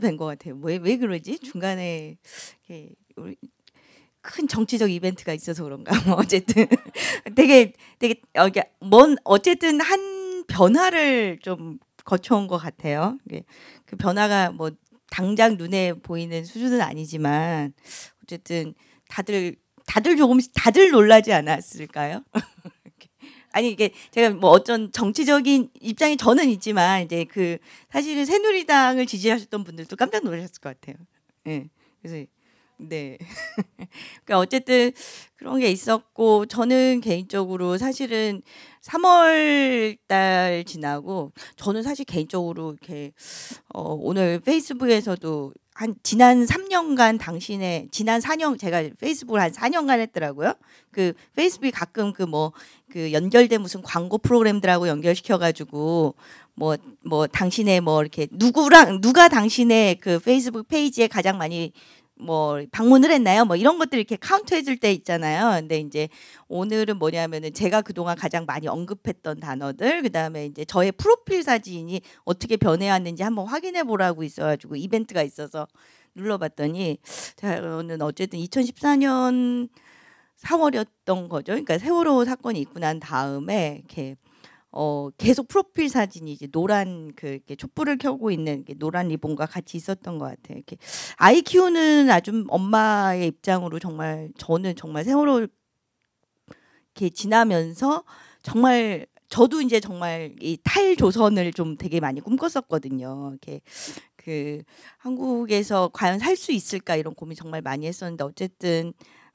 뵌것 같아요. 왜, 왜 그러지? 중간에 이렇게 우리 큰 정치적 이벤트가 있어서 그런가. 뭐 어쨌든 되게 되게 여기 어, 뭔 어쨌든 한 변화를 좀 거쳐온 것 같아요. 그 변화가 뭐 당장 눈에 보이는 수준은 아니지만 어쨌든 다들 다들 조금씩 다들 놀라지 않았을까요? 아니 이게 제가 뭐 어쩐 정치적인 입장이 저는 있지만 이제 그 사실은 새누리당을 지지하셨던 분들도 깜짝 놀라셨을 것 같아요. 예. 네. 그래서 네. 그러니까 어쨌든 그런 게 있었고 저는 개인적으로 사실은 3월 달 지나고 저는 사실 개인적으로 이렇게 어 오늘 페이스북에서도 한 지난 3년간 당신의 지난 4년 제가 페이스북을 한 4년간 했더라고요. 그 페이스북이 가끔 그 뭐그 뭐그 연결된 무슨 광고 프로그램들하고 연결시켜 가지고 뭐 뭐 당신의 뭐 이렇게 누구랑 누가 당신의 그 페이스북 페이지에 가장 많이 뭐 방문을 했나요? 뭐 이런 것들 이렇게 카운트 해줄 때 있잖아요. 근데 이제 오늘은 뭐냐면은 제가 그동안 가장 많이 언급했던 단어들, 그 다음에 이제 저의 프로필 사진이 어떻게 변해왔는지 한번 확인해 보라고 있어가지고 이벤트가 있어서 눌러봤더니 저는 어쨌든 2014년 4월이었던 거죠. 그러니까 세월호 사건이 있고 난 다음에 이렇게 어 계속 프로필 사진이 이제 노란 그 이렇게 촛불을 켜고 있는 노란 리본과 같이 있었던 것 같아요. 이렇게 아이 키우는 아주 엄마의 입장으로 정말 저는 정말 세월호 이렇게 지나면서 정말 저도 이제 정말 이 탈조선을 좀 되게 많이 꿈꿨었거든요. 이렇게 그 한국에서 과연 살 수 있을까 이런 고민 정말 많이 했었는데 어쨌든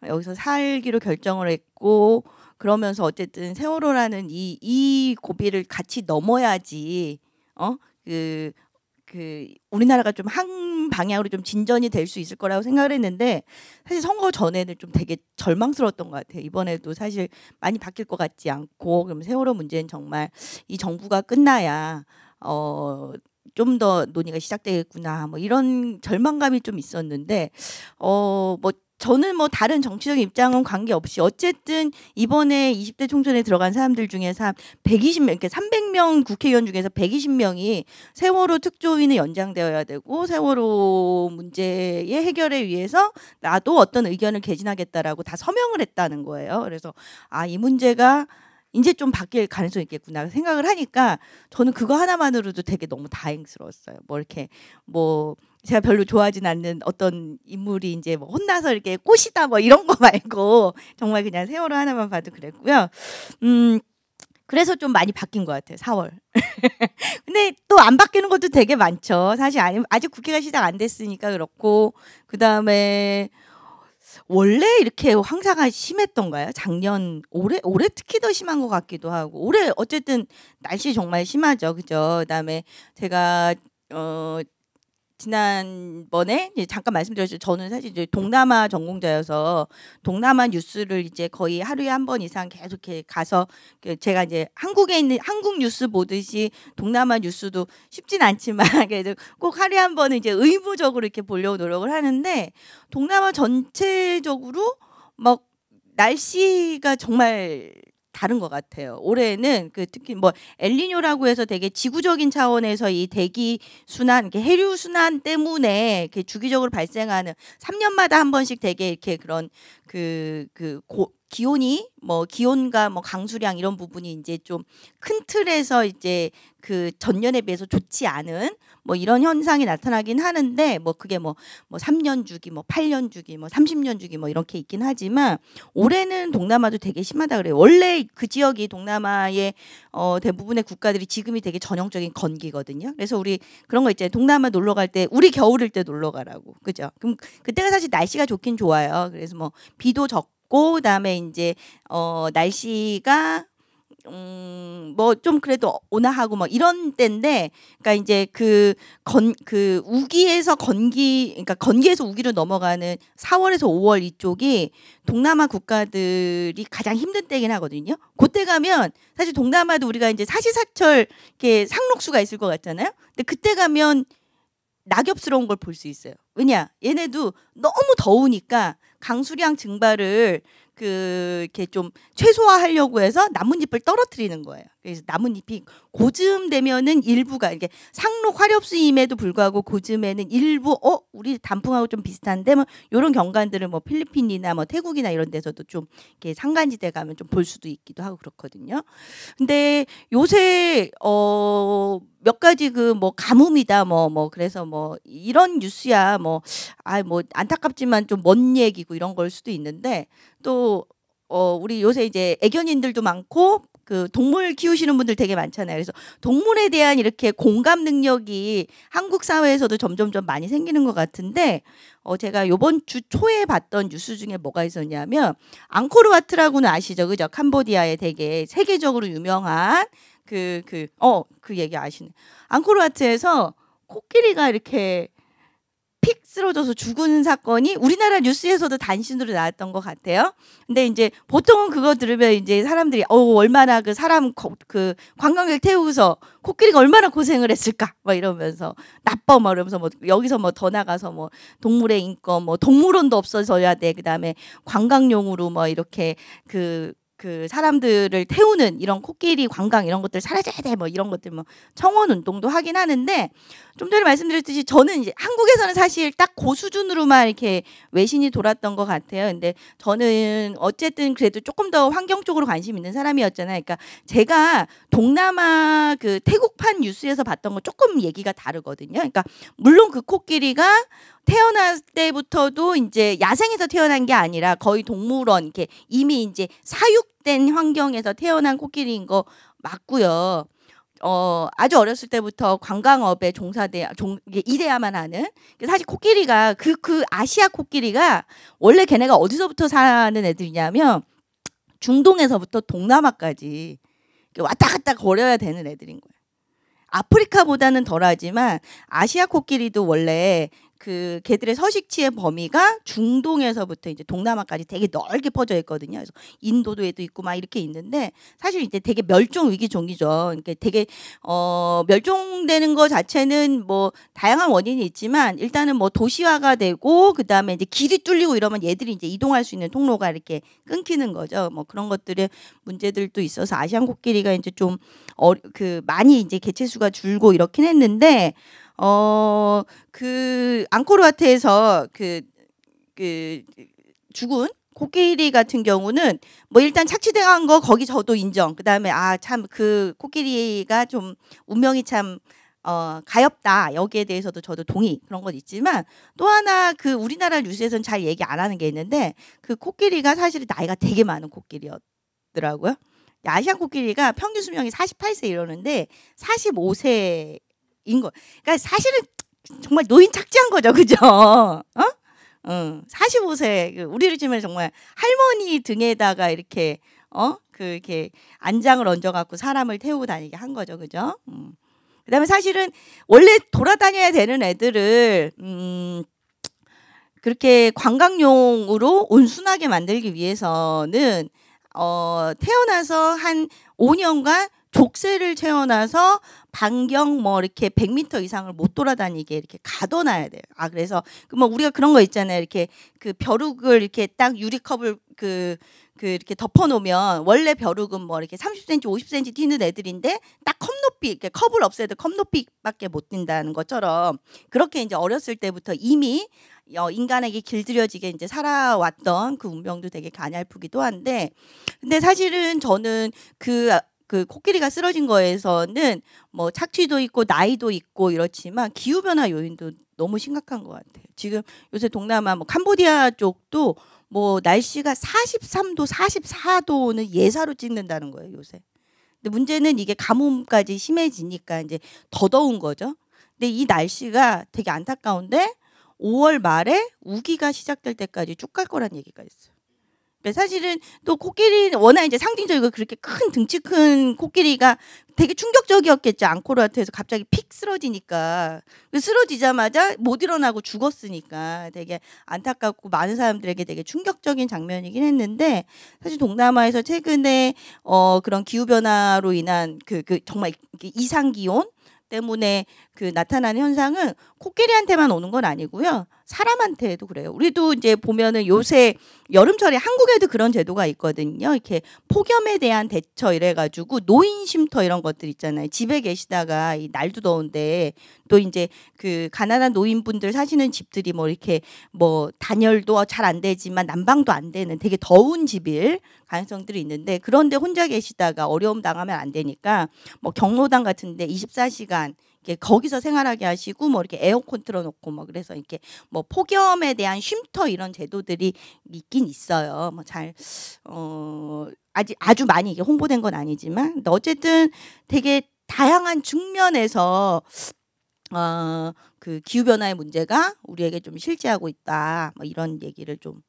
여기서 살기로 결정을 했고 그러면서 어쨌든 세월호라는 이, 이 고비를 같이 넘어야지, 어? 그, 그, 우리나라가 좀 한 방향으로 좀 진전이 될 수 있을 거라고 생각을 했는데, 사실 선거 전에는 좀 되게 절망스러웠던 것 같아요. 이번에도 사실 많이 바뀔 것 같지 않고, 그럼 세월호 문제는 정말 이 정부가 끝나야, 어, 좀 더 논의가 시작되겠구나, 뭐 이런 절망감이 좀 있었는데, 어, 뭐 저는 뭐 다른 정치적 입장은 관계없이 어쨌든 이번에 20대 총선에 들어간 사람들 중에서 120명, 그러니까 300명 국회의원 중에서 120명이 세월호 특조위는 연장되어야 되고 세월호 문제의 해결에 위해서 나도 어떤 의견을 개진하겠다라고 다 서명을 했다는 거예요. 그래서 아, 이 문제가 이제 좀 바뀔 가능성이 있겠구나 생각을 하니까 저는 그거 하나만으로도 되게 너무 다행스러웠어요. 뭐 이렇게 뭐 제가 별로 좋아하진 않는 어떤 인물이 이제 뭐 혼나서 이렇게 꽃이다 뭐 이런 거 말고 정말 그냥 세월호 하나만 봐도 그랬고요. 음 그래서 좀 많이 바뀐 것 같아요. 4월. 근데 또 안 바뀌는 것도 되게 많죠. 사실 아직 국회가 시작 안 됐으니까 그렇고 그 다음에 원래 이렇게 황사가 심했던가요? 작년 올해 올해 특히 더 심한 것 같기도 하고 올해 어쨌든 날씨 정말 심하죠, 그죠? 그다음에 제가 어 지난번에 잠깐 말씀드렸죠. 저는 사실 이제 동남아 전공자여서 동남아 뉴스를 이제 거의 하루에 한 번 이상 계속 이렇게 가서 그 제가 이제 한국에 있는 한국 뉴스 보듯이 동남아 뉴스도 쉽진 않지만 그래도 꼭 하루에 한 번은 이제 의무적으로 이렇게 보려고 노력을 하는데 동남아 전체적으로 막 날씨가 정말 다른 것 같아요. 올해는 그 특히 뭐 엘리뇨라고 해서 되게 지구적인 차원에서 이 대기 순환, 해류 순환 때문에 이렇게 주기적으로 발생하는 3년마다 한 번씩 되게 이렇게 그런 그그 그, 그 기온이 뭐 기온과 뭐 강수량 이런 부분이 이제 좀 큰 틀에서 이제 그 전년에 비해서 좋지 않은 뭐 이런 현상이 나타나긴 하는데 뭐 그게 뭐 뭐 3년 뭐 주기 뭐 8년 주기 뭐 30년 주기 뭐 이렇게 있긴 하지만 올해는 동남아도 되게 심하다 그래요. 원래 그 지역이 동남아의 어 대부분의 국가들이 지금이 되게 전형적인 건기거든요. 그래서 우리 그런 거 있잖아요. 동남아 놀러 갈 때 우리 겨울일 때 놀러 가라고. 그죠? 그럼 그때가 사실 날씨가 좋긴 좋아요. 그래서 뭐 비도 적고 그다음에 이제 어 날씨가 음, 뭐좀 그래도 온화하고 막 뭐 이런 때인데, 그러니까 이제 그 건, 그 우기에서 건기, 그러니까 건기에서 우기로 넘어가는 4월에서 5월 이쪽이 동남아 국가들이 가장 힘든 때긴 하거든요. 그때 가면 사실 동남아도 우리가 이제 사시사철 이렇게 상록수가 있을 것 같잖아요. 근데 그때 가면 낙엽스러운 걸 볼 수 있어요. 왜냐? 얘네도 너무 더우니까 강수량 증발을 그 이렇게 좀 최소화하려고 해서 나뭇잎을 떨어뜨리는 거예요. 그래서 나뭇잎이 고즘 되면은 일부가 이게 상록 화렵수임에도 불구하고 고즘에는 일부 어 우리 단풍하고 좀 비슷한데 뭐요런 경관들을 뭐 필리핀이나 뭐 태국이나 이런 데서도 좀 이렇게 상간지대 가면 좀 볼 수도 있기도 하고 그렇거든요. 근데 요새 어몇 가지 그 뭐 가뭄이다 뭐뭐 뭐 그래서 뭐 이런 뉴스야 뭐 아뭐 뭐 안타깝지만 좀 먼 얘기고 이런 걸 수도 있는데 또 어 우리 요새 이제 애견인들도 많고 그 동물 키우시는 분들 되게 많잖아요. 그래서 동물에 대한 이렇게 공감 능력이 한국 사회에서도 점점 점 많이 생기는 것 같은데 어 제가 요번 주 초에 봤던 뉴스 중에 뭐가 있었냐면 앙코르와트라고는 아시죠? 그죠? 캄보디아에 되게 세계적으로 유명한 그그어그 그, 어, 그 얘기 아시네. 앙코르와트에서 코끼리가 이렇게 픽 쓰러져서 죽은 사건이 우리나라 뉴스에서도 단신으로 나왔던 것 같아요. 근데 이제 보통은 그거 들으면 이제 사람들이 어 얼마나 그 사람 거, 그 관광객 태우고서 코끼리가 얼마나 고생을 했을까 막 이러면서 나빠 막 이러면서 뭐 여기서 뭐 더 나가서 뭐 동물의 인권 뭐 동물원도 없어져야 돼 그다음에 관광용으로 뭐 이렇게 그그 사람들을 태우는 이런 코끼리 관광 이런 것들 사라져야 돼 뭐 이런 것들 뭐 청원 운동도 하긴 하는데 좀 전에 말씀드렸듯이 저는 이제 한국에서는 사실 딱고 수준으로만 이렇게 외신이 돌았던 것 같아요. 근데 저는 어쨌든 그래도 조금 더 환경 쪽으로 관심 있는 사람이었잖아요. 그러니까 제가 동남아 그 태국판 뉴스에서 봤던 거 조금 얘기가 다르거든요. 그러니까 물론 그 코끼리가 태어날 때부터도 이제 야생에서 태어난 게 아니라 거의 동물원 이렇게 이미 이제 사육된 환경에서 태어난 코끼리인 거 맞고요. 어, 아주 어렸을 때부터 관광업에 종사돼 종 이게 일해야만 하는 그러니까 사실 코끼리가 그그 그 아시아 코끼리가 원래 걔네가 어디서부터 사는 애들이냐면 중동에서부터 동남아까지 왔다 갔다 걸어야 되는 애들인 거예요. 아프리카보다는 덜하지만 아시아 코끼리도 원래 그 개들의 서식지의 범위가 중동에서부터 이제 동남아까지 되게 넓게 퍼져 있거든요. 그래서 인도도에도 있고 막 이렇게 있는데 사실 이제 되게 멸종 위기 종이죠. 그러 그러니까 되게 어 멸종되는 것 자체는 뭐 다양한 원인이 있지만 일단은 뭐 도시화가 되고 그다음에 이제 길이 뚫리고 이러면 얘들이 이제 이동할 수 있는 통로가 이렇게 끊기는 거죠. 뭐 그런 것들의 문제들도 있어서 아시안 코끼리가 이제 좀어그 많이 이제 개체 수가 줄고 이렇긴 했는데 어, 그 앙코르와트에서 그, 그 죽은 코끼리 같은 경우는 뭐 일단 착취당한 거 거기 저도 인정. 그다음에 아 참 그 코끼리가 좀 운명이 참 어, 가엽다. 여기에 대해서도 저도 동의. 그런 건 있지만 또 하나 그 우리나라 뉴스에서는 잘 얘기 안 하는 게 있는데 그 코끼리가 사실 나이가 되게 많은 코끼리였더라고요. 아시안 코끼리가 평균 수명이 48세 이러는데 45세 인 거. 그러니까 사실은 정말 노인 착지한 거죠, 그죠? 어? 어, 45세 우리를 치면 정말 할머니 등에다가 이렇게 어? 그 이렇게 안장을 얹어 갖고 사람을 태우고 다니게 한 거죠. 그죠? 음. 그다음에 사실은 원래 돌아다녀야 되는 애들을 음 그렇게 관광용으로 온순하게 만들기 위해서는 어 태어나서 한 5년간 족쇄를 채워놔서 반경 뭐 이렇게 100m 이상을 못 돌아다니게 이렇게 가둬놔야 돼요. 아 그래서 그뭐 우리가 그런 거 있잖아요. 이렇게 그 벼룩을 이렇게 딱 유리컵을 그그 그 이렇게 덮어놓으면 원래 벼룩은 뭐 이렇게 30cm, 50cm 뛰는 애들인데 딱 컵 높이 이렇게 컵을 없애도 컵 높이밖에 못 뛴다는 것처럼 그렇게 이제 어렸을 때부터 이미 어, 인간에게 길들여지게 이제 살아왔던 그 운명도 되게 가냘프기도 한데 근데 사실은 저는 그그 코끼리가 쓰러진 거에서는 뭐 착취도 있고 나이도 있고 이렇지만 기후 변화 요인도 너무 심각한 것 같아요. 지금 요새 동남아 뭐 캄보디아 쪽도 뭐 날씨가 43도, 44도는 예사로 찍는다는 거예요, 요새. 근데 문제는 이게 가뭄까지 심해지니까 이제 더 더운 거죠. 근데 이 날씨가 되게 안타까운데 5월 말에 우기가 시작될 때까지 쭉 갈 거란 얘기가 있어요. 네, 사실은 또 코끼리는 워낙 이제 상징적이고 그렇게 큰 등치 큰 코끼리가 되게 충격적이었겠죠. 앙코르와트서 갑자기 픽 쓰러지니까 그 쓰러지자마자 못 일어나고 죽었으니까 되게 안타깝고 많은 사람들에게 되게 충격적인 장면이긴 했는데 사실 동남아에서 최근에 어 그런 기후 변화로 인한 그, 그 정말 이상 기온 때문에 그 나타나는 현상은 코끼리한테만 오는 건 아니고요. 사람한테도 그래요. 우리도 이제 보면은 요새 여름철에 한국에도 그런 제도가 있거든요. 이렇게 폭염에 대한 대처 이래가지고 노인 쉼터 이런 것들 있잖아요. 집에 계시다가 이 날도 더운데 또 이제 그 가난한 노인분들 사시는 집들이 뭐 이렇게 뭐 단열도 잘 안 되지만 난방도 안 되는 되게 더운 집일 가능성들이 있는데 그런데 혼자 계시다가 어려움 당하면 안 되니까 뭐 경로당 같은데 24시간 이렇게 거기서 생활하게 하시고 뭐 이렇게 에어컨 틀어놓고 뭐 그래서 이렇게 뭐 폭염에 대한 쉼터 이런 제도들이 있긴 있어요. 뭐 잘 어 아직 아주 많이 이게 홍보된 건 아니지만 어쨌든 되게 다양한 측면에서 어, 그 기후변화의 문제가 우리에게 좀 실재하고 있다. 뭐 이런 얘기를 좀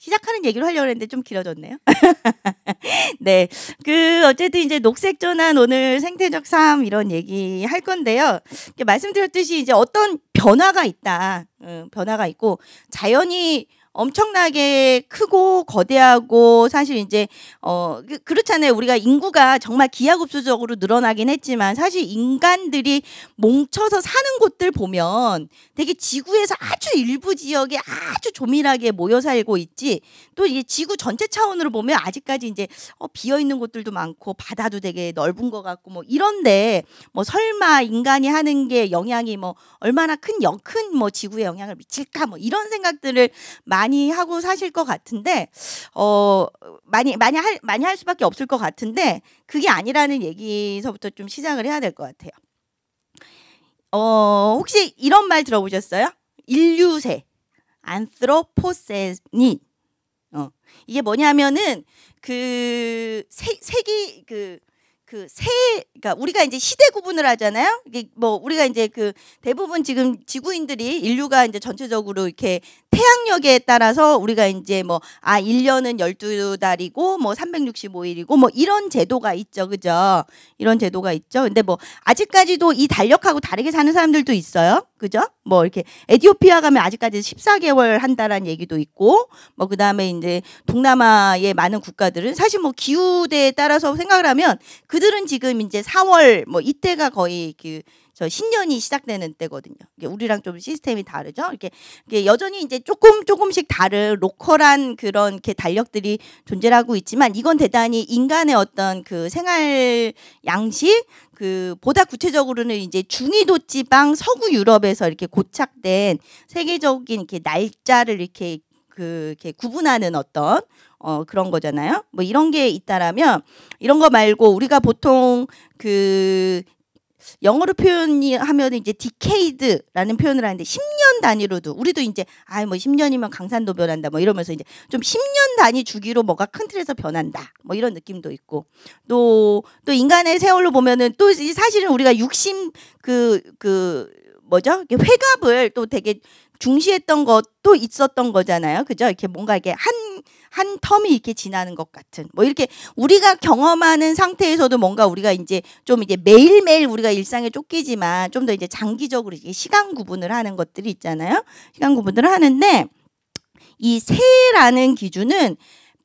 시작하는 얘기를 하려고 했는데 좀 길어졌네요. 네. 그, 어쨌든 이제 녹색 전환 오늘 생태적 삶 이런 얘기 할 건데요. 말씀드렸듯이 이제 어떤 변화가 있다. 음, 변화가 있고 자연이 엄청나게 크고 거대하고 사실 이제 어 그, 그렇잖아요. 우리가 인구가 정말 기하급수적으로 늘어나긴 했지만 사실 인간들이 뭉쳐서 사는 곳들 보면 되게 지구에서 아주 일부 지역에 아주 조밀하게 모여 살고 있지. 또이 지구 전체 차원으로 보면 아직까지 이제 어 비어 있는 곳들도 많고 바다도 되게 넓은 것 같고 뭐 이런데 뭐 설마 인간이 하는 게 영향이 뭐 얼마나 큰큰뭐 지구에 영향을 미칠까 뭐 이런 생각들을 많이 많이 하고 사실 것 같은데 어 많이 많이 할 많이 할 수밖에 없을 것 같은데 그게 아니라는 얘기서부터 좀 시작을 해야 될 것 같아요. 어 혹시 이런 말 들어보셨어요? 인류세 안트로포세니 어 이게 뭐냐면은 그 세, 세기 그그 그 세, 그러니까 우리가 이제 시대 구분을 하잖아요. 이게 뭐 우리가 이제 그 대부분 지금 지구인들이 인류가 이제 전체적으로 이렇게 태양력에 따라서 우리가 이제 뭐 아 1년은 12달이고 뭐 365일이고 아, 뭐, 뭐 이런 제도가 있죠. 그죠? 이런 제도가 있죠. 근데 뭐 아직까지도 이 달력하고 다르게 사는 사람들도 있어요. 그죠? 뭐 이렇게 에티오피아 가면 아직까지 14개월 한다라는 얘기도 있고 뭐 그다음에 이제 동남아의 많은 국가들은 사실 뭐 기후대에 따라서 생각을 하면 그들은 지금 이제 4월 뭐 이때가 거의 그저 신년이 시작되는 때거든요. 이게 우리랑 좀 시스템이 다르죠. 이렇게, 이게 여전히 이제 조금 조금씩 다른 로컬한 그런 이렇게 달력들이 존재하고 있지만 이건 대단히 인간의 어떤 그 생활 양식 그 보다 구체적으로는 이제 중위도 지방 서구 유럽에서 이렇게 고착된 세계적인 이렇게 날짜를 이렇게 그 이렇게 구분하는 어떤 어 그런 거잖아요. 뭐 이런 게 있다라면 이런 거 말고 우리가 보통 그 영어로 표현이 하면 이제 디케이드라는 표현을 하는데 10년 단위로도 우리도 이제 아이 뭐 10년이면 강산도 변한다 뭐 이러면서 이제 좀 10년 단위 주기로 뭐가 큰 틀에서 변한다 뭐 이런 느낌도 있고 또 또 인간의 세월로 보면은 또 사실은 우리가 6 0 그그 그 뭐죠? 회갑을 또 되게 중시했던 것도 있었던 거잖아요. 그죠? 이렇게 뭔가 이게 한, 한 텀이 이렇게 지나는 것 같은. 뭐 이렇게 우리가 경험하는 상태에서도 뭔가 우리가 이제 좀 이제 매일매일 우리가 일상에 쫓기지만 좀 더 이제 장기적으로 이게 시간 구분을 하는 것들이 있잖아요. 시간 구분을 하는데 이새해라는 기준은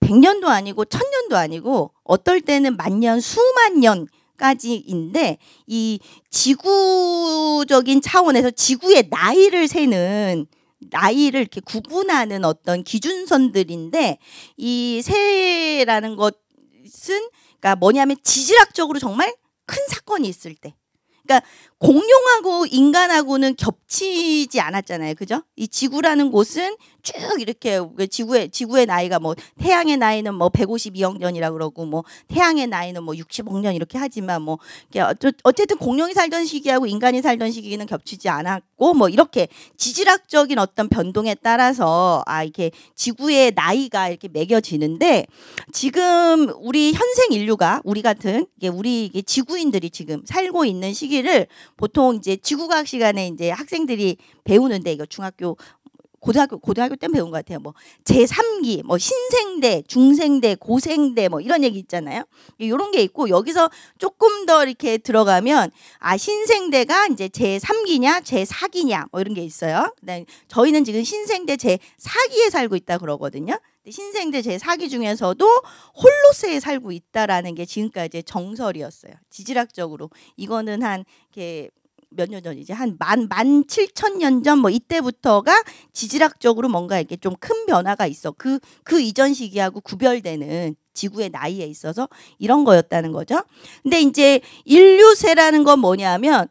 백년도 아니고 천년도 아니고 어떨 때는 만년, 수만 년 까지인데 이 지구적인 차원에서 지구의 나이를 세는 나이를 이렇게 구분하는 어떤 기준선들인데 이 세라는 것은 그러니까 뭐냐면 지질학적으로 정말 큰 사건이 있을 때 그러니까 공룡하고 인간하고는 겹치지 않았잖아요. 그죠? 이 지구라는 곳은 쭉 이렇게 그 지구의 지구의 나이가 뭐 태양의 나이는 뭐 152억 년이라 고 그러고 뭐 태양의 나이는 뭐 60억 년 이렇게 하지만 뭐 어쨌든 공룡이 살던 시기하고 인간이 살던 시기는 겹치지 않았고 뭐 이렇게 지질학적인 어떤 변동에 따라서 아 이렇게 지구의 나이가 이렇게 매겨지는데 지금 우리 현생 인류가 우리 같은 이게 우리 이게 지구인들이 지금 살고 있는 시기를 보통 이제 지구과학 시간에 이제 학생들이 배우는데 이거 중학교 고등학교 고등학교 때 배운 것 같아요. 뭐 제3기, 뭐 신생대, 중생대, 고생대 뭐 이런 얘기 있잖아요. 이런 예, 게 있고 여기서 조금 더 이렇게 들어가면 아 신생대가 이제 제3기냐, 제4기냐 뭐 이런 게 있어요. 그다음에 네, 저희는 지금 신생대 제4기에 살고 있다 그러거든요. 네, 신생대 제사기 중에서도 홀로세에 살고 있다라는 게 지금까지의 정설이었어요. 지질학적으로 이거는 한 몇 년 전이지 한 만 만 칠천 년 전 뭐 이때부터가 지질학적으로 뭔가 이렇게 좀 큰 변화가 있어 그그 그 이전 시기하고 구별되는 지구의 나이에 있어서 이런 거였다는 거죠. 근데 이제 인류세라는 건 뭐냐면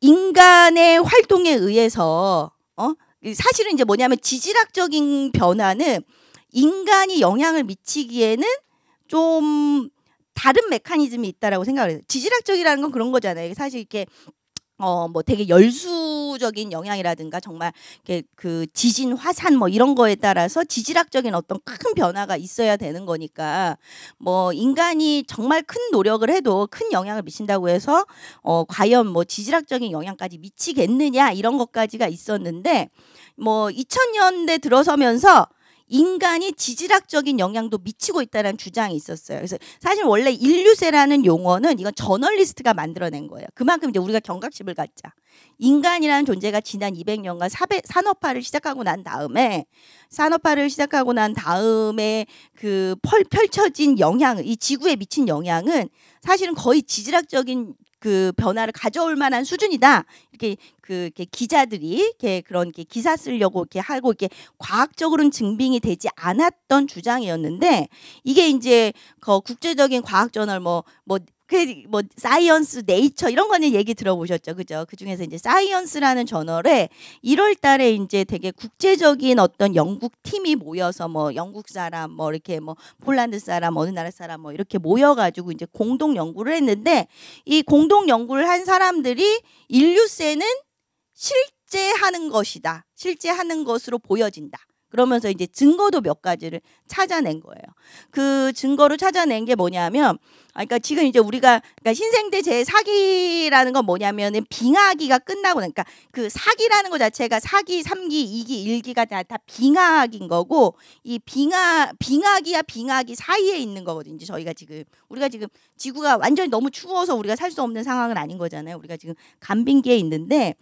인간의 활동에 의해서 어 사실은 이제 뭐냐면 지질학적인 변화는 인간이 영향을 미치기에는 좀 다른 메커니즘이 있다라고 생각을 해요. 지질학적이라는 건 그런 거잖아요. 사실 이렇게 어 뭐 되게 열수적인 영향이라든가 정말 이렇게 그 지진 화산 뭐 이런 거에 따라서 지질학적인 어떤 큰 변화가 있어야 되는 거니까 뭐 인간이 정말 큰 노력을 해도 큰 영향을 미친다고 해서 어 과연 뭐 지질학적인 영향까지 미치겠느냐 이런 것까지가 있었는데 뭐 2000년대 들어서면서 인간이 지질학적인 영향도 미치고 있다는 주장이 있었어요. 그래서 사실 원래 인류세라는 용어는 이건 저널리스트가 만들어낸 거예요. 그만큼 이제 우리가 경각심을 갖자. 인간이라는 존재가 지난 200년간 사배, 산업화를 시작하고 난 다음에 산업화를 시작하고 난 다음에 그 펼쳐진 영향, 이 지구에 미친 영향은 사실은 거의 지질학적인 그 변화를 가져올 만한 수준이다. 이렇게 그 이렇게 기자들이 이렇게 그런 이렇게 기사 쓰려고 이렇게 하고 이렇게 과학적으로는 증빙이 되지 않았던 주장이었는데 이게 이제 그 국제적인 과학 저널 뭐뭐 뭐 그뭐 사이언스, 네이처 이런 거는 얘기 들어보셨죠, 그죠? 그 중에서 이제 사이언스라는 저널에 1월달에 이제 되게 국제적인 어떤 영국 팀이 모여서 뭐 영국 사람, 뭐 이렇게 뭐 폴란드 사람, 어느 나라 사람 뭐 이렇게 모여가지고 이제 공동 연구를 했는데 이 공동 연구를 한 사람들이 인류세는 실제 하는 것이다, 실제 하는 것으로 보여진다. 그러면서 이제 증거도 몇 가지를 찾아낸 거예요. 그 증거로 찾아낸 게 뭐냐면, 아, 그러니까 지금 이제 우리가 그러니까 신생대 제사기라는건 뭐냐면은 빙하기가 끝나고 그러니까 그 사기라는 것 자체가 사기, 삼기이기일기가 다, 다 빙하기인 거고 이 빙하 빙하기와 빙하기 사이에 있는 거거든요. 이제 저희가 지금 우리가 지금 지구가 완전히 너무 추워서 우리가 살 수 없는 상황은 아닌 거잖아요. 우리가 지금 간빙기에 있는데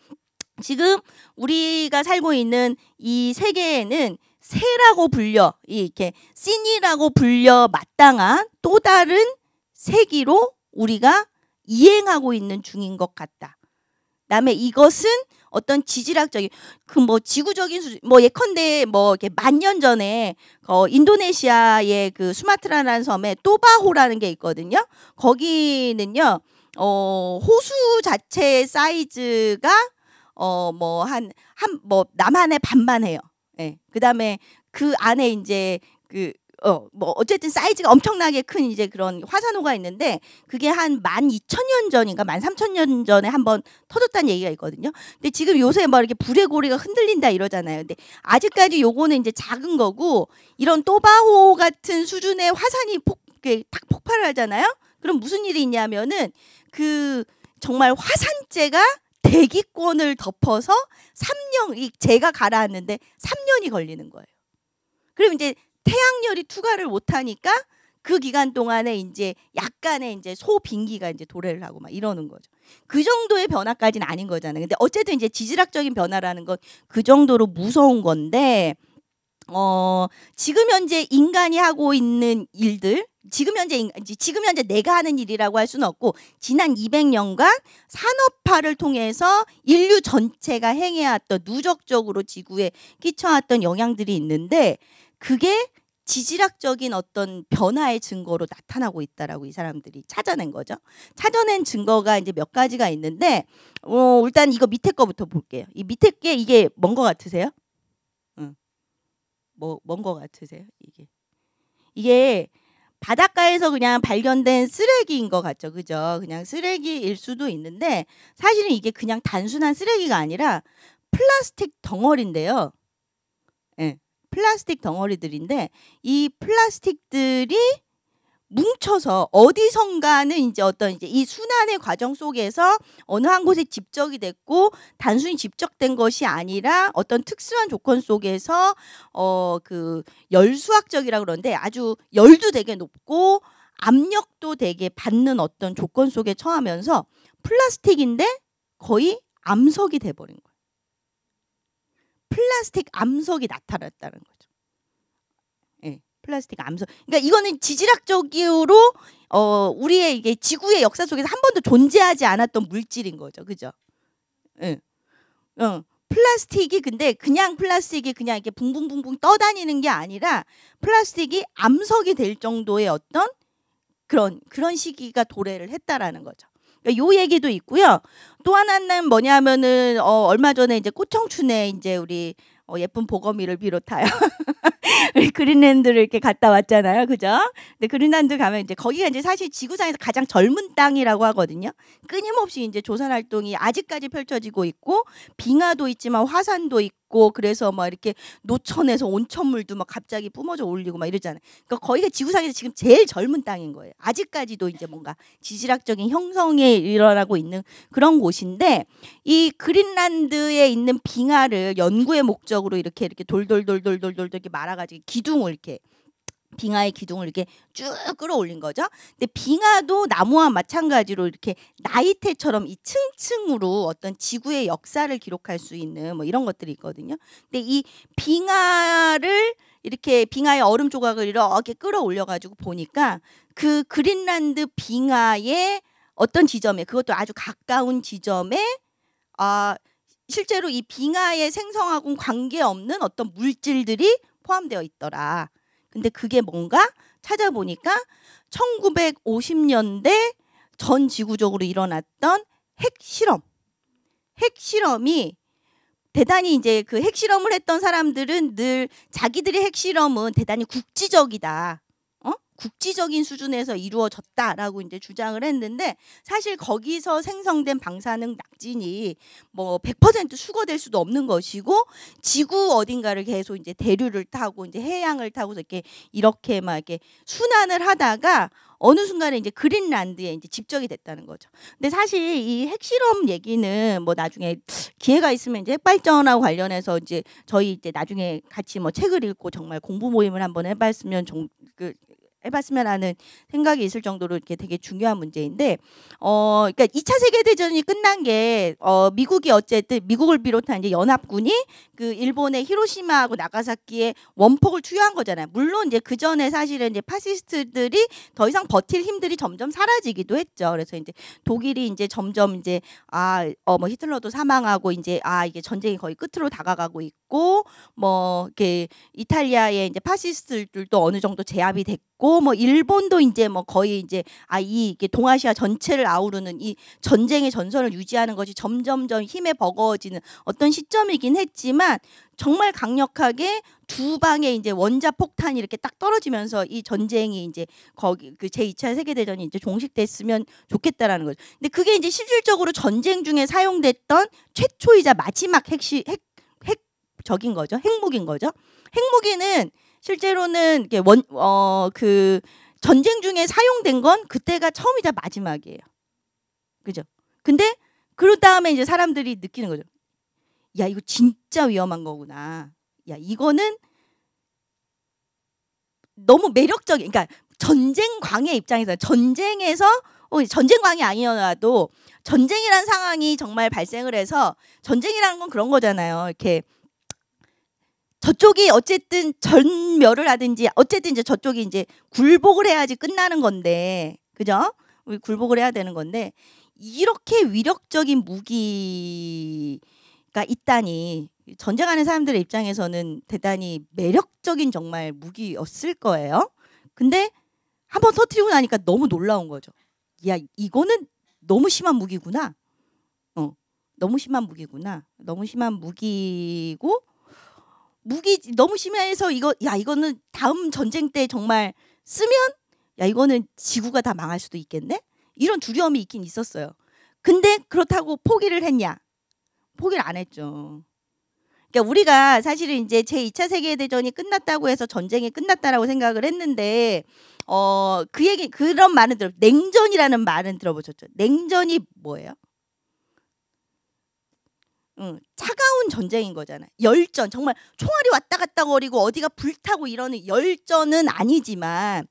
지금 우리가 살고 있는 이 세계에는 새라고 불려 이렇게 신이라고 불려 마땅한 또 다른 세기로 우리가 이행하고 있는 중인 것 같다. 다음에 이것은 어떤 지질학적인 그 뭐 지구적인 수준 뭐 예컨대 뭐 이렇게 만 년 전에 어 인도네시아의 그 수마트라라는 섬에 또바호라는 게 있거든요. 거기는요. 어 호수 자체의 사이즈가 어뭐한한뭐나만의 반만 해요. 예. 그다음에 그 안에 이제 그 어, 뭐, 어쨌든 사이즈가 엄청나게 큰 이제 그런 화산호가 있는데, 그게 한 만 이천 년 전인가 만 삼천 년 전에 한번 터졌다는 얘기가 있거든요. 근데 지금 요새 막 이렇게 불의 고리가 흔들린다 이러잖아요. 근데 아직까지 요거는 이제 작은 거고, 이런 또바호 같은 수준의 화산이 폭, 탁 폭발을 하잖아요? 그럼 무슨 일이 있냐면은, 그, 정말 화산재가 대기권을 덮어서 3년 이 제가 가라앉는데 3년이 걸리는 거예요. 그럼 이제 태양열이 투과를 못 하니까 그 기간 동안에 이제 약간의 이제 소빙기가 이제 도래를 하고 막 이러는 거죠. 그 정도의 변화까지는 아닌 거잖아요. 근데 어쨌든 이제 지질학적인 변화라는 건 그 정도로 무서운 건데 어, 지금 현재 인간이 하고 있는 일들, 지금 현재 지금 현재 내가 하는 일이라고 할 수는 없고 지난 200년간 산업화를 통해서 인류 전체가 행해왔던 누적적으로 지구에 끼쳐왔던 영향들이 있는데 그게 지질학적인 어떤 변화의 증거로 나타나고 있다라고 이 사람들이 찾아낸 거죠. 찾아낸 증거가 이제 몇 가지가 있는데 어, 일단 이거 밑에 거부터 볼게요. 이 밑에 게 이게 뭔 거 같으세요? 뭐뭔것 같으세요? 이게 이게 바닷가에서 그냥 발견된 쓰레기인 것 같죠, 그죠? 그냥 쓰레기일 수도 있는데 사실은 이게 그냥 단순한 쓰레기가 아니라 플라스틱 덩어리인데요. 예, 네, 플라스틱 덩어리들인데 이 플라스틱들이 뭉쳐서 어디선가는 이제 어떤 이제 이 순환의 과정 속에서 어느 한 곳에 집적이 됐고 단순히 집적된 것이 아니라 어떤 특수한 조건 속에서 어 그 열수학적이라 그러는데 아주 열도 되게 높고 압력도 되게 받는 어떤 조건 속에 처하면서 플라스틱인데 거의 암석이 돼버린 거예요. 플라스틱 암석이 나타났다는 거예요. 플라스틱 암소. 그러니까 이거는 지질학적으로 어 우리의 이게 지구의 역사 속에서 한 번도 존재하지 않았던 물질인 거죠. 그죠? 응. 예. 응. 어, 플라스틱이 근데 그냥 플라스틱이 그냥 이렇게 붕붕붕붕 떠다니는 게 아니라 플라스틱이 암석이 될 정도의 어떤 그런 그런 시기가 도래를 했다라는 거죠. 그러니까 요 얘기도 있고요. 또 하나는 뭐냐면은 어 얼마 전에 이제 꽃청춘에 이제 우리 어, 예쁜 보거미를 비롯하여 그린랜드를 이렇게 갔다 왔잖아요. 그죠? 근데 그린랜드 가면 이제 거기가 이제 사실 지구상에서 가장 젊은 땅이라고 하거든요. 끊임없이 이제 조산 활동이 아직까지 펼쳐지고 있고 빙하도 있지만 화산도 있고 있고 그래서 막 이렇게 노천에서 온천물도 막 갑자기 뿜어져 올리고 막 이러잖아요. 그러니까 거기가 지구상에서 지금 제일 젊은 땅인 거예요. 아직까지도 이제 뭔가 지질학적인 형성에 일어나고 있는 그런 곳인데 이 그린란드에 있는 빙하를 연구의 목적으로 이렇게 이렇게 돌돌돌돌돌돌 이렇게 말아가지고 기둥을 이렇게 빙하의 기둥을 이렇게 쭉 끌어올린 거죠. 근데 빙하도 나무와 마찬가지로 이렇게 나이테처럼 이 층층으로 어떤 지구의 역사를 기록할 수 있는 뭐 이런 것들이 있거든요. 근데 이 빙하를 이렇게 빙하의 얼음 조각을 이렇게 끌어올려 가지고 보니까 그 그린란드 빙하의 어떤 지점에 그것도 아주 가까운 지점에 아 실제로 이 빙하의 생성하고는 관계없는 어떤 물질들이 포함되어 있더라. 근데 그게 뭔가 찾아보니까 1950년대 전 지구적으로 일어났던 핵실험. 핵실험이 대단히 이제 그 핵실험을 했던 사람들은 늘 자기들의 핵실험은 대단히 국지적이다. 국지적인 수준에서 이루어졌다라고 이제 주장을 했는데 사실 거기서 생성된 방사능 낙진이 뭐 100% 수거될 수도 없는 것이고 지구 어딘가를 계속 이제 대류를 타고 이제 해양을 타고 이렇게 이렇게 막 이렇게 순환을 하다가 어느 순간에 이제 그린란드에 이제 집적이 됐다는 거죠. 근데 사실 이 핵실험 얘기는 뭐 나중에 기회가 있으면 이제 핵발전하고 관련해서 이제 저희 이제 나중에 같이 뭐 책을 읽고 정말 공부 모임을 한번 해봤으면 종, 그, 해봤으면 하는 생각이 있을 정도로 이렇게 되게 중요한 문제인데, 어, 그러니까 2차 세계대전이 끝난 게, 어, 미국이 어쨌든 미국을 비롯한 이제 연합군이 그 일본의 히로시마하고 나가사키에 원폭을 투여한 거잖아요. 물론 이제 그 전에 사실은 이제 파시스트들이 더 이상 버틸 힘들이 점점 사라지기도 했죠. 그래서 이제 독일이 이제 점점 이제 아, 어, 뭐 히틀러도 사망하고 이제 아, 이게 전쟁이 거의 끝으로 다가가고 있고 뭐 이렇게 이탈리아의 이제 파시스트들도 어느 정도 제압이 됐고 있고 뭐 일본도 이제 뭐 거의 이제 아이 게 동아시아 전체를 아우르는 이 전쟁의 전선을 유지하는 것이 점점점 힘에 버거워지는 어떤 시점이긴 했지만 정말 강력하게 두 방의 이제 원자 폭탄이 이렇게 딱 떨어지면서 이 전쟁이 이제 거기 그 제2차 세계 대전이 이제 종식됐으면 좋겠다라는 거죠. 근데 그게 이제 실질적으로 전쟁 중에 사용됐던 최초이자 마지막 핵시 핵 핵적인 거죠. 핵무기인 거죠. 핵무기는 실제로는 원어그 전쟁 중에 사용된 건 그때가 처음이자 마지막이에요. 그죠? 근데 그런 다음에 이제 사람들이 느끼는 거죠. 야 이거 진짜 위험한 거구나. 야 이거는 너무 매력적인 그러니까 전쟁광의 입장에서 전쟁에서 어, 전쟁광이 아니어도 전쟁이란 상황이 정말 발생을 해서 전쟁이라는 건 그런 거잖아요. 이렇게 저쪽이 어쨌든 전멸을 하든지 어쨌든 이제 저쪽이 이제 굴복을 해야지 끝나는 건데 그죠? 우리 굴복을 해야 되는 건데 이렇게 위력적인 무기가 있다니 전쟁하는 사람들의 입장에서는 대단히 매력적인 정말 무기였을 거예요. 근데 한번 터트리고 나니까 너무 놀라운 거죠. 야 이거는 너무 심한 무기구나. 어 너무 심한 무기구나. 너무 심한 무기고 무기 너무 심해서 이거 야 이거는 다음 전쟁 때 정말 쓰면 야 이거는 지구가 다 망할 수도 있겠네 이런 두려움이 있긴 있었어요. 근데 그렇다고 포기를 했냐? 포기를 안 했죠. 그러니까 우리가 사실은 이제 제 2차 세계 대전이 끝났다고 해서 전쟁이 끝났다라고 생각을 했는데 어 그 얘기 그런 말은 들어 냉전이라는 말은 들어보셨죠? 냉전이 뭐예요? 응, 차가운 전쟁인 거잖아. 열전 정말 총알이 왔다 갔다 거리고 어디가 불타고 이러는 열전은 아니지만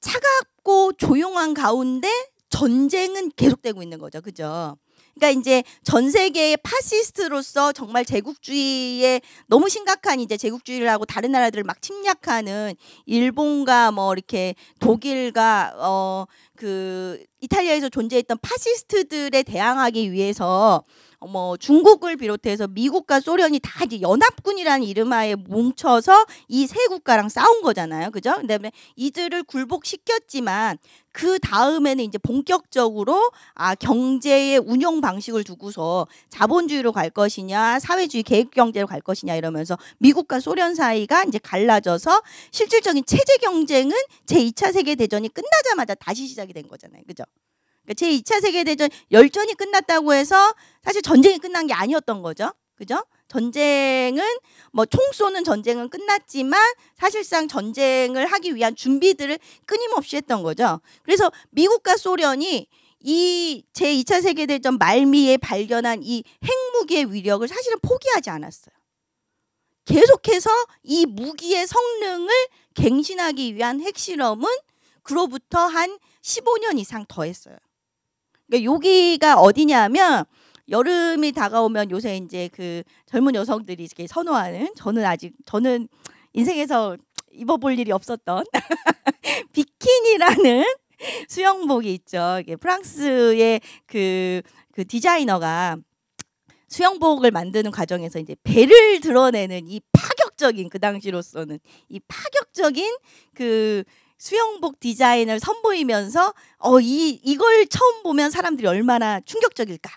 차갑고 조용한 가운데 전쟁은 계속되고 있는 거죠. 그죠? 그러니까 이제 전 세계의 파시스트로서 정말 제국주의에 너무 심각한 이제 제국주의를 하고 다른 나라들을 막 침략하는 일본과 뭐 이렇게 독일과 어그 이탈리아에서 존재했던 파시스트들에 대항하기 위해서 뭐 중국을 비롯해서 미국과 소련이 다 이제 연합군이라는 이름하에 뭉쳐서 이 세 국가랑 싸운 거잖아요. 그죠? 그다음에 이들을 굴복시켰지만 그 다음에는 이제 본격적으로 아 경제의 운영 방식을 두고서 자본주의로 갈 것이냐 사회주의 계획 경제로 갈 것이냐 이러면서 미국과 소련 사이가 이제 갈라져서 실질적인 체제 경쟁은 제 2차 세계 대전이 끝나자마자 다시 시작이 시작이 된 거잖아요. 그죠? 그러니까 제 2차 세계대전 열전이 끝났다고 해서 사실 전쟁이 끝난 게 아니었던 거죠. 그죠? 전쟁은 뭐총 쏘는 전쟁은 끝났지만 사실상 전쟁을 하기 위한 준비들을 끊임없이 했던 거죠. 그래서 미국과 소련이 이 제2차 세계대전 말미에 발견한 이 핵무기의 위력을 사실은 포기하지 않았어요. 계속해서 이 무기의 성능을 갱신하기 위한 핵실험은 그로부터 한 15년 이상 더했어요. 그러니까 여기가 어디냐면 여름이 다가오면 요새 이제 그 젊은 여성들이 이렇게 선호하는 저는 아직 저는 인생에서 입어볼 일이 없었던 비키니라는 수영복이 있죠. 이게 프랑스의 그, 그 디자이너가 수영복을 만드는 과정에서 이제 배를 드러내는 이 파격적인 그 당시로서는 이 파격적인 그 수영복 디자인을 선보이면서 어 이 이걸 처음 보면 사람들이 얼마나 충격적일까.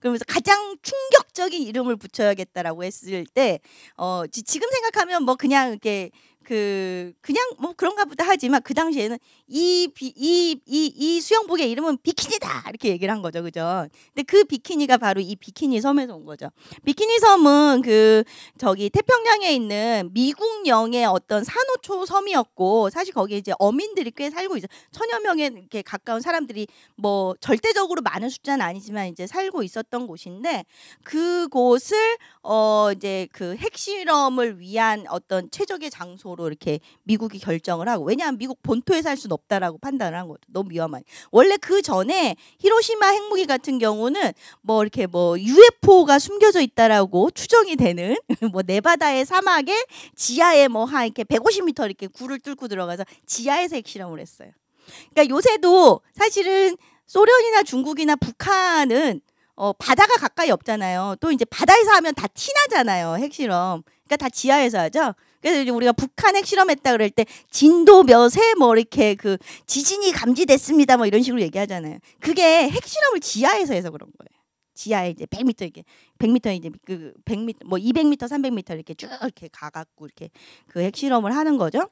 그러면서 가장 충격적인 이름을 붙여야겠다라고 했을 때, 어, 지금 생각하면 뭐 그냥 이렇게 그 그냥 뭐 그런가 보다 하지만 그 당시에는 이 이 이 이 수영복의 이름은 비키니다 이렇게 얘기를 한 거죠. 그죠? 근데 그 비키니가 바로 이 비키니 섬에서 온 거죠. 비키니 섬은 그 저기 태평양에 있는 미국 영의 어떤 산호초 섬이었고 사실 거기에 이제 어민들이 꽤 살고 있어. 천여 명에 이렇게 가까운 사람들이 뭐 절대적으로 많은 숫자는 아니지만 이제 살고 있었던 곳인데 그곳을 어 이제 그 핵실험을 위한 어떤 최적의 장소로 방향으로 이렇게 미국이 결정을 하고 왜냐하면 미국 본토에 살 수는 없다라고 판단을 한 거죠. 너무 위험한. 원래 그 전에 히로시마 핵무기 같은 경우는 뭐 이렇게 뭐 UFO가 숨겨져 있다라고 추정이 되는 뭐 네바다의 사막에 지하에 뭐 한 이렇게 150m 이렇게 굴을 뚫고 들어가서 지하에서 핵실험을 했어요. 그러니까 요새도 사실은 소련이나 중국이나 북한은 어, 바다가 가까이 없잖아요. 또 이제 바다에서 하면 다 티나잖아요. 핵실험. 그러니까 다 지하에서 하죠. 그래서 이제 우리가 북한 핵실험했다 그럴 때 진도 몇에 뭐 이렇게 그 지진이 감지됐습니다 뭐 이런 식으로 얘기하잖아요. 그게 핵실험을 지하에서 해서 그런 거예요. 지하에 이제 100m 이게 100m 이제 그 100m 뭐 200m 300m 이렇게 쭉 이렇게 가갖고 이렇게 그 핵실험을 하는 거죠.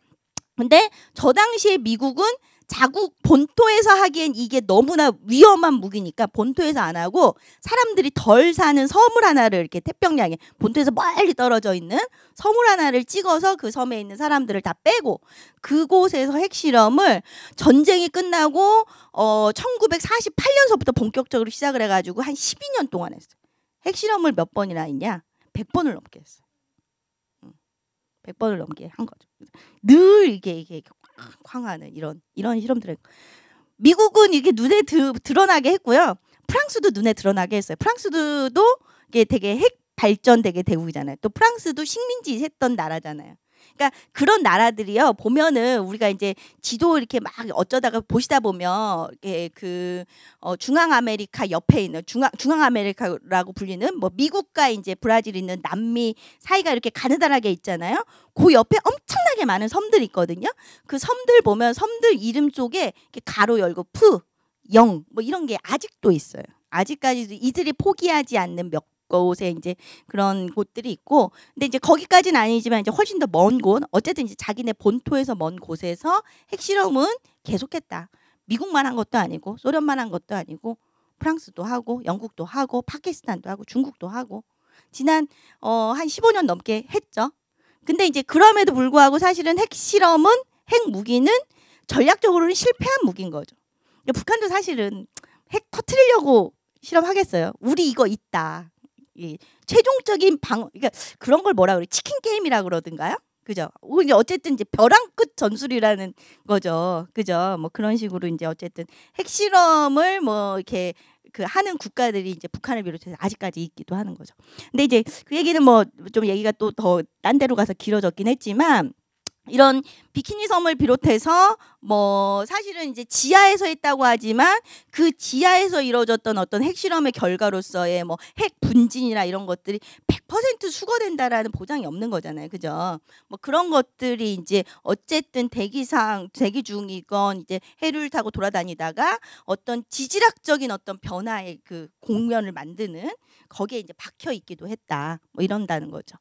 근데 저 당시에 미국은 자국 본토에서 하기엔 이게 너무나 위험한 무기니까 본토에서 안 하고 사람들이 덜 사는 섬을 하나를 이렇게 태평양에 본토에서 멀리 떨어져 있는 섬을 하나를 찍어서 그 섬에 있는 사람들을 다 빼고 그곳에서 핵실험을 전쟁이 끝나고 어 1948년서부터 본격적으로 시작을 해 가지고 한 12년 동안 했어요. 핵실험을 몇 번이나 했냐? 100번을 넘게 했어요. 100번을 넘게 한 거죠. 늘 이게 이게 광화하는 이런 이런 실험들을 미국은 이게 눈에 드, 드러나게 했고요. 프랑스도 눈에 드러나게 했어요. 프랑스도 이게 되게 핵 발전되게 대국이잖아요. 또 프랑스도 식민지 했던 나라잖아요. 그러니까 그런 나라들이요 보면은 우리가 이제 지도 이렇게 막 어쩌다가 보시다 보면 예, 그 어, 중앙 아메리카 옆에 있는 중앙 중앙 아메리카라고 불리는 뭐 미국과 이제 브라질 있는 남미 사이가 이렇게 가느다랗게 있잖아요. 그 옆에 엄청나게 많은 섬들이 있거든요. 그 섬들 보면 섬들 이름 쪽에 이렇게 가로 열고 푸, 영 뭐 이런 게 아직도 있어요. 아직까지도 이들이 포기하지 않는 몇 곳에 이제 그런 곳들이 있고 근데 이제 거기까지는 아니지만 이제 훨씬 더 먼 곳 어쨌든 이제 자기네 본토에서 먼 곳에서 핵실험은 계속했다. 미국만 한 것도 아니고 소련만 한 것도 아니고 프랑스도 하고 영국도 하고 파키스탄도 하고 중국도 하고 지난 어, 한 15년 넘게 했죠. 근데 이제 그럼에도 불구하고 사실은 핵실험은 핵무기는 전략적으로는 실패한 무기인 거죠. 그러 그러니까 북한도 사실은 핵 터트리려고 실험하겠어요. 우리 이거 있다. 이 최종적인 방 그러니까 그런 걸 뭐라 그래 치킨 게임이라 그러든가요? 그죠? 이제 어쨌든 이제 벼랑 끝 전술이라는 거죠. 그죠? 뭐 그런 식으로 이제 어쨌든 핵실험을 뭐 이렇게 그 하는 국가들이 이제 북한을 비롯해서 아직까지 있기도 하는 거죠. 근데 이제 그 얘기는 뭐 좀 얘기가 또 더 딴 데로 가서 길어졌긴 했지만 이런 비키니 섬을 비롯해서 뭐 사실은 이제 지하에서 했다고 하지만 그 지하에서 이루어졌던 어떤 핵실험의 결과로서의 뭐 핵 분진이나 이런 것들이 100% 수거된다라는 보장이 없는 거잖아요. 그죠? 뭐 그런 것들이 이제 어쨌든 대기상 대기 중이건 이제 해를 타고 돌아다니다가 어떤 지질학적인 어떤 변화의 그 공면을 만드는 거기에 이제 박혀 있기도 했다. 뭐 이런다는 거죠.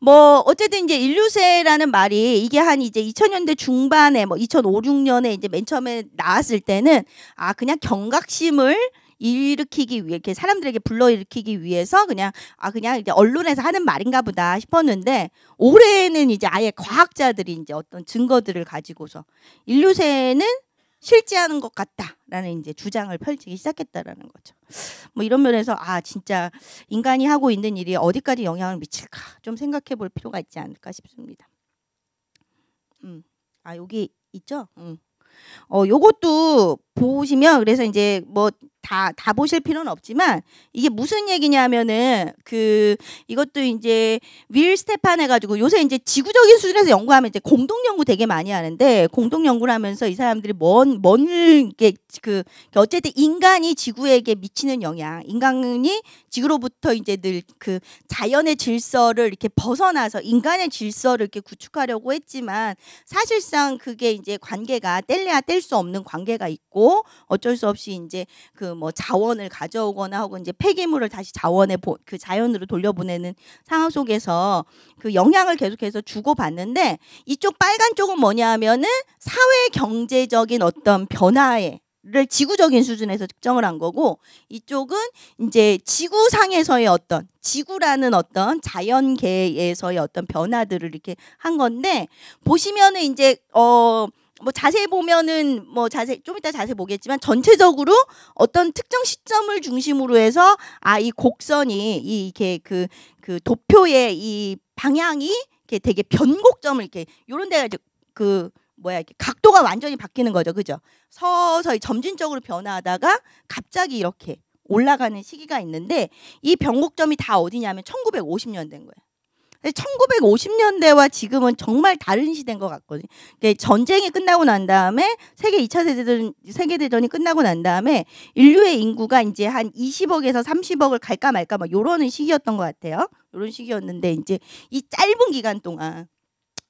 뭐 어쨌든 이제 인류세라는 말이 이게 한 이제 2000년대 중반에 뭐 2005, 6년에 이제 맨 처음에 나왔을 때는 아 그냥 경각심을 일으키기 위해 이렇게 사람들에게 불러일으키기 위해서 그냥 아 그냥 이제 언론에서 하는 말인가 보다 싶었는데 올해는 이제 아예 과학자들이 이제 어떤 증거들을 가지고서 인류세는 실제하는 것 같다라는 이제 주장을 펼치기 시작했다라는 거죠. 뭐 이런 면에서 아 진짜 인간이 하고 있는 일이 어디까지 영향을 미칠까 좀 생각해 볼 필요가 있지 않을까 싶습니다. 음. 아 여기 있죠? 음. 어 요것도 보시면 그래서 이제 뭐 다, 다 보실 필요는 없지만 이게 무슨 얘기냐면은 그 이것도 이제 윌 스테판 해가지고 요새 이제 지구적인 수준에서 연구하면 이제 공동 연구 되게 많이 하는데 공동 연구를 하면서 이 사람들이 뭔, 뭔, 게그 어쨌든 인간이 지구에게 미치는 영향, 인간이 지구로부터 이제 늘 그 자연의 질서를 이렇게 벗어나서 인간의 질서를 이렇게 구축하려고 했지만 사실상 그게 이제 관계가 뗄래야 뗄 수 없는 관계가 있고 어쩔 수 없이 이제 그뭐 자원을 가져오거나 혹은 이제 폐기물을 다시 자원에 보, 그 자연으로 돌려보내는 상황 속에서 그 영향을 계속해서 주고 받는데 이쪽 빨간 쪽은 뭐냐면은 사회 경제적인 어떤 변화에 를 지구적인 수준에서 측정을 한 거고 이쪽은 이제 지구상에서의 어떤 지구라는 어떤 자연계에서의 어떤 변화들을 이렇게 한 건데 보시면은 이제 어뭐 자세히 보면은 뭐 자세 좀 이따 자세히 보겠지만 전체적으로 어떤 특정 시점을 중심으로 해서 아 이 곡선이 이 이렇게 그그 그 도표의 이 방향이 이렇게 되게 변곡점을 이렇게 요런 데가 이제 그 뭐야 이렇게 각도가 완전히 바뀌는 거죠. 그죠? 서서히 점진적으로 변화하다가 갑자기 이렇게 올라가는 시기가 있는데 이 변곡점이 다 어디냐면 1950년 된 거예요. 1950년대와 지금은 정말 다른 시대인 것 같거든요. 전쟁이 끝나고 난 다음에 세계 2차 세대전, 세계대전이 끝나고 난 다음에 인류의 인구가 이제 한 20억에서 30억을 갈까 말까 막 요런 시기였던 것 같아요. 요런 시기였는데 이제 이 짧은 기간 동안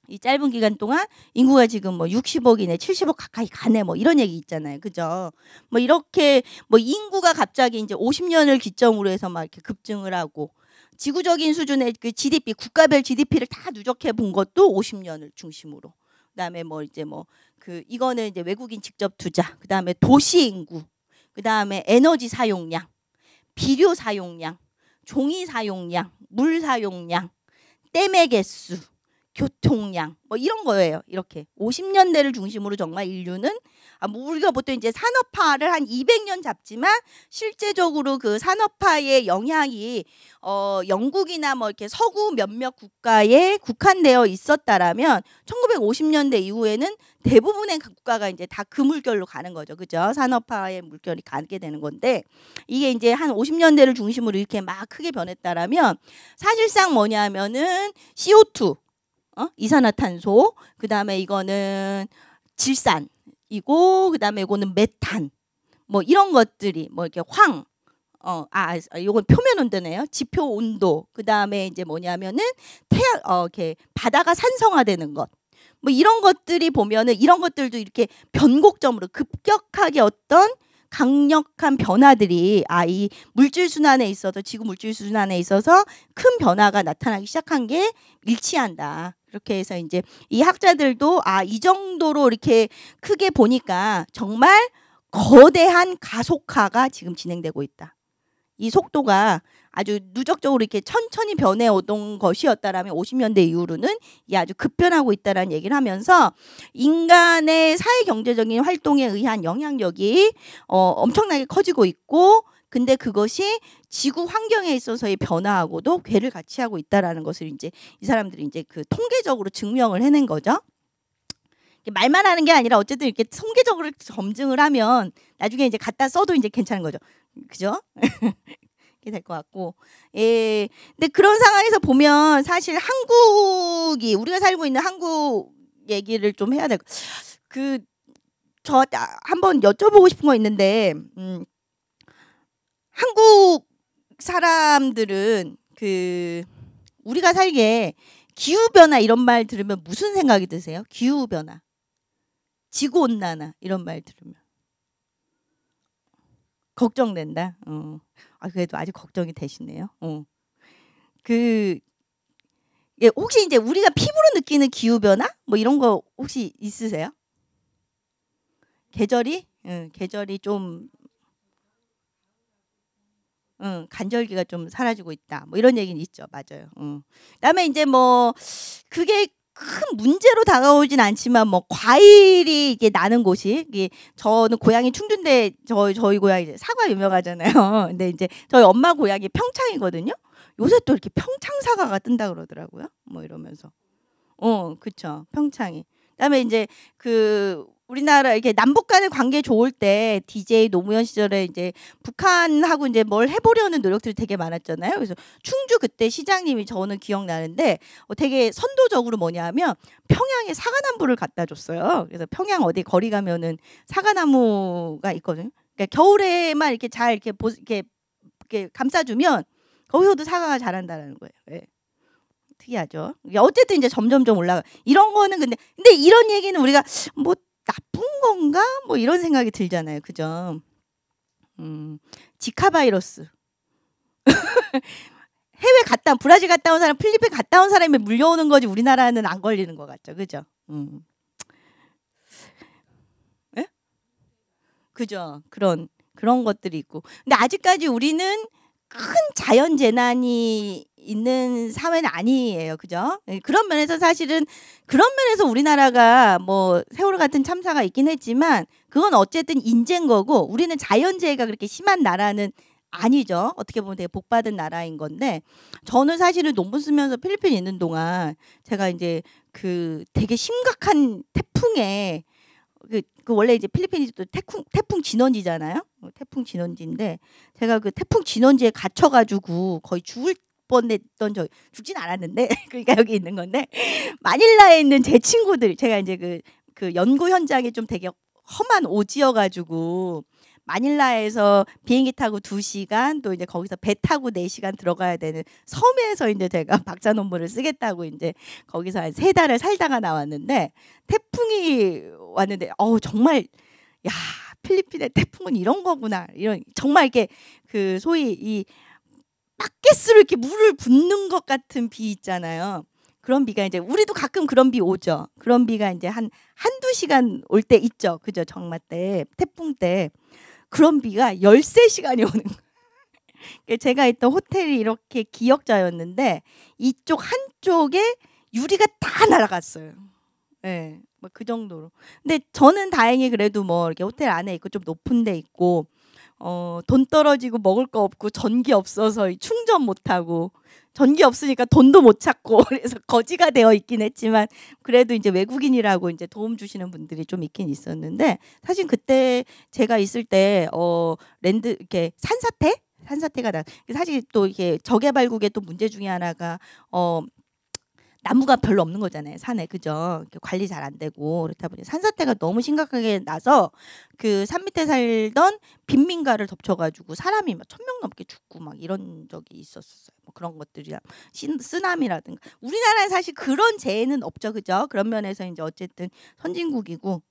이 짧은 기간 동안 인구가 지금 뭐 60억이네, 70억 가까이 가네, 뭐 이런 얘기 있잖아요. 그죠? 뭐 이렇게 뭐 인구가 갑자기 이제 50년을 기점으로 해서 막 이렇게 급증을 하고 지구적인 수준의 그 GDP 국가별 GDP를 다 누적해 본 것도 50년을 중심으로. 그다음에 뭐 이제 뭐 그 이거는 이제 외국인 직접 투자. 그다음에 도시 인구. 그다음에 에너지 사용량, 비료 사용량, 종이 사용량, 물 사용량, 댐의 개수, 교통량 뭐 이런 거예요. 이렇게 50년대를 중심으로 정말 인류는 아, 뭐 우리가 보통 이제 산업화를 한 200년 잡지만 실제적으로 그 산업화의 영향이 어 영국이나 뭐 이렇게 서구 몇몇 국가에 국한되어 있었다라면 1950년대 이후에는 대부분의 국가가 이제 다 그 물결로 가는 거죠. 그죠? 산업화의 물결이 가게 되는 건데 이게 이제 한 50년대를 중심으로 이렇게 막 크게 변했다라면 사실상 뭐냐면은 CO2 어? 이산화탄소. 그 다음에 이거는 질산이고, 그 다음에 이거는 메탄. 뭐 이런 것들이 뭐 이렇게 황. 어, 아, 아, 아 요건 표면 온도네요. 지표 온도. 그 다음에 이제 뭐냐면은 태양, 어, 이렇게 바다가 산성화되는 것. 뭐 이런 것들이 보면은 이런 것들도 이렇게 변곡점으로 급격하게 어떤 강력한 변화들이 아 이 물질 순환에 있어서 지구 물질 순환에 있어서 큰 변화가 나타나기 시작한 게 일치한다. 이렇게 해서 이제 이 학자들도 아, 이 정도로 이렇게 크게 보니까 정말 거대한 가속화가 지금 진행되고 있다. 이 속도가 아주 누적적으로 이렇게 천천히 변해오던 것이었다라면 50년대 이후로는 이 아주 급변하고 있다라는 얘기를 하면서 인간의 사회 경제적인 활동에 의한 영향력이 어, 엄청나게 커지고 있고 근데 그것이 지구 환경에 있어서의 변화하고도 괴를 같이 하고 있다라는 것을 이제 이 사람들이 이제 그 통계적으로 증명을 해낸 거죠. 말만 하는 게 아니라 어쨌든 이렇게 통계적으로 검증을 하면 나중에 이제 갖다 써도 이제 괜찮은 거죠. 그죠? 이게 될 것 같고. 예. 근데 그런 상황에서 보면 사실 한국이 우리가 살고 있는 한국 얘기를 좀 해야 될 것. 그, 저 아, 한번 여쭤보고 싶은 거 있는데, 음, 한국 사람들은 그 우리가 살기에 기후 변화 이런 말 들으면 무슨 생각이 드세요? 기후 변화, 지구 온난화 이런 말 들으면 걱정된다. 어. 아 그래도 아직 걱정이 되시네요. 어. 그 예, 혹시 이제 우리가 피부로 느끼는 기후 변화 뭐 이런 거 혹시 있으세요? 계절이 응, 예, 계절이 좀 응, 간절기가 좀 사라지고 있다. 뭐 이런 얘기는 있죠. 맞아요. 응. 그다음에 이제 뭐 그게 큰 문제로 다가오진 않지만 뭐 과일이 이게 나는 곳이 이게 저는 고향이 충주인데 저 저희 고향이 사과 유명하잖아요. 근데 이제 저희 엄마 고향이 평창이거든요. 요새 또 이렇게 평창 사과가 뜬다 그러더라고요. 뭐 이러면서 어, 그쵸 평창이. 그다음에 이제 그 우리나라 이렇게 남북 간의 관계 좋을 때 DJ 노무현 시절에 이제 북한하고 이제 뭘 해보려는 노력들이 되게 많았잖아요. 그래서 충주 그때 시장님이 저는 기억나는데 어, 되게 선도적으로 뭐냐면 평양에 사과나무를 갖다 줬어요. 그래서 평양 어디 거리 가면은 사과나무가 있거든요. 그러니까 겨울에만 이렇게 잘 이렇게 보, 이렇게, 이렇게 감싸주면 거기서도 사과가 자란다는 거예요. 예. 네. 특이하죠. 어쨌든 이제 점점점 올라가. 이런 거는 근데 근데 이런 얘기는 우리가 뭐 나쁜 건가? 뭐 이런 생각이 들잖아요. 그죠? 음, 지카 바이러스. 해외 갔다 온, 브라질 갔다 온 사람, 필리핀 갔다 온 사람이 물려오는 거지 우리나라는 안 걸리는 것 같죠. 그죠? 음. 예? 그죠? 그런 그런 것들이 있고. 근데 아직까지 우리는 큰 자연 재난이 있는 사회는 아니에요. 그죠? 예, 그런 면에서 사실은 그런 면에서 우리나라가 뭐 세월호 같은 참사가 있긴 했지만 그건 어쨌든 인재인 거고 우리는 자연재해가 그렇게 심한 나라는 아니죠. 어떻게 보면 되게 복받은 나라인 건데 저는 사실은 논문 쓰면서 필리핀 에 있는 동안 제가 이제 그 되게 심각한 태풍에 그, 그 원래 이제 필리핀이 또 태풍 태풍 진원지잖아요. 어, 태풍 진원지인데 제가 그 태풍 진원지에 갇혀가지고 거의 죽을 뻔했던 저 죽진 않았는데 그러니까 여기 있는 건데 마닐라에 있는 제 친구들 제가 이제 그그 그 연구 현장이 좀 되게 험한 오지여가지고 마닐라에서 비행기 타고 두시간또 이제 거기서 배 타고 네시간 들어가야 되는 섬에서 이제 제가 박사 논문을 쓰겠다고 이제 거기서 한 세 달을 살다가 나왔는데 태풍이 왔는데 어우 정말 야 필리핀의 태풍은 이런 거구나. 이런 정말 이게 그 소위 이 막개스로 이렇게 물을 붓는 것 같은 비 있잖아요. 그런 비가 이제 우리도 가끔 그런 비 오죠. 그런 비가 이제 한 한두 시간 올 때 있죠. 그죠? 정마 때 태풍 때 그런 비가 열세 시간이 오는 거예요. 그러니까 제가 있던 호텔이 이렇게 기역자였는데 이쪽 한쪽에 유리가 다 날아갔어요. 예. 네, 그 정도로. 근데 저는 다행히 그래도 뭐 이렇게 호텔 안에 있고 좀 높은 데 있고 어, 돈 떨어지고 먹을 거 없고 전기 없어서 충전 못 하고 전기 없으니까 돈도 못 찾고 그래서 거지가 되어 있긴 했지만 그래도 이제 외국인이라고 이제 도움 주시는 분들이 좀 있긴 있었는데 사실 그때 제가 있을 때 어 랜드 이렇게 산사태 산사태가 나 사실 또 이게 저개발국의 또 문제 중에 하나가 어 나무가 별로 없는 거잖아요 산에 그죠 관리 잘 안 되고 그렇다 보니 산사태가 너무 심각하게 나서 그 산 밑에 살던 빈민가를 덮쳐가지고 사람이 막 천 명 넘게 죽고 막 이런 적이 있었었어요 뭐 그런 것들이랑 쓰나미라든가 우리나라에 사실 그런 재해는 없죠 그죠 그런 면에서 이제 어쨌든 선진국이고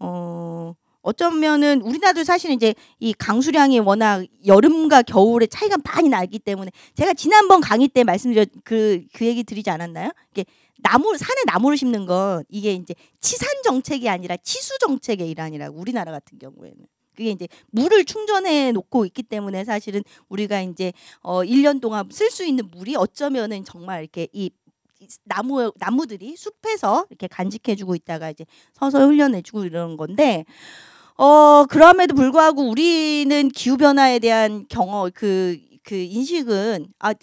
어 어쩌면은 우리나라도 사실 이제 이 강수량이 워낙 여름과 겨울의 차이가 많이 나기 때문에 제가 지난번 강의 때 말씀드렸 그그 그 얘기 드리지 않았나요? 이게 나무 산에 나무를 심는 건 이게 이제 치산 정책이 아니라 치수 정책의 일환이라고 우리나라 같은 경우에는 그게 이제 물을 충전해 놓고 있기 때문에 사실은 우리가 이제 어 1년 동안 쓸 수 있는 물이 어쩌면은 정말 이렇게 이 나무 나무들이 숲에서 이렇게 간직해 주고 있다가 이제 서서히 흘려내 주고 이러는 건데 어, 그럼에도 불구하고 우리는 기후변화에 대한 경험, 그, 그 인식은, 아,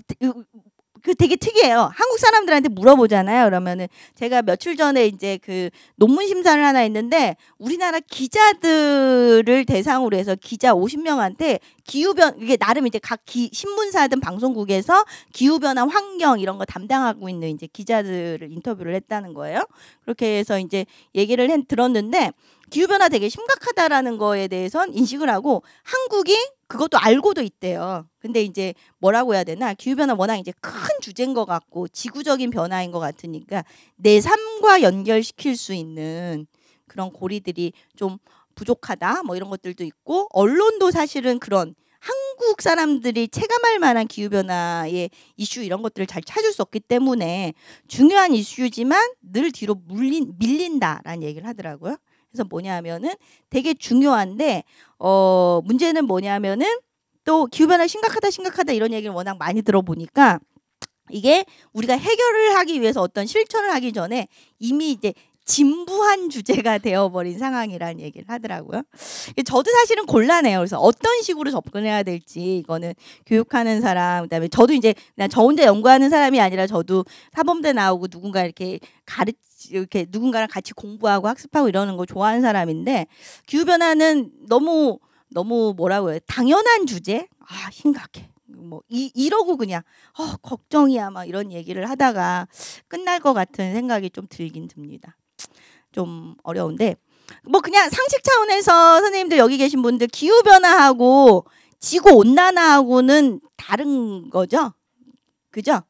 그 되게 특이해요. 한국 사람들한테 물어보잖아요. 그러면은 제가 며칠 전에 이제 그 논문 심사를 하나 했는데 우리나라 기자들을 대상으로 해서 기자 50명한테 기후변 이게 나름 이제 각 기, 신문사든 방송국에서 기후변화 환경 이런 거 담당하고 있는 이제 기자들을 인터뷰를 했다는 거예요. 그렇게 해서 이제 얘기를 했, 들었는데 기후변화 되게 심각하다라는 거에 대해선 인식을 하고 한국이 그것도 알고도 있대요. 근데 이제 뭐라고 해야 되나 기후변화 워낙 이제 큰 주제인 것 같고 지구적인 변화인 것 같으니까 내 삶과 연결시킬 수 있는 그런 고리들이 좀 부족하다 뭐 이런 것들도 있고 언론도 사실은 그런 한국 사람들이 체감할 만한 기후변화의 이슈 이런 것들을 잘 찾을 수 없기 때문에 중요한 이슈지만 늘 뒤로 물린, 밀린다라는 얘기를 하더라고요. 그래서 뭐냐면은 되게 중요한데 어 문제는 뭐냐면은 또 기후변화 심각하다 심각하다 이런 얘기를 워낙 많이 들어보니까 이게 우리가 해결을 하기 위해서 어떤 실천을 하기 전에 이미 이제 진부한 주제가 되어버린 상황이라는 얘기를 하더라고요. 저도 사실은 곤란해요. 그래서 어떤 식으로 접근해야 될지 이거는 교육하는 사람, 그다음에 저도 이제 그냥 저 혼자 연구하는 사람이 아니라 저도 사범대 나오고 누군가 이렇게 가르 치 이렇게 누군가랑 같이 공부하고 학습하고 이러는 거 좋아하는 사람인데 기후 변화는 너무 너무 뭐라고 해요 당연한 주제 아 심각해 뭐 이, 이러고 그냥 어 걱정이야 막 이런 얘기를 하다가 끝날 것 같은 생각이 좀 들긴 듭니다 좀 어려운데 뭐 그냥 상식 차원에서 선생님들 여기 계신 분들 기후 변화하고 지구 온난화하고는 다른 거죠 그죠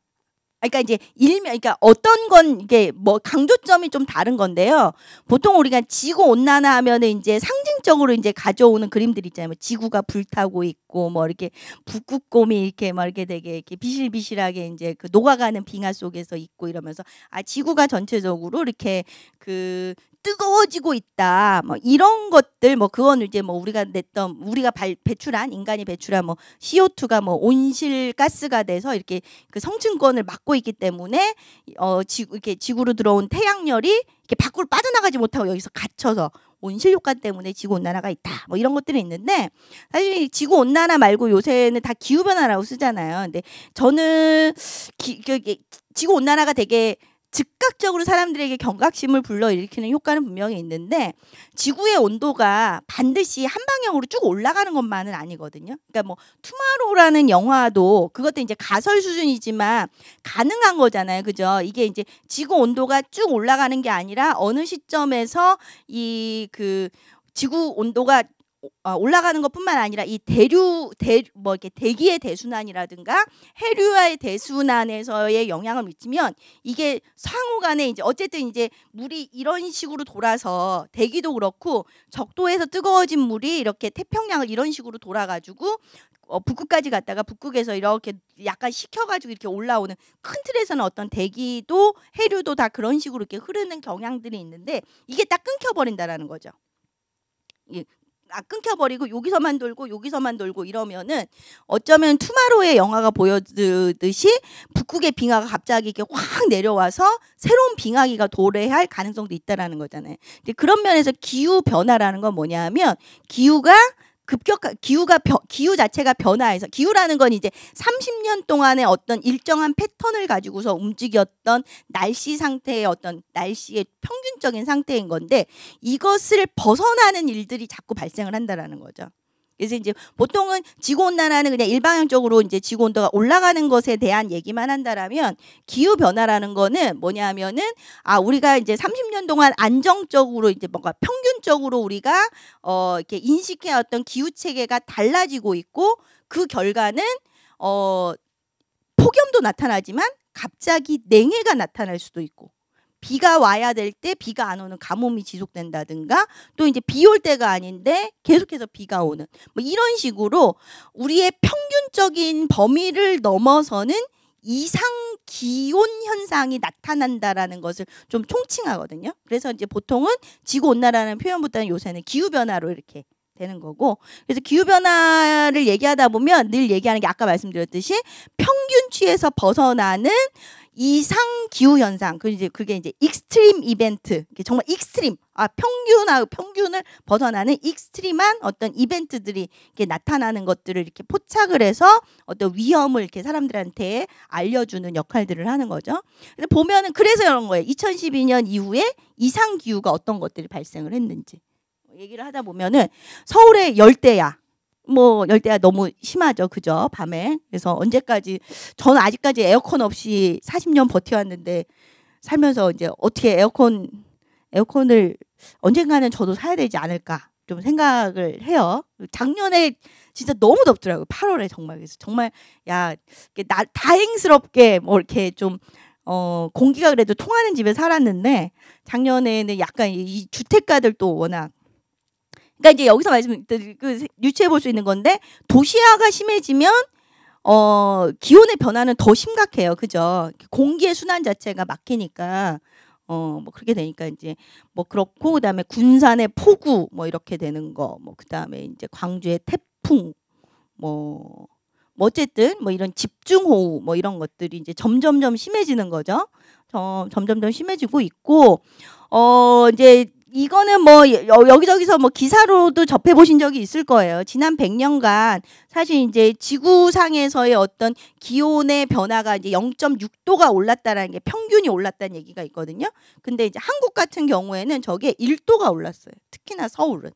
그러니까 이제 일면 그러니까 어떤 건 이게 뭐 강조점이 좀 다른 건데요. 보통 우리가 지구 온난화 하면은 이제 상징적으로 이제 가져오는 그림들 있잖아요. 뭐 지구가 불타고 있고 뭐 이렇게 북극곰이 이렇게 막 이렇게 되게 이렇게 비실비실하게 이제 그 녹아가는 빙하 속에서 있고 이러면서 아 지구가 전체적으로 이렇게 그 뜨거워지고 있다. 뭐 이런 것들 뭐 그건 이제 뭐 우리가 냈던 우리가 발, 배출한 인간이 배출한 뭐 CO2가 뭐 온실 가스가 돼서 이렇게 그 성층권을 막고 있기 때문에 어 지구 이렇게 지구로 들어온 태양열이 이렇게 밖으로 빠져나가지 못하고 여기서 갇혀서 온실 효과 때문에 지구 온난화가 있다. 뭐 이런 것들이 있는데 사실 지구 온난화 말고 요새는 다 기후 변화라고 쓰잖아요. 근데 저는 기, 그, 기 지구 온난화가 되게 즉각적으로 사람들에게 경각심을 불러일으키는 효과는 분명히 있는데 지구의 온도가 반드시 한 방향으로 쭉 올라가는 것만은 아니거든요. 그러니까 뭐 투마로우라는 영화도 그것도 이제 가설 수준이지만 가능한 거잖아요. 그죠? 이게 이제 지구 온도가 쭉 올라가는 게 아니라 어느 시점에서 이 그 지구 온도가 어, 아, 올라가는 것뿐만 아니라 이 대류 대 뭐 이렇게 대기의 대순환이라든가 해류와의 대순환에서의 영향을 미치면 이게 상호간에 이제 어쨌든 이제 물이 이런 식으로 돌아서 대기도 그렇고 적도에서 뜨거워진 물이 이렇게 태평양을 이런 식으로 돌아가지고 어, 북극까지 갔다가 북극에서 이렇게 약간 식혀가지고 이렇게 올라오는 큰 틀에서는 어떤 대기도 해류도 다 그런 식으로 이렇게 흐르는 경향들이 있는데 이게 딱 끊겨버린다라는 거죠. 막 아, 끊겨버리고 여기서만 돌고 여기서만 돌고 이러면은 어쩌면 투마로의 영화가 보여드듯이 북극의 빙하가 갑자기 이렇게 확 내려와서 새로운 빙하기가 도래할 가능성도 있다라는 거잖아요. 근데 그런 면에서 기후 변화라는 건 뭐냐면 기후가 급격 기후가 변, 기후 자체가 변화해서 기후라는 건 이제 30년 동안의 어떤 일정한 패턴을 가지고서 움직였던 날씨 상태의 어떤 날씨의 평균적인 상태인 건데 이것을 벗어나는 일들이 자꾸 발생을 한다라는 거죠. 그래서 이제 보통은 지구온난화는 그냥 일방향적으로 이제 지구온도가 올라가는 것에 대한 얘기만 한다라면 기후 변화라는 거는 뭐냐면은 아 우리가 이제 30년 동안 안정적으로 이제 뭔가 평균적으로 우리가 어 이렇게 인식해 왔던 기후 체계가 달라지고 있고 그 결과는 어 폭염도 나타나지만 갑자기 냉해가 나타날 수도 있고 비가 와야 될 때 비가 안 오는 가뭄이 지속된다든가 또 이제 비 올 때가 아닌데 계속해서 비가 오는 뭐 이런 식으로 우리의 평균적인 범위를 넘어서는 이상 기온 현상이 나타난다라는 것을 좀 총칭하거든요. 그래서 이제 보통은 지구 온난화라는 표현보다는 요새는 기후 변화로 이렇게 되는 거고 그래서 기후 변화를 얘기하다 보면 늘 얘기하는 게 아까 말씀드렸듯이 평균치에서 벗어나는 이상 기후 현상 그 이제 그게 이제 익스트림 이벤트 정말 익스트림 아 평균아 평균을 벗어나는 익스트림한 어떤 이벤트들이 이렇게 나타나는 것들을 이렇게 포착을 해서 어떤 위험을 이렇게 사람들한테 알려주는 역할들을 하는 거죠. 근데 보면은 그래서 이런 거예요. 2012년 이후에 이상 기후가 어떤 것들이 발생을 했는지 얘기를 하다 보면은 서울의 열대야 뭐 열대야 너무 심하죠. 그죠? 밤에. 그래서 언제까지 저는 아직까지 에어컨 없이 40년 버텨왔는데 살면서 이제 어떻게 에어컨 에어컨을 언젠가는 저도 사야 되지 않을까 좀 생각을 해요. 작년에 진짜 너무 덥더라고요. 8월에 정말 그래서 정말 야 나, 다행스럽게 뭐 이렇게 좀 어, 공기가 그래도 통하는 집에 살았는데 작년에는 약간 이 주택가들도 워낙 그러니까 이제 여기서 말씀 드릴그 유추해 볼 수 있는 건데 도시화가 심해지면 어 기온의 변화는 더 심각해요. 그죠? 공기의 순환 자체가 막히니까 어 뭐 그렇게 되니까 이제 뭐 그렇고 그다음에 군산의 폭우 뭐 이렇게 되는 거 뭐 그다음에 이제 광주의 태풍 뭐, 뭐 어쨌든 뭐 이런 집중호우 뭐 이런 것들이 이제 점점점 심해지는 거죠. 점점점 심해지고 있고 어 이제 이거는 뭐 여기저기서 뭐 기사로도 접해 보신 적이 있을 거예요. 지난 100년간 사실 이제 지구상에서의 어떤 기온의 변화가 이제 0.6도가 올랐다라는 게 평균이 올랐다는 얘기가 있거든요. 근데 이제 한국 같은 경우에는 저게 1도가 올랐어요. 특히나 서울은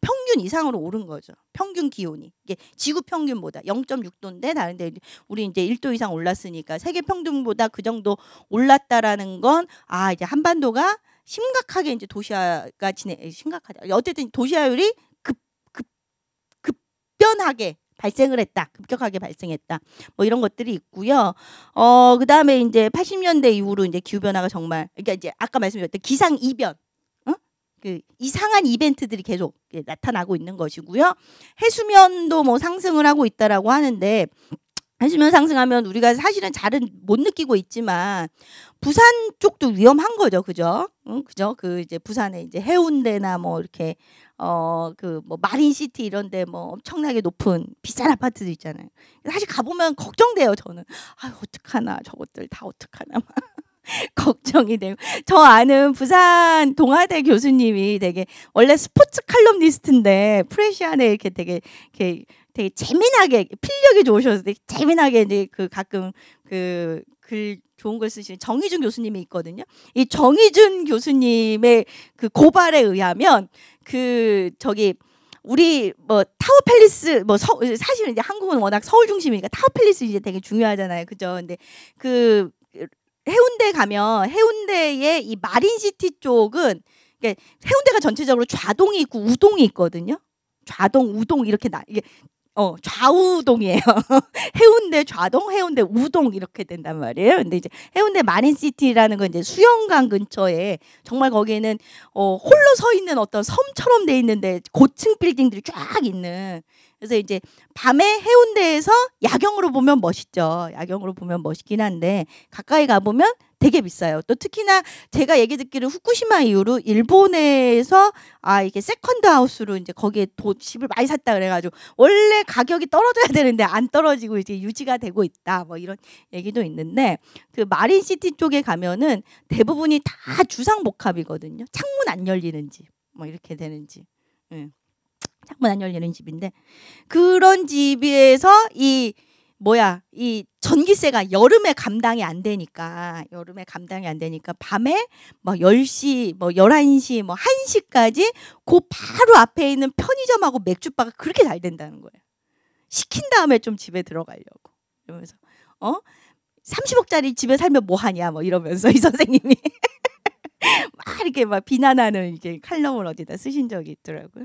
평균 이상으로 오른 거죠. 평균 기온이 이게 지구 평균보다 0.6도인데 다른데 우리 이제 1도 이상 올랐으니까 세계 평균보다 그 정도 올랐다라는 건아 이제 한반도가 심각하게 이제 도시화가 진행 심각하다. 예, 어쨌든 도시화율이 급, 급 급변하게 발생을 했다. 급격하게 발생했다. 뭐 이런 것들이 있고요. 어, 그다음에 이제 80년대 이후로 이제 기후 변화가 정말 그러니까 이제 아까 말씀드렸던 기상 이변 어? 그 이상한 이벤트들이 계속 나타나고 있는 것이고요. 해수면도 뭐 상승을 하고 있다라고 하는데 해수면 상승하면 우리가 사실은 잘은 못 느끼고 있지만 부산 쪽도 위험한 거죠, 그죠? 응, 그죠? 그 이제 부산에 이제 해운대나 뭐 이렇게 어 그 뭐 마린시티 이런데 뭐 엄청나게 높은 비싼 아파트도 있잖아요. 사실 가보면 걱정돼요, 저는. 아 어떡하나 저것들 다 어떡하나 걱정이 돼요. 저 아는 부산 동아대 교수님이 되게 원래 스포츠 칼럼니스트인데 프레시안에 이렇게 되게 이렇게 되게 재미나게 필력이 좋으셔서 되게 재미나게 이제 그 가끔 그 글 좋은 걸 쓰시는 정희준 교수님이 있거든요. 이 정희준 교수님의 그 고발에 의하면 그 저기 우리 뭐 타워 팰리스 뭐 서, 사실은 이제 한국은 워낙 서울 중심이니까 타워 팰리스 이제 되게 중요하잖아요. 그죠? 근데 그 해운대 가면 해운대의 이 마린시티 쪽은 그니까 해운대가 전체적으로 좌동이 있고 우동이 있거든요. 좌동, 우동 이렇게 나 이게 어, 좌우동이에요. 해운대 좌동, 해운대 우동 이렇게 된단 말이에요. 근데 이제 해운대 마린시티라는 건 이제 수영강 근처에 정말 거기에는 어, 홀로 서 있는 어떤 섬처럼 돼 있는데 고층 빌딩들이 쫙 있는 그래서 이제 밤에 해운대에서 야경으로 보면 멋있죠. 야경으로 보면 멋있긴 한데 가까이 가 보면 되게 비싸요. 또 특히나 제가 얘기 듣기로 후쿠시마 이후로 일본에서 아 이게 세컨드 하우스로 이제 거기에 도, 집을 많이 샀다 그래가지고 원래 가격이 떨어져야 되는데 안 떨어지고 이제 유지가 되고 있다 뭐 이런 얘기도 있는데 그 마린 시티 쪽에 가면은 대부분이 다 주상복합이거든요. 창문 안 열리는 지뭐 이렇게 되는지. 예. 창문 안 열리는 집인데 그런 집에서 이 뭐야 이 전기세가 여름에 감당이 안 되니까 여름에 감당이 안 되니까 밤에 뭐 10시 뭐 11시 뭐 1시까지 그 바로 앞에 있는 편의점하고 맥주바가 그렇게 잘 된다는 거예요. 시킨 다음에 좀 집에 들어가려고 이러면서 어? 30억짜리 집에 살면 뭐 하냐 뭐 이러면서 이 선생님이 막 이렇게 막 비난하는 이게 칼럼을 어디다 쓰신 적이 있더라고요.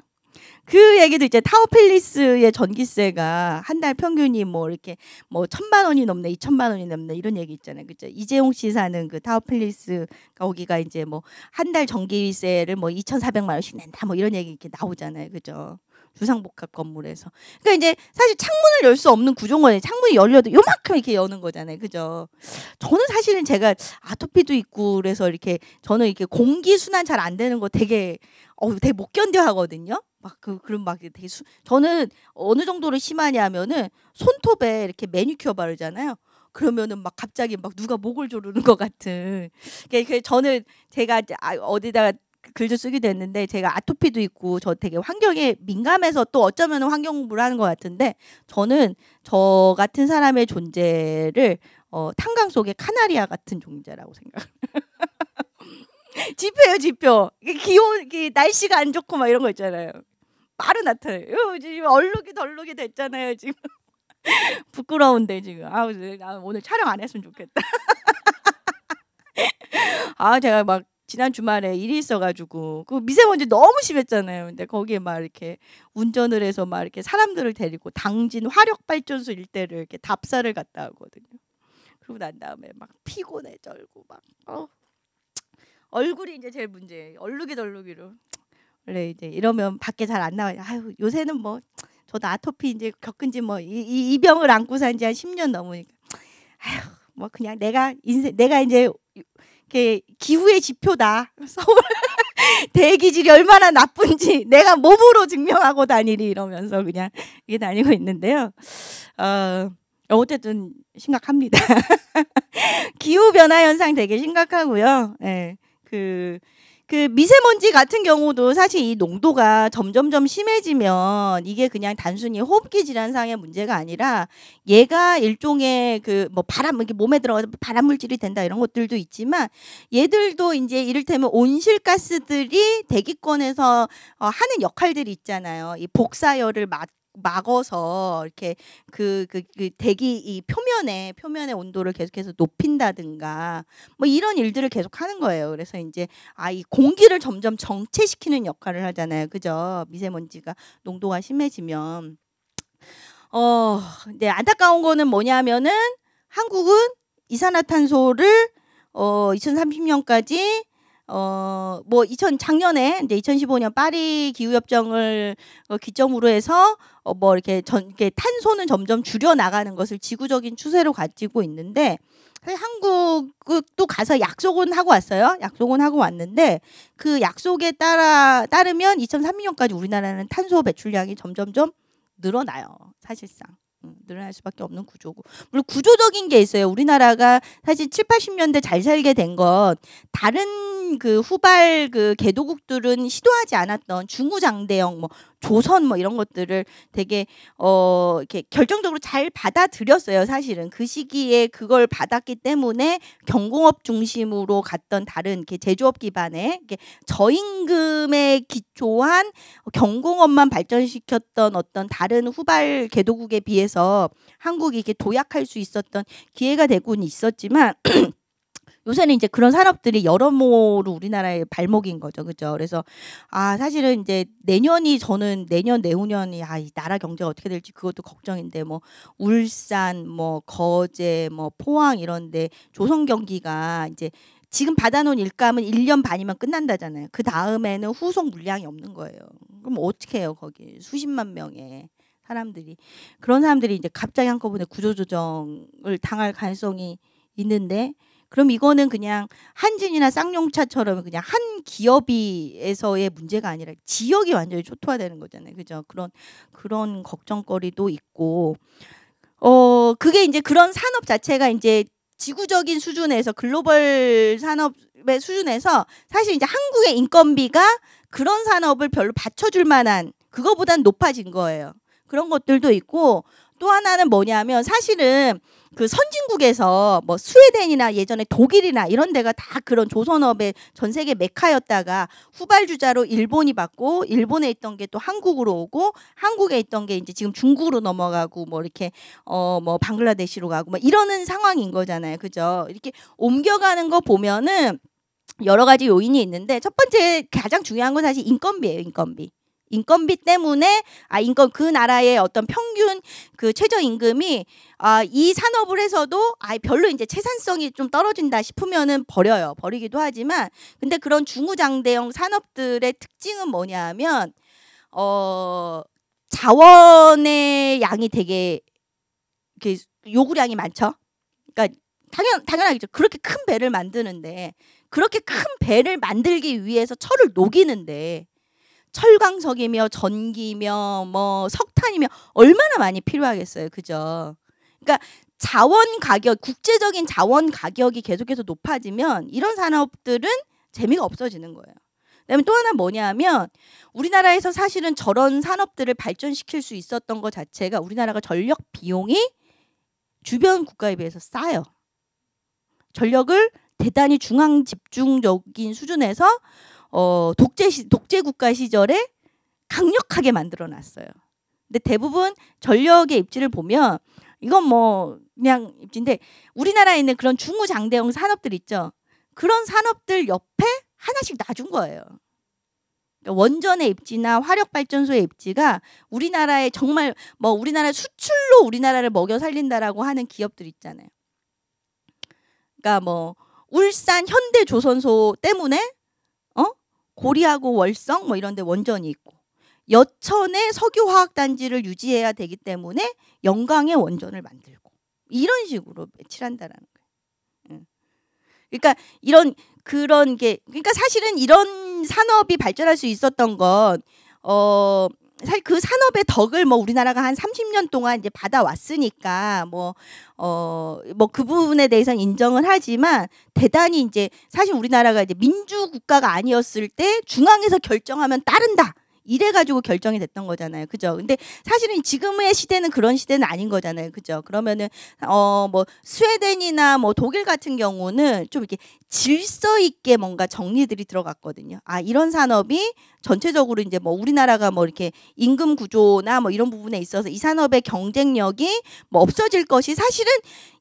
그 얘기도 이제 타워필리스의 전기세가 한 달 평균이 뭐 이렇게 뭐 천만 원이 넘네, 이천만 원이 넘네 이런 얘기 있잖아요. 그죠? 이재용 씨 사는 그 타워필리스가 오기가 이제 뭐 한 달 전기세를 뭐 이천사백만 원씩 낸다 뭐 이런 얘기 이렇게 나오잖아요. 그죠? 주상복합 건물에서. 그러니까 이제 사실 창문을 열 수 없는 구조원에 창문이 열려도 요만큼 이렇게 여는 거잖아요. 그죠? 저는 사실은 제가 아토피도 있고 그래서 이렇게 저는 이렇게 공기 순환 잘 안 되는 거 되게 어우 되게 못 견뎌 하거든요. 막그 그런 막 되게 수, 저는 어느 정도로 심하냐면은 손톱에 이렇게 매니큐어 바르잖아요. 그러면은 막 갑자기 막 누가 목을 조르는 것 같은. 그니까 저는 제가 아, 어디다가 글도 쓰기도 했는데 제가 아토피도 있고 저 되게 환경에 민감해서 또 어쩌면 환경 공부를 하는 것 같은데 저는 저 같은 사람의 존재를 어, 탄강 속의 카나리아 같은 존재라고 생각. 지표요 지표. 기온, 날씨가 안 좋고 막 이런 거 있잖아요. 바로 나타나요. 어, 지금 얼룩이 덜룩이 됐잖아요. 지금 부끄러운데 지금 아우 나 오늘 촬영 안 했으면 좋겠다. 아 제가 막 지난 주말에 일이 있어가지고 그 미세먼지 너무 심했잖아요. 근데 거기에 막 이렇게 운전을 해서 막 이렇게 사람들을 데리고 당진 화력발전소 일대를 이렇게 답사를 갔다 오거든요. 그러고 난 다음에 막 피곤해 쩔고 막 어. 얼굴이 이제 제일 문제예요. 얼룩이 덜룩이로 원래 이제 이러면 밖에 잘 안 나와요. 아유 요새는 뭐 저도 아토피 이제 겪은 지 뭐 이 이 병을 안고 산 지 한 10년 넘으니까 아휴 뭐 그냥 내가 인생 내가 이제 이렇게 기후의 지표다. 서울 대기질이 얼마나 나쁜지 내가 몸으로 증명하고 다니리 이러면서 그냥 이게 다니고 있는데요. 어 어쨌든 심각합니다. 기후 변화 현상 되게 심각하고요. 예. 네, 그그 미세먼지 같은 경우도 사실 이 농도가 점점점 심해지면 이게 그냥 단순히 호흡기 질환상의 문제가 아니라 얘가 일종의 그 뭐 바람 이렇게 몸에 들어가서 바람 물질이 된다 이런 것들도 있지만 얘들도 이제 이를테면 온실가스들이 대기권에서 어, 하는 역할들이 있잖아요. 이 복사열을 막 막어서 이렇게 그, 그, 그 대기 이 표면에 표면의 온도를 계속해서 높인다든가 뭐 이런 일들을 계속 하는 거예요. 그래서 이제 아 이 공기를 점점 정체시키는 역할을 하잖아요. 그죠? 미세먼지가 농도가 심해지면 어, 근데 안타까운 거는 뭐냐면은 한국은 이산화탄소를 어 2030년까지 어, 뭐, 2000, 작년에, 이제 2015년 파리 기후협정을 어, 기점으로 해서, 어, 뭐, 이렇게 전, 이렇게 탄소는 점점 줄여나가는 것을 지구적인 추세로 가지고 있는데, 사실 한국도 가서 약속은 하고 왔어요. 약속은 하고 왔는데 그 약속에 따라 따르면 2030년까지 우리나라는 탄소 배출량이 점점점 늘어나요. 사실상. 늘어날 수밖에 없는 구조고 물론 구조적인 게 있어요. 우리나라가 사실 7, 80년대 잘 살게 된 건 다른 그 후발 그 개도국들은 시도하지 않았던 중우장대형 뭐 조선 뭐 이런 것들을 되게 어 이렇게 결정적으로 잘 받아들였어요 사실은 그 시기에 그걸 받았기 때문에 경공업 중심으로 갔던 다른 이렇게 제조업 기반의 이렇게 저임금에 기초한 경공업만 발전시켰던 어떤 다른 후발 개도국에 비해서 한국이 이렇게 도약할 수 있었던 기회가 되고는 있었지만 요새는 이제 그런 산업들이 여러모로 우리나라의 발목인 거죠. 그죠? 그래서 아, 사실은 이제 내년이 저는 내년 내후년이 아, 이 나라 경제가 어떻게 될지 그것도 걱정인데 뭐 울산, 뭐 거제, 뭐 포항 이런 데 조선 경기가 이제 지금 받아놓은 일감은 1년 반이면 끝난다잖아요. 그 다음에는 후속 물량이 없는 거예요. 그럼 어떻게 해요, 거기. 수십만 명의 사람들이. 그런 사람들이 이제 갑자기 한꺼번에 구조조정을 당할 가능성이 있는데 그럼 이거는 그냥 한진이나 쌍용차처럼 그냥 한 기업이에서의 문제가 아니라 지역이 완전히 초토화되는 거잖아요. 그죠? 그런 그런 걱정거리도 있고 어 그게 이제 그런 산업 자체가 이제 지구적인 수준에서 글로벌 산업의 수준에서 사실 이제 한국의 인건비가 그런 산업을 별로 받쳐줄 만한 그거보단 높아진 거예요. 그런 것들도 있고 또 하나는 뭐냐면 사실은 그 선진국에서 뭐 스웨덴이나 예전에 독일이나 이런 데가 다 그런 조선업의 전 세계 메카였다가 후발주자로 일본이 받고 일본에 있던 게 또 한국으로 오고 한국에 있던 게 이제 지금 중국으로 넘어가고 뭐 이렇게 어 뭐 방글라데시로 가고 뭐 이러는 상황인 거잖아요. 그죠? 이렇게 옮겨가는 거 보면은 여러 가지 요인이 있는데 첫 번째 가장 중요한 건 사실 인건비예요, 인건비. 인건비 때문에 아 인건 그 나라의 어떤 평균 그 최저 임금이 아 이 산업을 해서도 아 별로 이제 채산성이 좀 떨어진다 싶으면은 버려요. 버리기도 하지만 근데 그런 중우장대형 산업들의 특징은 뭐냐면 어 자원의 양이 되게 이렇게 요구량이 많죠. 그러니까 당연 당연하겠죠. 그렇게 큰 배를 만드는데 그렇게 큰 배를 만들기 위해서 철을 녹이는데 철광석이며 전기며 뭐 석탄이며 얼마나 많이 필요하겠어요. 그죠? 그러니까 자원 가격, 국제적인 자원 가격이 계속해서 높아지면 이런 산업들은 재미가 없어지는 거예요. 그다음에 또 하나 뭐냐면 우리나라에서 사실은 저런 산업들을 발전시킬 수 있었던 것 자체가 우리나라가 전력 비용이 주변 국가에 비해서 싸요. 전력을 대단히 중앙 집중적인 수준에서 어, 독재 시, 독재 국가 시절에 강력하게 만들어 놨어요. 근데 대부분 전력의 입지를 보면 이건 뭐 그냥 입지인데 우리나라에 있는 그런 중우장대형 산업들 있죠. 그런 산업들 옆에 하나씩 놔준 거예요. 그러니까 원전의 입지나 화력 발전소의 입지가 우리나라에 정말 뭐 우리나라 수출로 우리나라를 먹여 살린다라고 하는 기업들 있잖아요. 그러니까 뭐 울산 현대조선소 때문에 고리하고 월성 뭐 이런 데 원전이 있고 여천의 석유화학 단지를 유지해야 되기 때문에 영광의 원전을 만들고 이런 식으로 칠한다라는 거예요. 그러니까 이런 그런 게 그러니까 사실은 이런 산업이 발전할 수 있었던 건어 사실 그 산업의 덕을 뭐 우리나라가 한 30년 동안 이제 받아왔으니까 뭐 어 뭐 그 부분에 대해서는 인정을 하지만 대단히 이제 사실 우리나라가 이제 민주 국가가 아니었을 때 중앙에서 결정하면 따른다. 이래 가지고 결정이 됐던 거잖아요. 그죠? 근데 사실은 지금의 시대는 그런 시대는 아닌 거잖아요. 그죠? 그러면은 어 뭐 스웨덴이나 뭐 독일 같은 경우는 좀 이렇게 질서 있게 뭔가 정리들이 들어갔거든요. 아, 이런 산업이 전체적으로 이제 뭐 우리나라가 뭐 이렇게 임금 구조나 뭐 이런 부분에 있어서 이 산업의 경쟁력이 뭐 없어질 것이 사실은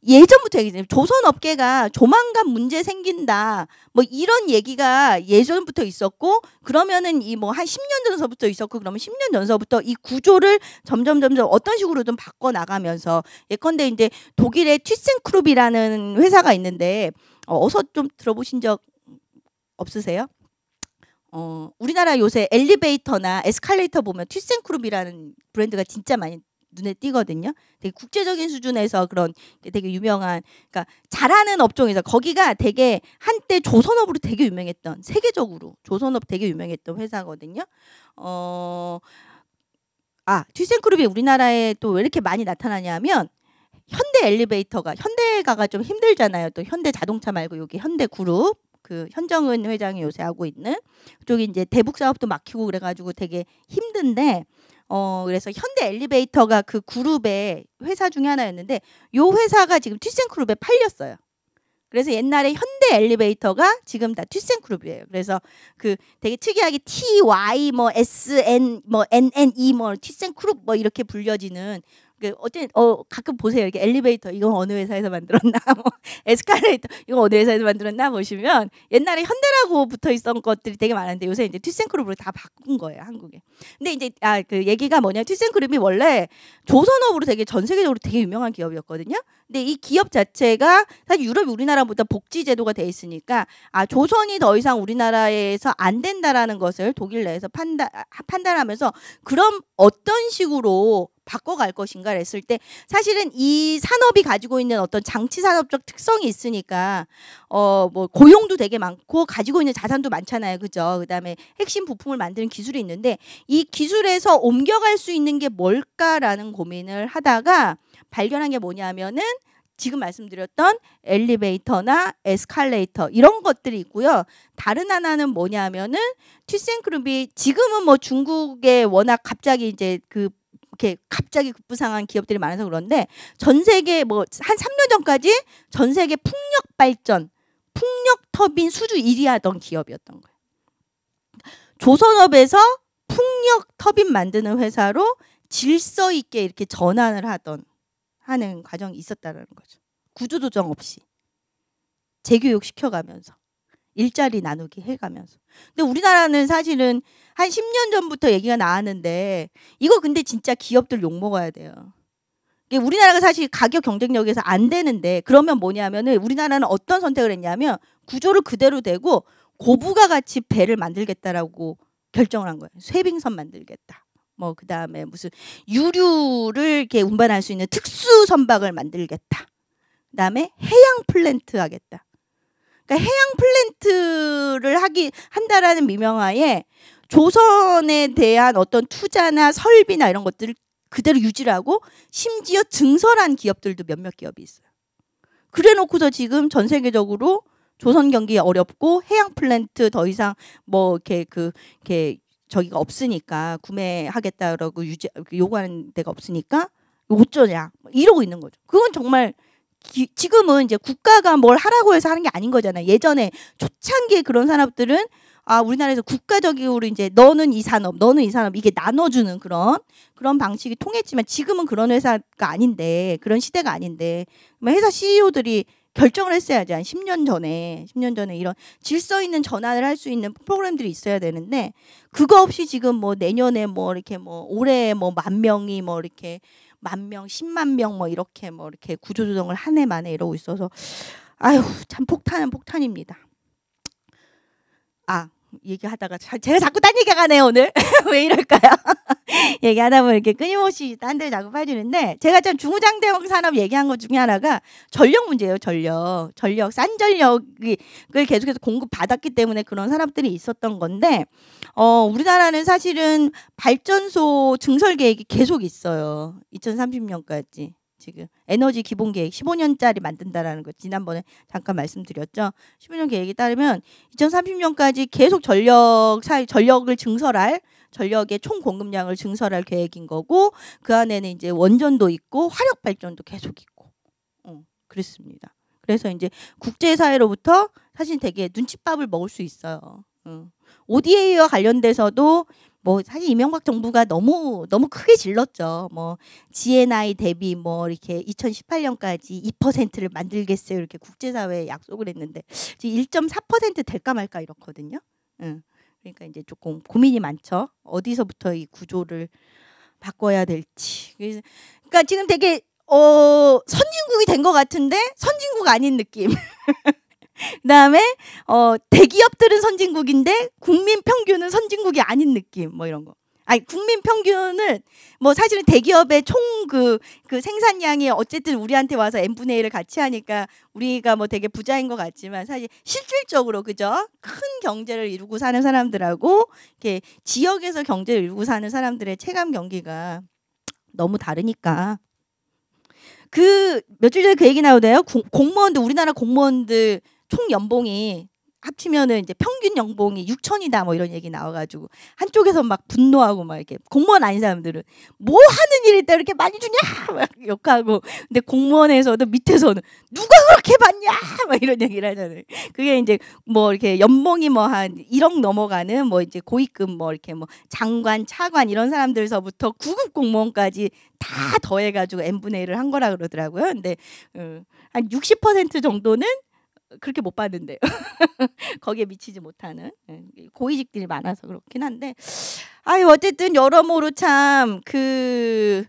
예전부터 얘기잖아요. 조선 업계가 조만간 문제 생긴다. 뭐 이런 얘기가 예전부터 있었고 그러면은 이 뭐 한 10년 전서부터 있었고 그러면 10년 전서부터 이 구조를 점점 점점 어떤 식으로든 바꿔 나가면서 예컨대 이제 독일의 튀센크룹이라는 회사가 있는데 어, 어서 좀 들어보신 적 없으세요? 어, 우리나라 요새 엘리베이터나 에스컬레이터 보면 튀센크룹이라는 브랜드가 진짜 많이 눈에 띄거든요. 되게 국제적인 수준에서 그런 되게 유명한 그러니까 잘하는 업종에서 거기가 되게 한때 조선업으로 되게 유명했던 세계적으로 조선업 되게 유명했던 회사거든요. 어 아, 튀센크룹이 우리나라에 또 왜 이렇게 많이 나타나냐면 현대 엘리베이터가 현대가가 좀 힘들잖아요. 또 현대 자동차 말고 여기 현대 그룹 그 현정은 회장이 요새 하고 있는 그쪽이 이제 대북 사업도 막히고 그래가지고 되게 힘든데 어 그래서 현대 엘리베이터가 그 그룹의 회사 중에 하나였는데 요 회사가 지금 튀센그룹에 팔렸어요. 그래서 옛날에 현대 엘리베이터가 지금 다 튀센그룹이에요. 그래서 그 되게 특이하게 T Y 뭐 S N 뭐 N N E 뭐 튀센그룹 뭐 이렇게 불려지는 그 어쨌든 어 가끔 보세요. 이렇게 엘리베이터 이건 어느 회사에서 만들었나, 뭐 에스컬레이터 이건 어느 회사에서 만들었나 보시면 옛날에 현대라고 붙어 있던 것들이 되게 많은데 요새 이제 튜센그룹으로 다 바꾼 거예요 한국에. 근데 이제 아 그 얘기가 뭐냐 튜센그룹이 원래 조선업으로 되게 전 세계적으로 되게 유명한 기업이었거든요. 근데 이 기업 자체가 사실 유럽이 우리나라보다 복지 제도가 돼 있으니까 아 조선이 더 이상 우리나라에서 안 된다라는 것을 독일 내에서 판단 판단하면서 그럼 어떤 식으로 바꿔갈 것인가 를 했을 때 사실은 이 산업이 가지고 있는 어떤 장치 산업적 특성이 있으니까 어 뭐 고용도 되게 많고 가지고 있는 자산도 많잖아요. 그죠? 그다음에 핵심 부품을 만드는 기술이 있는데 이 기술에서 옮겨갈 수 있는 게 뭘까라는 고민을 하다가 발견한 게 뭐냐면은 지금 말씀드렸던 엘리베이터나 에스컬레이터 이런 것들이 있고요. 다른 하나는 뭐냐면은 튜센크룹이 지금은 뭐 중국에 워낙 갑자기 이제 그 이렇게 갑자기 급부상한 기업들이 많아서 그런데 전 세계 뭐 한 3년 전까지 전 세계 풍력 발전, 풍력 터빈 수주 1위 하던 기업이었던 거예요. 조선업에서 풍력 터빈 만드는 회사로 질서 있게 이렇게 전환을 하던 하는 과정이 있었다는 라 거죠. 구조조정 없이 재교육 시켜가면서 일자리 나누기 해가면서. 근데 우리나라는 사실은 한 10년 전부터 얘기가 나왔는데 이거 근데 진짜 기업들 욕 먹어야 돼요. 우리나라가 사실 가격 경쟁력에서 안 되는데 그러면 뭐냐면은 우리나라는 어떤 선택을 했냐면 구조를 그대로 대고 고부가 같이 배를 만들겠다라고 결정을 한 거예요. 쇠빙선 만들겠다. 뭐 그다음에 무슨 유류를 이렇게 운반할 수 있는 특수 선박을 만들겠다. 그다음에 해양 플랜트 하겠다. 그러니까 해양 플랜트를 하기 한다라는 미명하에 조선에 대한 어떤 투자나 설비나 이런 것들을 그대로 유지하고 심지어 증설한 기업들도 몇몇 기업이 있어요. 그래 놓고서 지금 전 세계적으로 조선 경기 어렵고 해양 플랜트 더 이상 뭐 이렇게 그 이렇게 저기가 없으니까 구매하겠다라고 유지 요구하는 데가 없으니까 어쩌냐 뭐 이러고 있는 거죠. 그건 정말 기, 지금은 이제 국가가 뭘 하라고 해서 하는 게 아닌 거잖아요. 예전에 초창기에 그런 산업들은 아 우리나라에서 국가적으로 이제 너는 이 산업, 너는 이 산업 이게 나눠주는 그런 그런 방식이 통했지만 지금은 그런 회사가 아닌데 그런 시대가 아닌데 뭐 회사 CEO들이 결정을 했어야지 한 10년 전에 10년 전에 이런 질서 있는 전환을 할 수 있는 프로그램들이 있어야 되는데 그거 없이 지금 뭐 내년에 뭐 이렇게 뭐 올해 뭐 만 명이 뭐 이렇게 만 명, 십만 명 뭐 이렇게 뭐 이렇게 구조조정을 한 해 만에 이러고 있어서 아유 참 폭탄은 폭탄입니다. 아 얘기하다가 자, 제가 자꾸 딴 얘기가 가네요 오늘 왜 이럴까요? 얘기하다 보면 이렇게 끊임없이 딴 데를 자꾸 빠지는데 제가 참중장대형 산업 얘기한 것 중에 하나가 전력 문제예요 전력 전력 싼 전력이 그걸 계속해서 공급 받았기 때문에 그런 산업들이 있었던 건데 어 우리나라는 사실은 발전소 증설 계획이 계속 있어요 2030년까지 지금 에너지 기본 계획 15년짜리 만든다라는 거 지난번에 잠깐 말씀드렸죠. 15년 계획에 따르면 2030년까지 계속 전력 사회 전력을 증설할 전력의 총 공급량을 증설할 계획인 거고 그 안에는 이제 원전도 있고 화력 발전도 계속 있고 어, 그렇습니다. 그래서 이제 국제 사회로부터 사실 되게 눈칫밥을 먹을 수 있어요. 어. ODA와 관련돼서도 뭐 사실 이명박 정부가 너무 너무 크게 질렀죠. 뭐 GNI 대비 뭐 이렇게 2018년까지 2%를 만들겠어요. 이렇게 국제사회에 약속을 했는데 지금 1.4% 될까 말까 이렇거든요. 응. 예. 그러니까 이제 조금 고민이 많죠. 어디서부터 이 구조를 바꿔야 될지. 그래서 그러니까 지금 되게 어 선진국이 된 것 같은데 선진국 아닌 느낌. 그다음에 어 대기업들은 선진국인데 국민 평균은 선진국이 아닌 느낌 뭐 이런 거. 아니 국민 평균은뭐 사실은 대기업의 총그그 그 생산량이 어쨌든 우리한테 와서 n 분의 1을 같이 하니까 우리가 뭐 되게 부자인 것 같지만 사실 실질적으로 그죠 큰 경제를 이루고 사는 사람들하고 이렇게 지역에서 경제를 이루고 사는 사람들의 체감 경기가 너무 다르니까 그 며칠 전에 그 얘기 나오대요 공무원들 우리나라 공무원들 총 연봉이 합치면은 이제 평균 연봉이 6천이다 뭐 이런 얘기 나와가지고 한쪽에서 막 분노하고 막 이렇게 공무원 아닌 사람들은 뭐 하는 일인데 이렇게 많이 주냐 막 욕하고 근데 공무원에서도 밑에서는 누가 그렇게 받냐 막 이런 얘기를 하잖아요. 그게 이제 뭐 이렇게 연봉이 뭐 한 1억 넘어가는 뭐 이제 고위급 뭐 이렇게 뭐 장관 차관 이런 사람들서부터 구급 공무원까지 다 더해가지고 n 분의 1을 한 거라 그러더라고요. 근데 음, 어, 한60% 정도는 그렇게 못 봤는데 요 거기에 미치지 못하는 예, 고위직들이 많아서 그렇긴 한데 아유 어쨌든 여러모로 참 그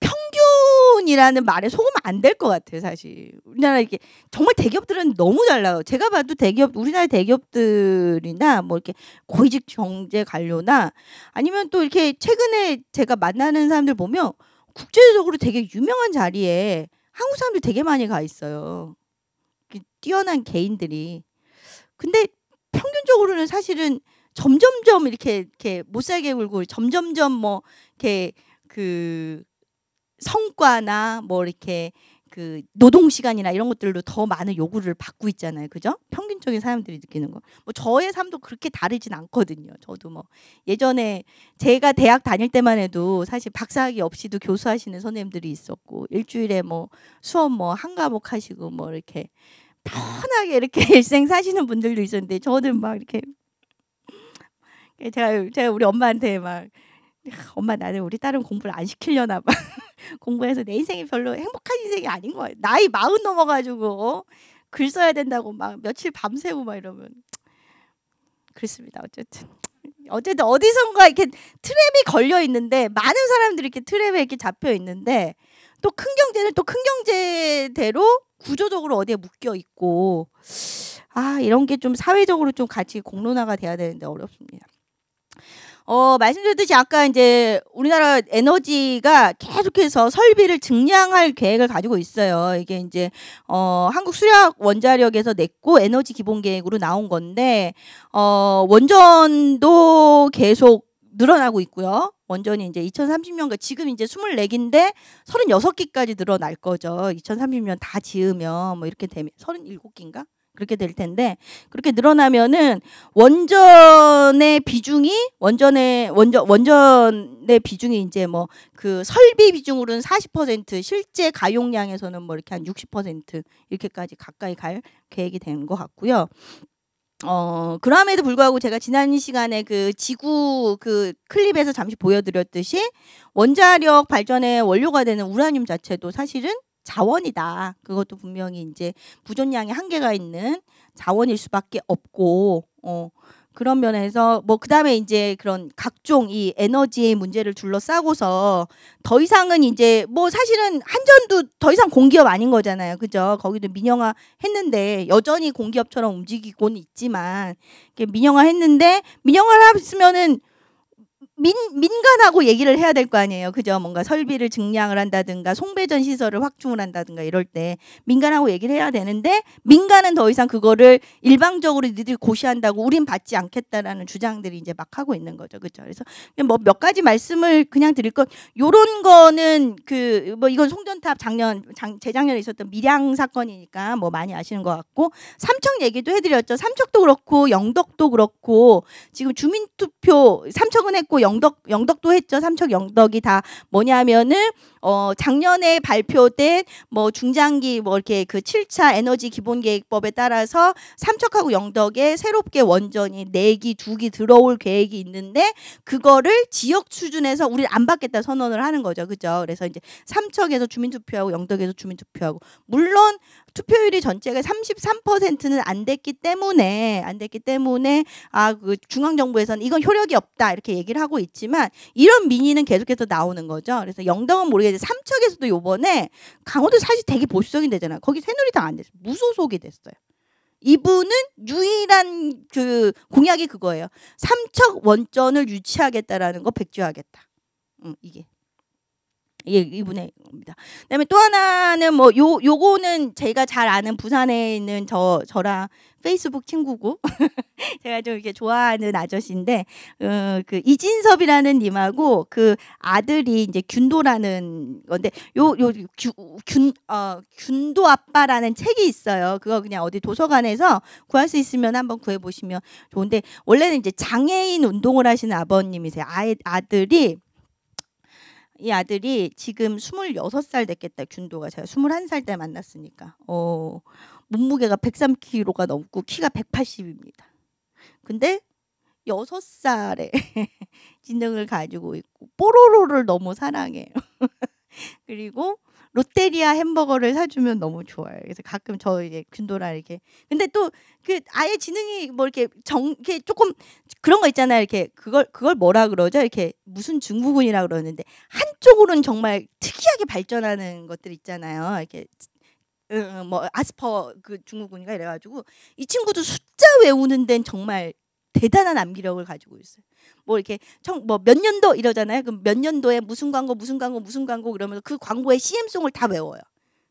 평균이라는 말에 속으면 안 될 것 같아요 사실 우리나라 이게 렇 정말 대기업들은 너무 잘나요 제가 봐도 대기업 우리나라 대기업들이나 뭐 이렇게 고위직 경제 관료나 아니면 또 이렇게 최근에 제가 만나는 사람들 보면 국제적으로 되게 유명한 자리에 한국 사람들 되게 많이 가 있어요. 뛰어난 개인들이 근데 평균적으로는 사실은 점점점 이렇게 이렇게 못 살게 굴고 점점점 뭐 이렇게 그 성과나 뭐 이렇게 그 노동 시간이나 이런 것들로 더 많은 요구를 받고 있잖아요. 그죠? 평균적인 사람들이 느끼는 거. 뭐 저의 삶도 그렇게 다르진 않거든요. 저도 뭐 예전에 제가 대학 다닐 때만 해도 사실 박사학위 없이도 교수하시는 선생님들이 있었고 일주일에 뭐 수업 뭐 한 과목 하시고 뭐 이렇게 편하게 이렇게 일생 사시는 분들도 있었는데 저는 막 이렇게 예, 제가 제가 우리 엄마한테 막 엄마 나는 우리 딸은 공부를 안 시키려나 봐 공부해서 내 인생이 별로 행복한 인생이 아닌 거야 나이 마흔 넘어가지고 어? 글 써야 된다고 막 며칠 밤새고 막 이러면 그렇습니다 어쨌든 어쨌든 어디선가 이렇게 트랩이 걸려 있는데 많은 사람들이 이렇게 트랩에 이렇게 잡혀 있는데 또 큰 경제는 또 큰 경제대로 구조적으로 어디에 묶여 있고 아 이런 게 좀 사회적으로 좀 같이 공론화가 돼야 되는데 어렵습니다. 어, 말씀드렸듯이 아까 이제 우리나라 에너지가 계속해서 설비를 증량할 계획을 가지고 있어요. 이게 이제 어, 한국 수력 원자력에서 냈고 에너지 기본 계획으로 나온 건데 어, 원전도 계속 늘어나고 있고요. 원전이 이제 2030년과 지금 이제 24기인데 36기까지 늘어날 거죠. 2030년 다 지으면 뭐 이렇게 되면 37기인가? 그렇게 될 텐데 그렇게 늘어나면은 원전의 비중이 원전의 원전 원전의 비중이 이제 뭐 그 설비 비중으로는 40% 실제 가용량에서는 뭐 이렇게 한 60% 이렇게까지 가까이 갈 계획이 된 것 같고요. 어, 그럼에도 불구하고 제가 지난 시간에 그 지구 그 클립에서 잠시 보여드렸듯이 원자력 발전의 원료가 되는 우라늄 자체도 사실은 자원이다. 그것도 분명히 이제 부존량의 한계가 있는 자원일 수밖에 없고, 어, 그런 면에서 뭐 그다음에 이제 그런 각종 이 에너지의 문제를 둘러싸고서 더 이상은 이제 뭐 사실은 한전도 더 이상 공기업 아닌 거잖아요. 그죠? 거기도 민영화 했는데 여전히 공기업처럼 움직이곤 있지만 민영화 했는데 민영화를 했으면은 민, 민간하고 얘기를 해야 될 거 아니에요. 그죠? 뭔가 설비를 증량을 한다든가 송배전 시설을 확충을 한다든가 이럴 때 민간하고 얘기를 해야 되는데 민간은 더 이상 그거를 일방적으로 니들이 고시한다고 우린 받지 않겠다라는 주장들이 이제 막 하고 있는 거죠. 그죠? 그래서 뭐 몇 가지 말씀을 그냥 드릴 건 요런 거는 그 뭐 이건 송전탑 작년 장, 재작년에 있었던 밀양 사건이니까 뭐 많이 아시는 것 같고 삼척 얘기도 해드렸죠. 삼척도 그렇고 영덕도 그렇고 지금 주민투표 삼척은 했고 영 영덕 영덕도 했죠. 삼척 영덕이 다 뭐냐면은 어 작년에 발표된 뭐 중장기 뭐 이렇게 그 7차 에너지 기본 계획법에 따라서 삼척하고 영덕에 새롭게 원전이 4기, 2기 들어올 계획이 있는데 그거를 지역 수준에서 우리 안 받겠다 선언을 하는 거죠. 그죠? 그래서 이제 삼척에서 주민 투표하고 영덕에서 주민 투표하고 물론 투표율이 전체가 33%는 안 됐기 때문에 안 됐기 때문에 아 그 중앙 정부에서는 이건 효력이 없다 이렇게 얘기를 하고 있지만 이런 민의는 계속해서 나오는 거죠. 그래서 영당은 모르겠는데 삼척에서도 요번에 강원도 사실 되게 보수적인 데잖아요. 거기 새누리당 안 됐어요. 무소속이 됐어요. 이분은 유일한 그 공약이 그거예요. 삼척 원전을 유치하겠다라는 거 백지화하겠다. 음, 이게 예, 이분의 겁니다. 그다음에 또 하나는 뭐 요 요거는 제가 잘 아는 부산에 있는 저 저랑 페이스북 친구고 제가 좀 이렇게 좋아하는 아저씨인데 어, 그 이진섭이라는 님하고 그 아들이 이제 균도라는 건데 요 요균어 균도 아빠라는 책이 있어요. 그거 그냥 어디 도서관에서 구할 수 있으면 한번 구해 보시면 좋은데 원래는 이제 장애인 운동을 하시는 아버님이세요. 아이, 아들이 이 아들이 지금 26살 됐겠다. 균도가 제가 21살 때 만났으니까. 어, 몸무게가 103kg가 넘고 키가 180입니다. 근데 6살에 지능을 가지고 있고 뽀로로를 너무 사랑해요. 그리고 롯데리아 햄버거를 사주면 너무 좋아요. 그래서 가끔 저 이제 균도랑 이렇게 근데 또 그 아예 지능이 뭐 이렇게 정 이렇게 조금 그런 거 있잖아요. 이렇게 그걸 그걸 뭐라 그러죠? 이렇게 무슨 중국군이라 그러는데 한쪽으로는 정말 특이하게 발전하는 것들 있잖아요. 이렇게 음, 뭐 아스퍼 그 중국군인가 이래가지고 이 친구도 숫자 외우는 데는 정말 대단한 암기력을 가지고 있어요. 뭐 이렇게 청 뭐 몇 년도 이러잖아요. 그럼 몇 년도에 무슨 광고 무슨 광고 무슨 광고 그러면 서그 광고의 CM송을 다 외워요.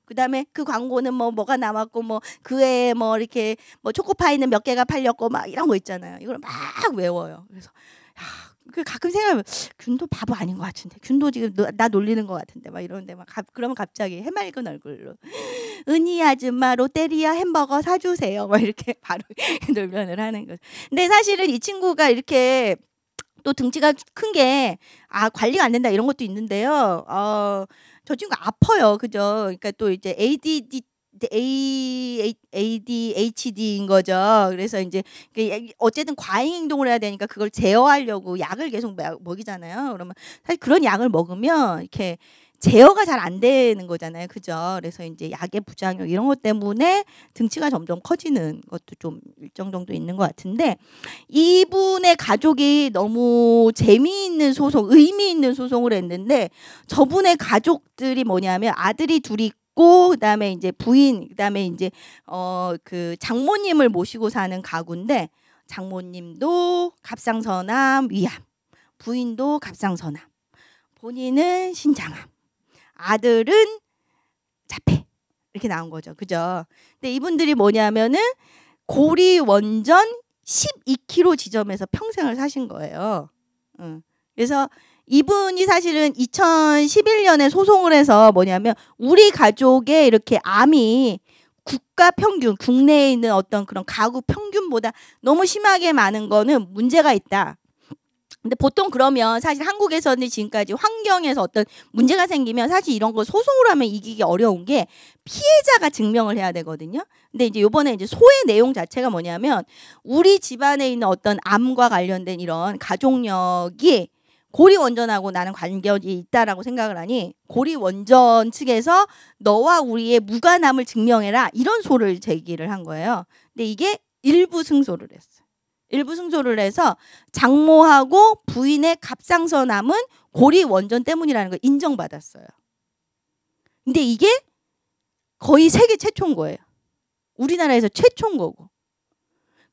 그다음에 그 광고는 뭐 뭐가 나왔고 뭐 그에 뭐 이렇게 뭐 초코파이는 몇 개가 팔렸고 막 이런 거 있잖아요. 이걸 막 외워요. 그래서 야, 그 가끔 생각하면 균도 바보 아닌 것 같은데 균도 지금 너, 나 놀리는 것 같은데 막 이러는데 막 가, 그러면 갑자기 해맑은 얼굴로 은희 아줌마 롯데리아 햄버거 사주세요 막 이렇게 바로 놀면을 하는 거죠 근데 사실은 이 친구가 이렇게 또 등치가 큰 게 아 관리가 안 된다 이런 것도 있는데요. 어, 저친구 아퍼요. 그죠? 그러니까 또 이제 ADD A, ADHD인 거죠. 그래서 이제 그 어쨌든 과잉 행동을 해야 되니까 그걸 제어하려고 약을 계속 먹이잖아요. 그러면 사실 그런 약을 먹으면 이렇게 제어가 잘 안 되는 거잖아요. 그죠? 그래서 이제 약의 부작용 이런 것 때문에 등치가 점점 커지는 것도 좀 일정 정도 있는 것 같은데 이분의 가족이 너무 재미있는 소송, 의미 있는 소송을 했는데 저분의 가족들이 뭐냐면 아들이 둘이 있고 그다음에 이제 부인 그다음에 이제 어그 장모님을 모시고 사는 가구인데 장모님도 갑상선암 위암 부인도 갑상선암 본인은 신장암 아들은 자폐 이렇게 나온 거죠. 그죠? 근데 이분들이 뭐냐면은 고리 원전 12km 지점에서 평생을 사신 거예요. 응. 그래서 이분이 사실은 2011년에 소송을 해서 뭐냐면 우리 가족의 이렇게 암이 국가 평균, 국내에 있는 어떤 그런 가구 평균보다 너무 심하게 많은 거는 문제가 있다. 근데 보통 그러면 사실 한국에서는 지금까지 환경에서 어떤 문제가 생기면 사실 이런 걸 소송을 하면 이기기 어려운 게 피해자가 증명을 해야 되거든요. 근데 이제 요번에 이제 소의 내용 자체가 뭐냐면 우리 집안에 있는 어떤 암과 관련된 이런 가족력이 고리 원전하고 나는 관계가 있다라고 생각을 하니 고리 원전 측에서 너와 우리의 무관함을 증명해라 이런 소를 제기를 한 거예요. 근데 이게 일부 승소를 했어. 요 일부 승조를 해서 장모하고 부인의 갑상서 남은 고리 원전 때문이라는 걸 인정받았어요. 근데 이게 거의 세계 최초인 거예요. 우리나라에서 최초인 거고.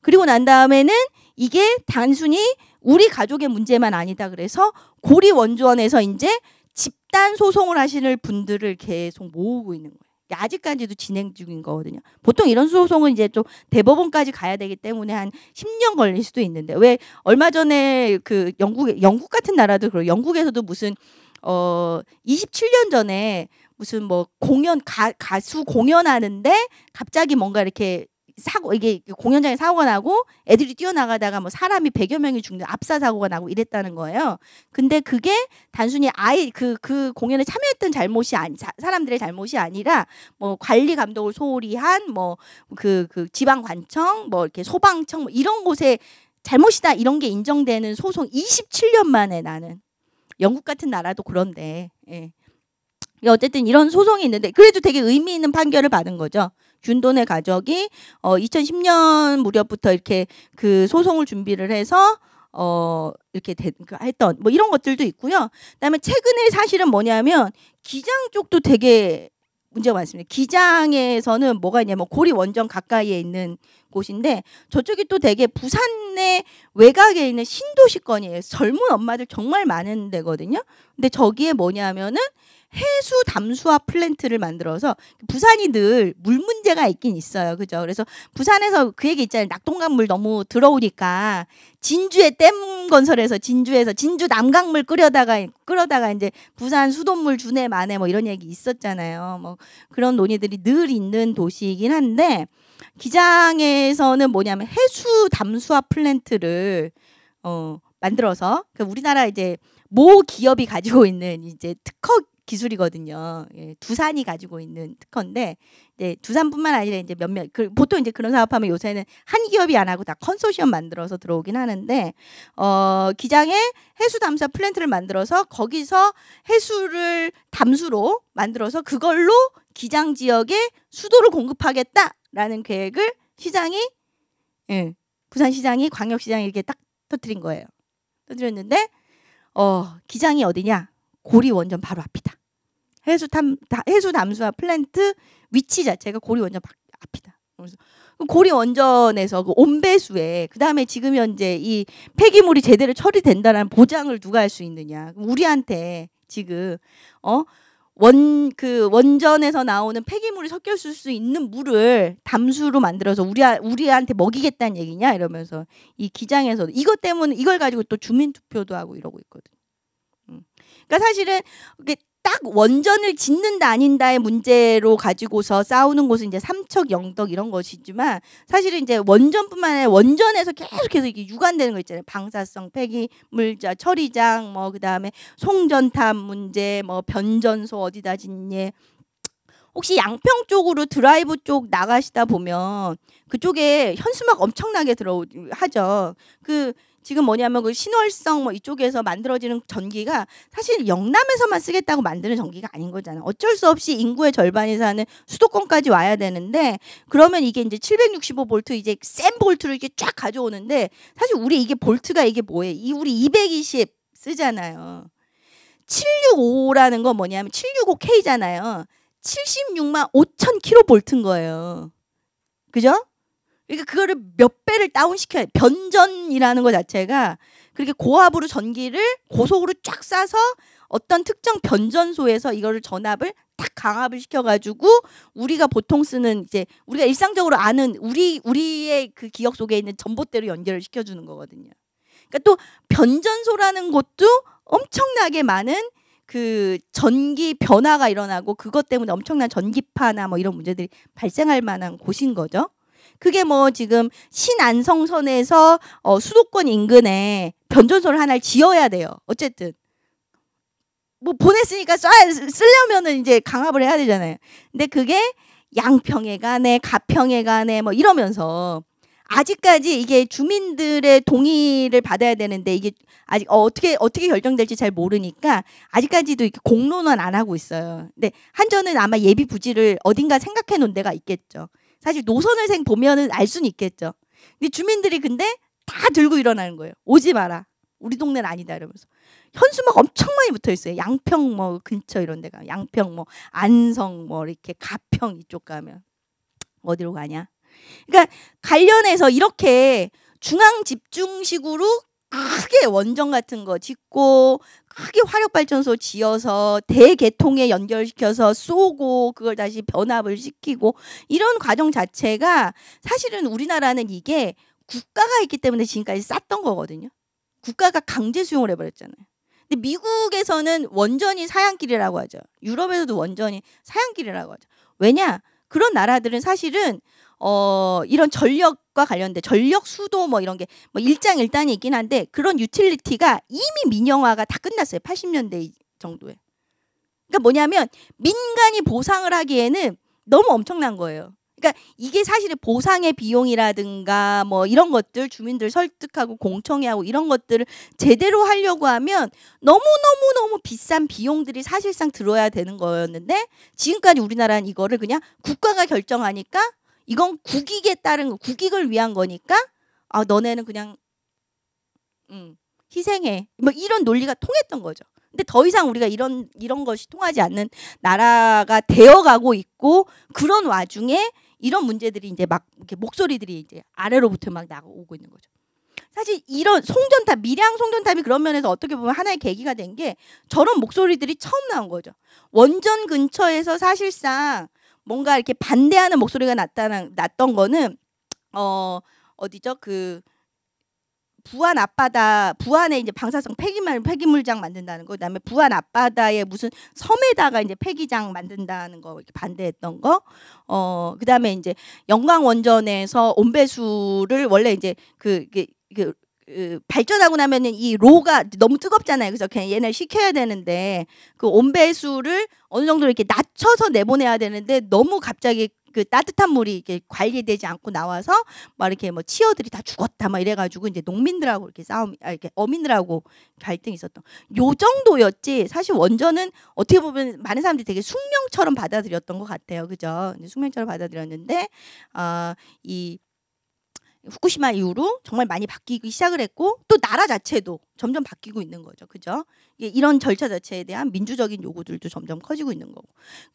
그리고 난 다음에는 이게 단순히 우리 가족의 문제만 아니다 그래서 고리 원주원에서 이제 집단 소송을 하시는 분들을 계속 모으고 있는 거예요. 아직까지도 진행 중인 거거든요. 보통 이런 소송은 이제 좀 대법원까지 가야 되기 때문에 한 10년 걸릴 수도 있는데 왜 얼마 전에 그 영국 영국 같은 나라도 그렇고 영국에서도 무슨 어 27년 전에 무슨 뭐 공연 가, 가수 공연하는데 갑자기 뭔가 이렇게 사고 이게 공연장에 사고가 나고 애들이 뛰어나가다가 뭐 사람이 백여 명이 죽는 압사 사고가 나고 이랬다는 거예요. 근데 그게 단순히 아이 그그 그 공연에 참여했던 잘못이 아니 사람들의 잘못이 아니라 뭐 관리 감독을 소홀히 한 뭐 그그 그, 그 지방 관청 뭐 이렇게 소방청 뭐 이런 곳에 잘못이다 이런 게 인정되는 소송 27년 만에 나는 영국 같은 나라도 그런데 예. 그러니까 어쨌든 이런 소송이 있는데 그래도 되게 의미 있는 판결을 받은 거죠. 준돈의 가족이 어 2010년 무렵부터 이렇게 그 소송을 준비를 해서 어 이렇게 되, 그 했던 뭐 이런 것들도 있고요. 그다음에 최근에 사실은 뭐냐면 기장 쪽도 되게 문제가 많습니다. 기장에서는 뭐가 있냐면 뭐 고리 원전 가까이에 있는 곳인데 저쪽이 또 되게 부산의 외곽에 있는 신도시권이에요. 젊은 엄마들 정말 많은 데거든요. 근데 저기에 뭐냐면은 해수 담수화 플랜트를 만들어서 부산이 늘 물 문제가 있긴 있어요. 그죠? 그래서 부산에서 그 얘기 있잖아요. 낙동강 물 너무 들어오니까 진주에 댐 건설해서 진주에서 진주 남강물 끓여다가 끌어다가 이제 부산 수돗물 주네 만에 뭐 이런 얘기 있었잖아요. 뭐 그런 논의들이 늘 있는 도시이긴 한데 기장에서는 뭐냐면 해수 담수화 플랜트를 어 만들어서 그러니까 우리나라 이제 모 기업이 가지고 있는 이제 특허 기술이거든요. 예, 두산이 가지고 있는 특허인데 이제 두산뿐만 아니라 이제 몇몇 그, 보통 이제 그런 사업하면 요새는 한 기업이 안 하고 다 컨소시엄 만들어서 들어오긴 하는데 어, 기장에 해수 담수화 플랜트를 만들어서 거기서 해수를 담수로 만들어서 그걸로 기장 지역에 수도를 공급하겠다 라는 계획을 시장이 예, 부산시장이 광역시장에 이렇게 딱 터뜨린 거예요. 터뜨렸는데 어, 기장이 어디냐? 고리 원전 바로 앞이다. 해수 탐 해수 담수화 플랜트 위치 자체가 고리 원전 앞이다. 그래서 그 고리 원전에서 그 온배수에 그다음에 지금 현재 이 폐기물이 제대로 처리된다라는 보장을 누가 할 수 있느냐? 우리한테 지금 어 원그 원전에서 나오는 폐기물이 섞여 있을 수 있는 물을 담수로 만들어서 우리 우리한테 먹이겠다는 얘기냐 이러면서 이 기장에서 이것 때문에 이걸 가지고 또 주민 투표도 하고 이러고 있거든. 요 음. 그러니까 사실은 이게 딱 원전을 짓는다 아닌다의 문제로 가지고서 싸우는 곳은 이제 삼척 영덕 이런 것이지만 사실은 이제 원전뿐만 아니라 원전에서 계속해서 이게 유관되는 거 있잖아요 방사성 폐기물자 처리장 뭐 그다음에 송전탑 문제 뭐 변전소 어디다 짓니 혹시 양평 쪽으로 드라이브 쪽 나가시다 보면 그쪽에 현수막 엄청나게 들어 하죠 그 지금 뭐냐면 그 신월성 뭐 이쪽에서 만들어지는 전기가 사실 영남에서만 쓰겠다고 만드는 전기가 아닌 거잖아요. 어쩔 수 없이 인구의 절반이 사는 수도권까지 와야 되는데 그러면 이게 이제 765 볼트 이제 센 볼트를 이렇게 쫙 가져오는데 사실 우리 이게 볼트가 이게 뭐예요? 이 우리 220 쓰잖아요. 765라는 건 뭐냐면 765K잖아요. 76만 5천 킬로볼트인 거예요. 그죠? 그러니까 그거를 몇 배를 다운시켜야 돼. 변전이라는 것 자체가 그렇게 고압으로 전기를 고속으로 쫙 싸서 어떤 특정 변전소에서 이거를 전압을 딱 강압을 시켜가지고 우리가 보통 쓰는 이제 우리가 일상적으로 아는 우리 우리의 그 기억 속에 있는 전봇대로 연결을 시켜주는 거거든요. 그러니까 또 변전소라는 곳도 엄청나게 많은 그 전기 변화가 일어나고 그것 때문에 엄청난 전기파나 뭐 이런 문제들이 발생할 만한 곳인 거죠. 그게 뭐 지금 신안성선에서 어, 수도권 인근에 변전소를 하나를 지어야 돼요. 어쨌든 뭐 보냈으니까 쏴 쓰려면은 이제 강압을 해야 되잖아요. 근데 그게 양평에 가네, 가평에 가네 뭐 이러면서 아직까지 이게 주민들의 동의를 받아야 되는데 이게 아직 어, 어떻게 어떻게 결정될지 잘 모르니까 아직까지도 이렇게 공론은 안 하고 있어요. 근데 한전은 아마 예비 부지를 어딘가 생각해 놓은 데가 있겠죠. 사실 노선을생 보면은 알 수는 있겠죠. 근데 주민들이 근데 다 들고 일어나는 거예요. 오지 마라. 우리 동네는 아니다 이러면서 현수막 엄청 많이 붙어 있어요. 양평 뭐 근처 이런 데가 양평 뭐 안성 뭐 이렇게 가평 이쪽 가면 어디로 가냐? 그러니까 관련해서 이렇게 중앙 집중식으로 크게 원전 같은 거 짓고 크게 화력 발전소 지어서 대개통에 연결시켜서 쏘고 그걸 다시 변압을 시키고 이런 과정 자체가 사실은 우리나라는 이게 국가가 있기 때문에 지금까지 쌌던 거거든요. 국가가 강제 수용을 해버렸잖아요. 근데 미국에서는 원전이 사양길이라고 하죠. 유럽에서도 원전이 사양길이라고 하죠. 왜냐? 그런 나라들은 사실은 어, 이런 전력과 관련된 전력 수도 뭐 이런 게 뭐 일장일단이 있긴 한데 그런 유틸리티가 이미 민영화가 다 끝났어요. 80년대 정도에. 그러니까 뭐냐면 민간이 보상을 하기에는 너무 엄청난 거예요. 그러니까 이게 사실은 보상의 비용이라든가 뭐 이런 것들 주민들 설득하고 공청회하고 이런 것들을 제대로 하려고 하면 너무너무너무 비싼 비용들이 사실상 들어야 되는 거였는데 지금까지 우리나라는 이거를 그냥 국가가 결정하니까 이건 국익에 따른 국익을 위한 거니까 아 너네는 그냥 음, 희생해 뭐 이런 논리가 통했던 거죠. 근데 더 이상 우리가 이런 이런 것이 통하지 않는 나라가 되어가고 있고 그런 와중에 이런 문제들이 이제 막 이렇게 목소리들이 이제 아래로부터 막 나오고 있는 거죠. 사실 이런 송전탑 밀양 송전탑이 그런 면에서 어떻게 보면 하나의 계기가 된 게 저런 목소리들이 처음 나온 거죠. 원전 근처에서 사실상 뭔가 이렇게 반대하는 목소리가 났다나 났던 거는 어 어디죠 그 부안 앞바다 부안에 이제 방사성 폐기물 폐기물장 만든다는 거 그다음에 부안 앞바다에 무슨 섬에다가 이제 폐기장 만든다는 거 이렇게 반대했던 거 어 그다음에 이제 영광 원전에서 온배수를 원래 이제 그, 그, 그그 발전하고 나면은 이 로가 너무 뜨겁잖아요. 그래서 그냥 얘네 식혀야 되는데 그 온배수를 어느 정도 이렇게 낮춰서 내보내야 되는데 너무 갑자기 그 따뜻한 물이 이렇게 관리되지 않고 나와서 막 이렇게 뭐 치어들이 다 죽었다 막 이래가지고 이제 농민들하고 이렇게 싸움, 아 이렇게 어민들하고 갈등이 있었던 요 정도였지 사실 원전은 어떻게 보면 많은 사람들이 되게 숙명처럼 받아들였던 것 같아요, 그죠? 숙명처럼 받아들였는데 아이 어, 후쿠시마 이후로 정말 많이 바뀌기 시작을 했고 또 나라 자체도 점점 바뀌고 있는 거죠. 그죠? 이런 절차 자체에 대한 민주적인 요구들도 점점 커지고 있는 거고.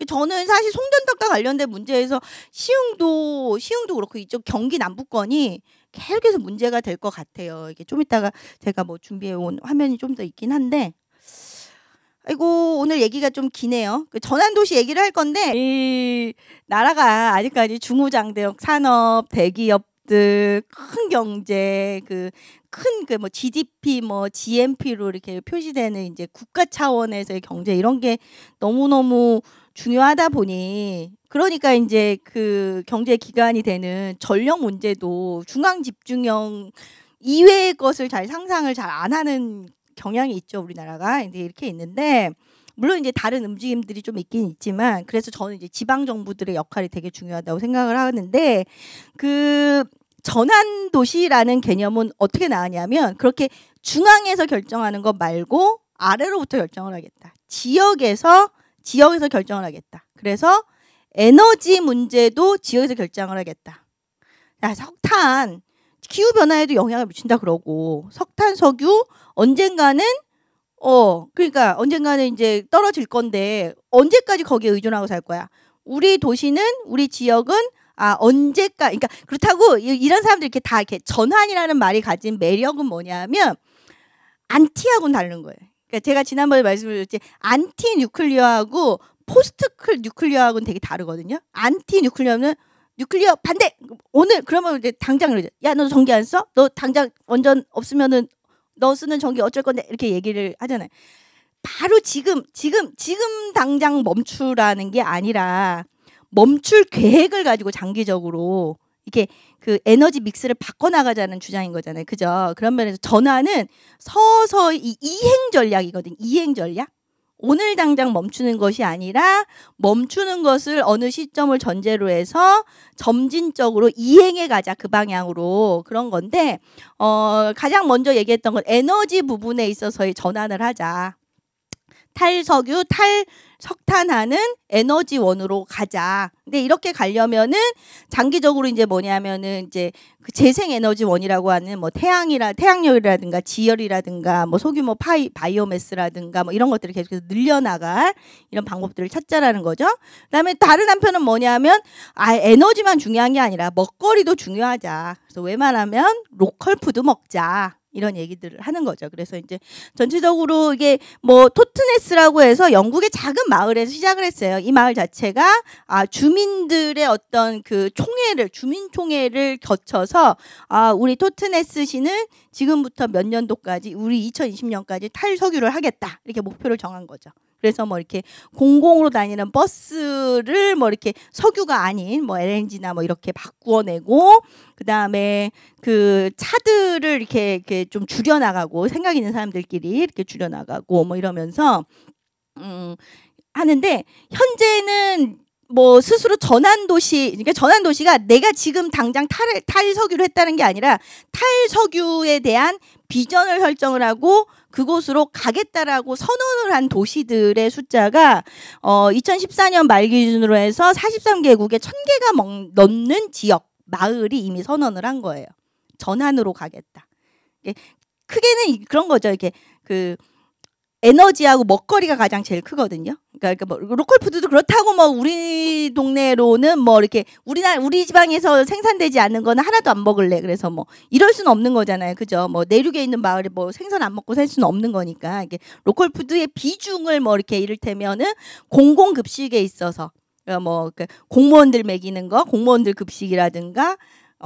저는 사실 송전덕과 관련된 문제에서 시흥도 시흥도 그렇고 이쪽 경기 남부권이 계속해서 문제가 될 것 같아요. 이게 좀 이따가 제가 뭐 준비해 온 화면이 좀 더 있긴 한데 아이고 오늘 얘기가 좀 기네요. 그 전환도시 얘기를 할 건데 이 나라가 아직까지 중후장대역 산업 대기업 기업들 그 큰 경제 그 큰 그 뭐 GDP 뭐 GNP로 뭐 이렇게 표시되는 이제 국가 차원에서의 경제 이런 게 너무너무 중요하다 보니 그러니까 이제 그 경제 기관이 되는 전력 문제도 중앙 집중형 이외의 것을 잘 상상을 잘 안 하는 경향이 있죠 우리나라가 이제 이렇게 있는데 물론 이제 다른 움직임들이 좀 있긴 있지만 그래서 저는 이제 지방 정부들의 역할이 되게 중요하다고 생각을 하는데 그 전환 도시라는 개념은 어떻게 나왔냐면 그렇게 중앙에서 결정하는 것 말고 아래로부터 결정을 하겠다. 지역에서 지역에서 결정을 하겠다. 그래서 에너지 문제도 지역에서 결정을 하겠다. 야, 석탄 기후 변화에도 영향을 미친다 그러고 석탄 석유 언젠가는 어, 그러니까 언젠가는 이제 떨어질 건데 언제까지 거기에 의존하고 살 거야? 우리 도시는 우리 지역은 아 언제까? 그러니까 그렇다고 이런 사람들 이렇게 다 이렇게 전환이라는 말이 가진 매력은 뭐냐면 안티하고는 다른 거예요. 그러니까 제가 지난번에 말씀드렸지 안티 뉴클리어하고 포스트 클 뉴클리어하고는 되게 다르거든요. 안티 뉴클리어는 뉴클리어 반대 오늘 그러면 이제 당장 야너 전기 안 써? 너 당장 원전 없으면은 너 쓰는 전기 어쩔 건데 이렇게 얘기를 하잖아요. 바로 지금 지금 지금 당장 멈추라는 게 아니라 멈출 계획을 가지고 장기적으로 이렇게 그 에너지 믹스를 바꿔나가자는 주장인 거잖아요. 그죠? 그런 면에서 전환은 서서히 이행 전략이거든. 이행 전략. 오늘 당장 멈추는 것이 아니라 멈추는 것을 어느 시점을 전제로 해서 점진적으로 이행해 가자 그 방향으로 그런 건데 어 가장 먼저 얘기했던 건 에너지 부분에 있어서의 전환을 하자. 탈석유, 탈석탄하는 에너지원으로 가자. 근데 이렇게 가려면은 장기적으로 이제 뭐냐면은 이제 그 재생에너지원이라고 하는 뭐 태양이라 태양열이라든가 지열이라든가 뭐 소규모 파이 바이오매스라든가 뭐 이런 것들을 계속해서 늘려나갈 이런 방법들을 찾자라는 거죠. 그다음에 다른 한편은 뭐냐면 아 에너지만 중요한 게 아니라 먹거리도 중요하자. 그래서 웬만하면 로컬 푸드 먹자. 이런 얘기들을 하는 거죠. 그래서 이제 전체적으로 이게 뭐 토트네스라고 해서 영국의 작은 마을에서 시작을 했어요. 이 마을 자체가 아 주민들의 어떤 그 총회를 주민 총회를 거쳐서 아 우리 토트네스 시는 지금부터 몇 년도까지 우리 2020년까지 탈석유를 하겠다 이렇게 목표를 정한 거죠. 그래서 뭐 이렇게 공공으로 다니는 버스를 뭐 이렇게 석유가 아닌 뭐 LNG나 뭐 이렇게 바꾸어내고 그다음에 그 차들을 이렇게 이렇게 좀 줄여 나가고 생각 있는 사람들끼리 이렇게 줄여 나가고 뭐 이러면서 음 하는데 현재는 뭐 스스로 전환 도시 그러니까 전환 도시가 내가 지금 당장 탈 탈석유를 했다는 게 아니라 탈석유에 대한 비전을 설정을 하고 그곳으로 가겠다라고 선언을 한 도시들의 숫자가 어 2014년 말 기준으로 해서 43개국에 1000개가 넘는 지역 마을이 이미 선언을 한 거예요. 전환으로 가겠다. 크게는 그런 거죠. 이렇게 그 에너지하고 먹거리가 가장 제일 크거든요. 그러니까, 뭐 로컬 푸드도 그렇다고 뭐 우리 동네로는 뭐 이렇게 우리나 라 우리 지방에서 생산되지 않는 거는 하나도 안 먹을래. 그래서 뭐 이럴 수는 없는 거잖아요. 그죠? 뭐 내륙에 있는 마을에 뭐 생선 안 먹고 살 수는 없는 거니까 이게 로컬 푸드의 비중을 뭐 이렇게 이를테면은 공공 급식에 있어서 어, 뭐 그 공무원들 먹이는 거, 공무원들 급식이라든가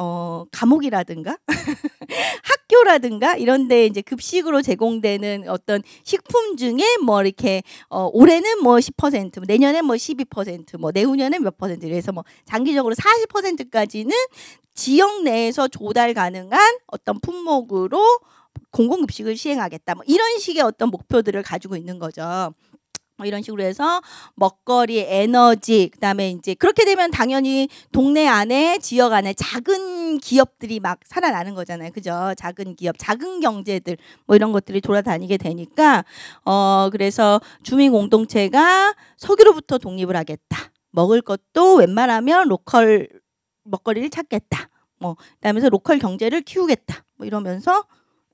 어, 감옥이라든가 학교라든가 이런 데 이제 급식으로 제공되는 어떤 식품 중에 뭐 이렇게 어, 올해는 뭐 10%, 내년에 뭐 12%, 뭐, 뭐 내후년에 몇 퍼센트 그래서뭐 장기적으로 40%까지는 지역 내에서 조달 가능한 어떤 품목으로 공공급식을 시행하겠다. 뭐 이런 식의 어떤 목표들을 가지고 있는 거죠. 뭐 이런 식으로 해서 먹거리, 에너지, 그다음에 이제 그렇게 되면 당연히 동네 안에 지역 안에 작은 기업들이 막 살아나는 거잖아요. 그죠? 작은 기업, 작은 경제들 뭐 이런 것들이 돌아다니게 되니까 어 그래서 주민 공동체가 석유로부터 독립을 하겠다. 먹을 것도 웬만하면 로컬 먹거리를 찾겠다. 뭐그다음에 로컬 경제를 키우겠다. 뭐 이러면서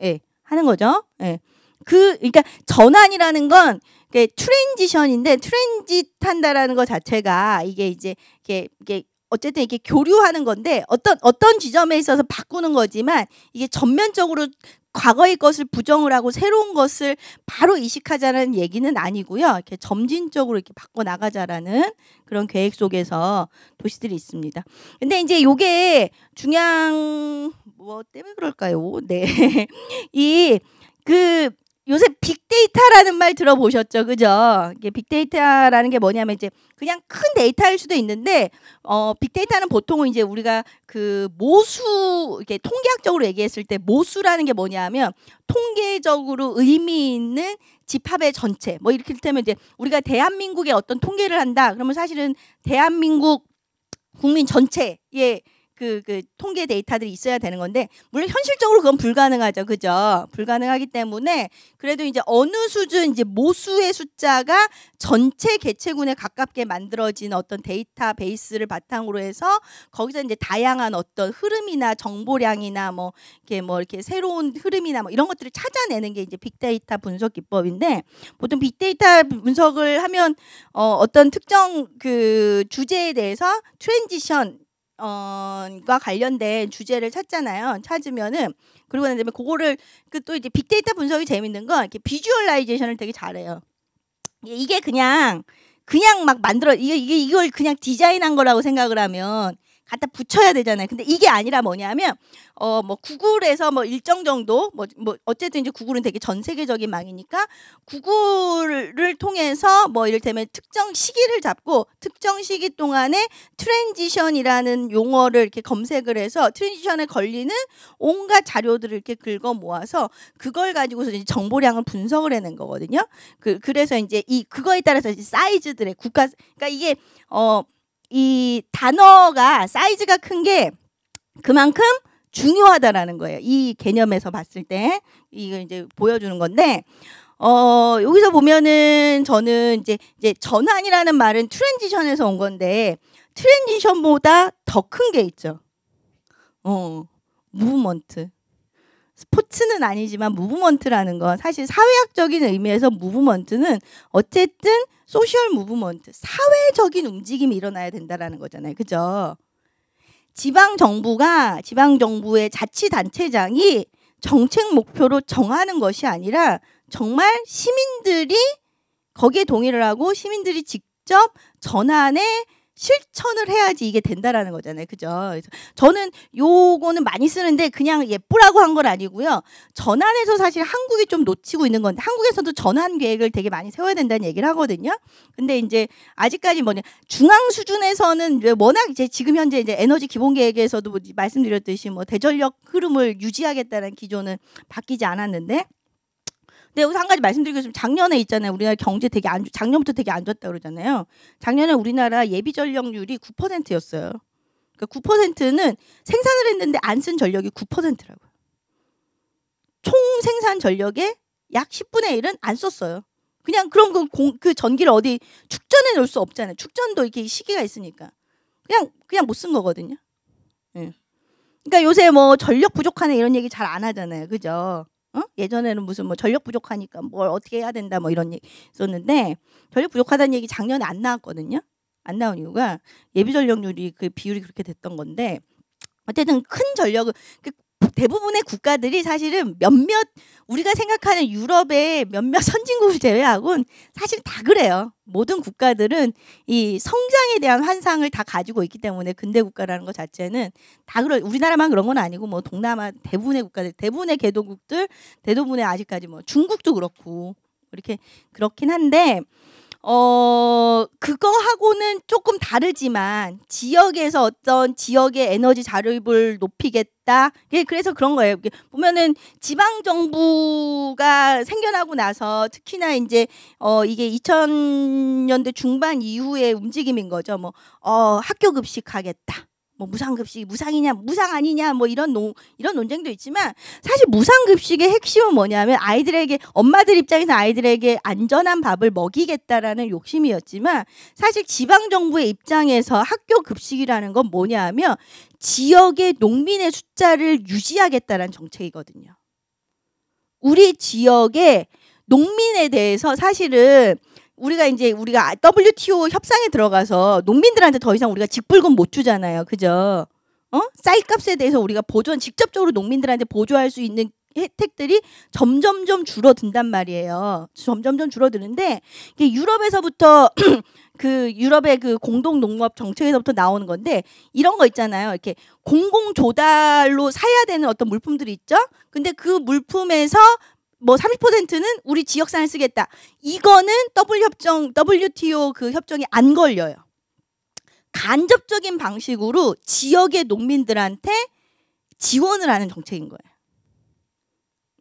예, 하는 거죠. 예. 그 그러니까 전환이라는 건 이게 트랜지션인데 트랜짓한다라는 것 자체가 이게 이제 이게 이게 어쨌든 이게 교류하는 건데 어떤 어떤 지점에 있어서 바꾸는 거지만 이게 전면적으로 과거의 것을 부정을 하고 새로운 것을 바로 이식하자는 얘기는 아니고요. 이렇게 점진적으로 이렇게 바꿔 나가자라는 그런 계획 속에서 도시들이 있습니다. 근데 이제 요게 중요한 뭐 때문에 그럴까요? 네. 이그 요새 빅데이터라는 말 들어보셨죠? 그죠? 이게 빅데이터라는 게 뭐냐면 이제 그냥 큰 데이터일 수도 있는데 어 빅데이터는 보통은 이제 우리가 그 모수 이렇게 통계학적으로 얘기했을 때 모수라는 게 뭐냐면 통계적으로 의미 있는 집합의 전체 뭐 이렇게 되면 이제 우리가 대한민국의 어떤 통계를 한다 그러면 사실은 대한민국 국민 전체의 그, 그 통계 데이터들이 있어야 되는 건데 물론 현실적으로 그건 불가능하죠. 그죠? 불가능하기 때문에 그래도 이제 어느 수준 이제 모수의 숫자가 전체 개체군에 가깝게 만들어진 어떤 데이터 베이스를 바탕으로 해서 거기서 이제 다양한 어떤 흐름이나 정보량이나 뭐 이렇게 뭐 이렇게 새로운 흐름이나 뭐 이런 것들을 찾아내는 게 이제 빅데이터 분석 기법인데 보통 빅데이터 분석을 하면 어 어떤 특정 그 주제에 대해서 트랜지션 어과 관련된 주제를 찾잖아요. 찾으면은 그리고 나 다음에 그거를 그 또 이제 빅데이터 분석이 재밌는 건 이렇게 비주얼라이제이션을 되게 잘해요. 이게 그냥 그냥 막 만들어 이게 이게 이걸 그냥 디자인한 거라고 생각을 하면 갖다 붙여야 되잖아요. 근데 이게 아니라 뭐냐면 어 뭐 구글에서 뭐 일정 정도 뭐, 뭐 어쨌든 이제 구글은 되게 전 세계적인 망이니까 구글을 통해서 뭐 이를테면 특정 시기를 잡고 특정 시기 동안에 트랜지션이라는 용어를 이렇게 검색을 해서 트랜지션에 걸리는 온갖 자료들을 이렇게 긁어 모아서 그걸 가지고서 이제 정보량을 분석을 해낸 거거든요. 그 그래서 이제 이 그거에 따라서 이제 사이즈들의 국가 그러니까 이게 어이 단어가 사이즈가 큰 게 그만큼 중요하다라는 거예요. 이 개념에서 봤을 때 이거 이제 보여주는 건데 어 여기서 보면은 저는 이제 이제 전환이라는 말은 트랜지션에서 온 건데 트랜지션보다 더 큰 게 있죠. 어 무브먼트 스포츠는 아니지만 무브먼트라는 건 사실 사회학적인 의미에서 무브먼트는 어쨌든 소셜 무브먼트, 사회적인 움직임이 일어나야 된다라는 거잖아요. 그죠? 지방 정부가 지방 정부의 자치 단체장이 정책 목표로 정하는 것이 아니라 정말 시민들이 거기에 동의를 하고 시민들이 직접 전환에 실천을 해야지 이게 된다라는 거잖아요. 그죠? 그래서 저는 요거는 많이 쓰는데 그냥 예쁘라고 한 건 아니고요. 전환에서 사실 한국이 좀 놓치고 있는 건데 한국에서도 전환 계획을 되게 많이 세워야 된다는 얘기를 하거든요. 근데 이제 아직까지 뭐냐 중앙 수준에서는 워낙 이제 지금 현재 이제 에너지 기본 계획에서도 뭐 말씀드렸듯이 뭐 대전력 흐름을 유지하겠다는 기조는 바뀌지 않았는데 근데 네, 여기서 한 가지 말씀드리겠습니다. 작년에 있잖아요. 우리나라 경제 되게 안 좋, 작년부터 되게 안 좋았다 그러잖아요. 작년에 우리나라 예비 전력률이 9%였어요. 그러니까 9%는 생산을 했는데 안 쓴 전력이 9%라고요. 총 생산 전력의 약 10분의 1은 안 썼어요. 그냥 그런 그, 공, 그 전기를 어디 축전해 놓을 수 없잖아요. 축전도 이렇게 시기가 있으니까 그냥 그냥 못 쓴 거거든요. 예. 그러니까 요새 뭐 전력 부족하네 이런 얘기 잘 안 하잖아요. 그죠? 어? 예전에는 무슨 뭐 전력 부족하니까 뭘 어떻게 해야 된다 뭐 이런 얘기 있었는데 전력 부족하다는 얘기 작년에 안 나왔거든요. 안 나온 이유가 예비 전력률이 그 비율이 그렇게 됐던 건데 어쨌든 큰 전력을 그 대부분의 국가들이 사실은 몇몇 우리가 생각하는 유럽의 몇몇 선진국을 제외하고는 사실 다 그래요. 모든 국가들은 이 성장에 대한 환상을 다 가지고 있기 때문에 근대 국가라는 것 자체는 다 그런 우리나라만 그런 건 아니고 뭐 동남아 대부분의 국가들 대부분의 개도국들 대부분의 아직까지 뭐 중국도 그렇고 이렇게 그렇긴 한데 어, 그거하고는 조금 다르지만 지역에서 어떤 지역의 에너지 자립을 높이겠다. 예, 그래서 그런 거예요. 보면은 지방 정부가 생겨나고 나서 특히나 이제 어 이게 2000년대 중반 이후의 움직임인 거죠. 뭐 어, 학교 급식하겠다. 뭐 무상급식 이 무상이냐 무상 아니냐 뭐 이런 논 이런 논쟁도 있지만 사실 무상급식의 핵심은 뭐냐면 아이들에게 엄마들 입장에서 아이들에게 안전한 밥을 먹이겠다라는 욕심이었지만 사실 지방 정부의 입장에서 학교 급식이라는 건 뭐냐하면 지역의 농민의 숫자를 유지하겠다라는 정책이거든요. 우리 지역의 농민에 대해서 사실은 우리가 이제 우리가 WTO 협상에 들어가서 농민들한테 더 이상 우리가 직불금 못 주잖아요. 그죠? 어? 쌀값에 대해서 우리가 보존 직접적으로 농민들한테 보조할 수 있는 혜택들이 점점점 줄어든단 말이에요. 점점점 줄어드는데 이게 유럽에서부터 그 유럽의 그 공동 농업 정책에서부터 나오는 건데 이런 거 있잖아요. 이렇게 공공 조달로 사야 되는 어떤 물품들이 있죠. 근데 그 물품에서 뭐 30%는 우리 지역산을 쓰겠다. 이거는 W 협정, WTO 그 협정이 안 걸려요. 간접적인 방식으로 지역의 농민들한테 지원을 하는 정책인 거예요.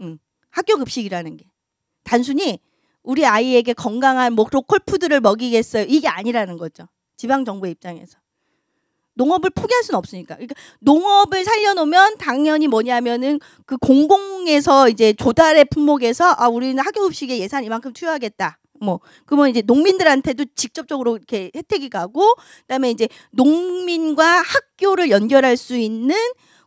음, 학교 급식이라는 게 단순히 우리 아이에게 건강한 뭐 로컬 푸드를 먹이겠어요. 이게 아니라는 거죠. 지방 정부 의 입장에서. 농업을 포기할 수는 없으니까. 그러니까 농업을 살려놓으면 당연히 뭐냐면은 그 공공에서 이제 조달의 품목에서 아 우리는 학교급식에 예산 이만큼 투여하겠다. 뭐 그러면 이제 농민들한테도 직접적으로 이렇게 혜택이 가고 그다음에 이제 농민과 학교를 연결할 수 있는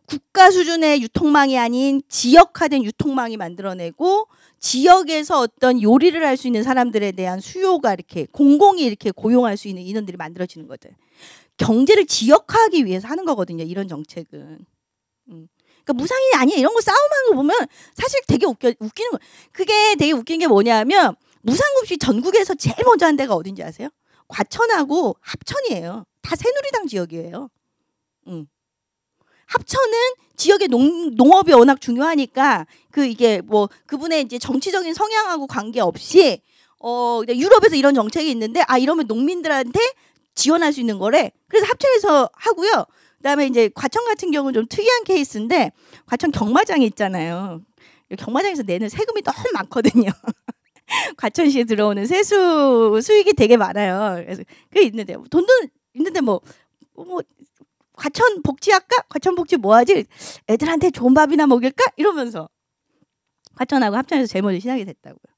국가 수준의 유통망이 아닌 지역화된 유통망이 만들어내고 지역에서 어떤 요리를 할 수 있는 사람들에 대한 수요가 이렇게 공공이 이렇게 고용할 수 있는 인원들이 만들어지는 거죠. 경제를 지역화하기 위해서 하는 거거든요. 이런 정책은. 음. 그러니까 무상이 아니야 이런 거 싸움하는 거 보면 사실 되게 웃겨, 웃기는 거. 그게 되게 웃긴 게 뭐냐면 무상급식 전국에서 제일 먼저 한 데가 어딘지 아세요? 과천하고 합천이에요. 다 새누리당 지역이에요. 응. 음. 합천은 지역의 농, 농업이 워낙 중요하니까 그 이게 뭐 그분의 이제 정치적인 성향하고 관계없이 어 유럽에서 이런 정책이 있는데 아 이러면 농민들한테 지원할 수 있는 거래. 그래서 합천에서 하고요. 그다음에 이제 과천 같은 경우는 좀 특이한 케이스인데 과천 경마장이 있잖아요. 경마장에서 내는 세금이 너무 많거든요. 과천시에 들어오는 세수 수익이 되게 많아요. 그래서 그게 있는데 돈도 있는데 뭐뭐 뭐 과천 복지학과 과천 복지 뭐하지 애들한테 좋은 밥이나 먹일까 이러면서 과천하고 합천에서 제모를 시작이 됐다고요.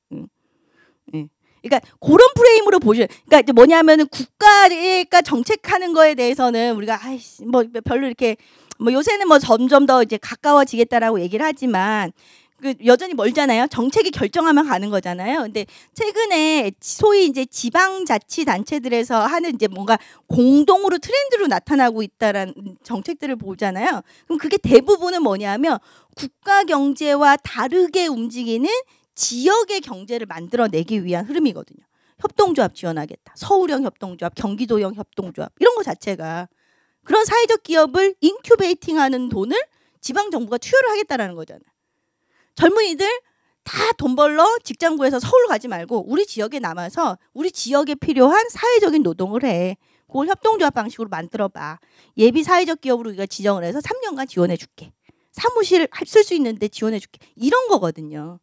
그러니까 그런 프레임으로 보죠 그러니까 이제 뭐냐면은 국가가 정책하는 거에 대해서는 우리가 아이씨 뭐, 뭐 별로 이렇게 뭐 요새는 뭐 점점 더 이제 가까워지겠다라고 얘기를 하지만 그 여전히 멀잖아요. 정책이 결정하면 가는 거잖아요. 근데 최근에 소위 이제 지방 자치 단체들에서 하는 이제 뭔가 공동으로 트렌드로 나타나고 있다라는 정책들을 보잖아요. 그럼 그게 대부분은 뭐냐면 국가 경제와 다르게 움직이는 지역의 경제를 만들어내기 위한 흐름이거든요. 협동조합 지원하겠다. 서울형 협동조합, 경기도형 협동조합 이런 거 자체가 그런 사회적 기업을 인큐베이팅하는 돈을 지방 정부가 투여를 하겠다라는 거잖아요. 젊은이들 다 돈 벌러 직장 구해서 서울 가지 말고 우리 지역에 남아서 우리 지역에 필요한 사회적인 노동을 해. 그걸 협동조합 방식으로 만들어봐. 예비 사회적 기업으로 우리가 지정을 해서 3년간 지원해줄게. 사무실 쓸 수 있는데 지원해줄게. 이런 거거든요.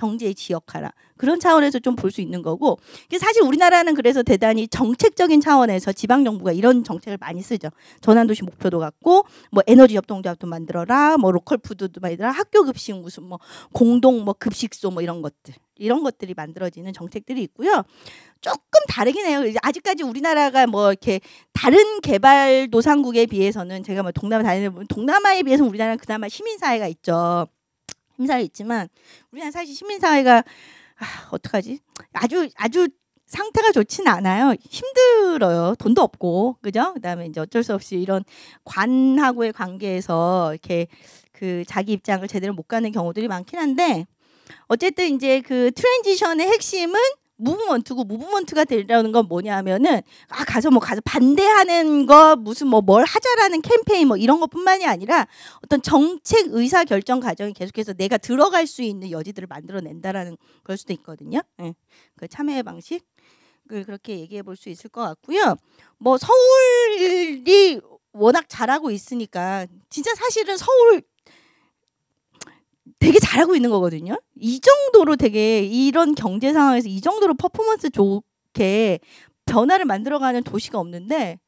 경제의 지역화라 그런 차원에서 좀 볼 수 있는 거고 사실 우리나라는 그래서 대단히 정책적인 차원에서 지방 정부가 이런 정책을 많이 쓰죠 전환도시 목표도 갖고 뭐 에너지 협동조합도 만들어라 뭐 로컬 푸드도 만들어라 학교 급식 무슨 뭐 공동 뭐 급식소 뭐 이런 것들 이런 것들이 만들어지는 정책들이 있고요. 조금 다르긴 해요. 아직까지 우리나라가 뭐 이렇게 다른 개발 도상국에 비해서는 제가 뭐 동남아 다니는 동남아에 비해서 우리나라는 그나마 시민 사회가 있죠. 시민사회 있지만 우리는 사실 시민사회가 아, 어떡하지? 아주 아주 상태가 좋진 않아요. 힘들어요. 돈도 없고, 그죠? 그다음에 이제 어쩔 수 없이 이런 관하고의 관계에서 이렇게 그 자기 입장을 제대로 못 가는 경우들이 많긴 한데 어쨌든 이제 그 트랜지션의 핵심은 무브먼트고 무브먼트가 되려는 건 뭐냐면은 아 가서 뭐 가서 반대하는 거 무슨 뭐 뭘 하자라는 캠페인 뭐 이런 것뿐만이 아니라 어떤 정책 의사 결정 과정이 계속해서 내가 들어갈 수 있는 여지들을 만들어낸다라는 걸 수도 있거든요. 네. 그 참여의 방식. 을 그렇게 얘기해 볼 수 있을 것 같고요. 뭐 서울이 워낙 잘하고 있으니까 진짜 사실은 서울 되게 잘하고 있는 거거든요. 이 정도로 되게 이런 경제 상황에서 이 정도로 퍼포먼스 좋게 변화를 만들어가는 도시가 없는데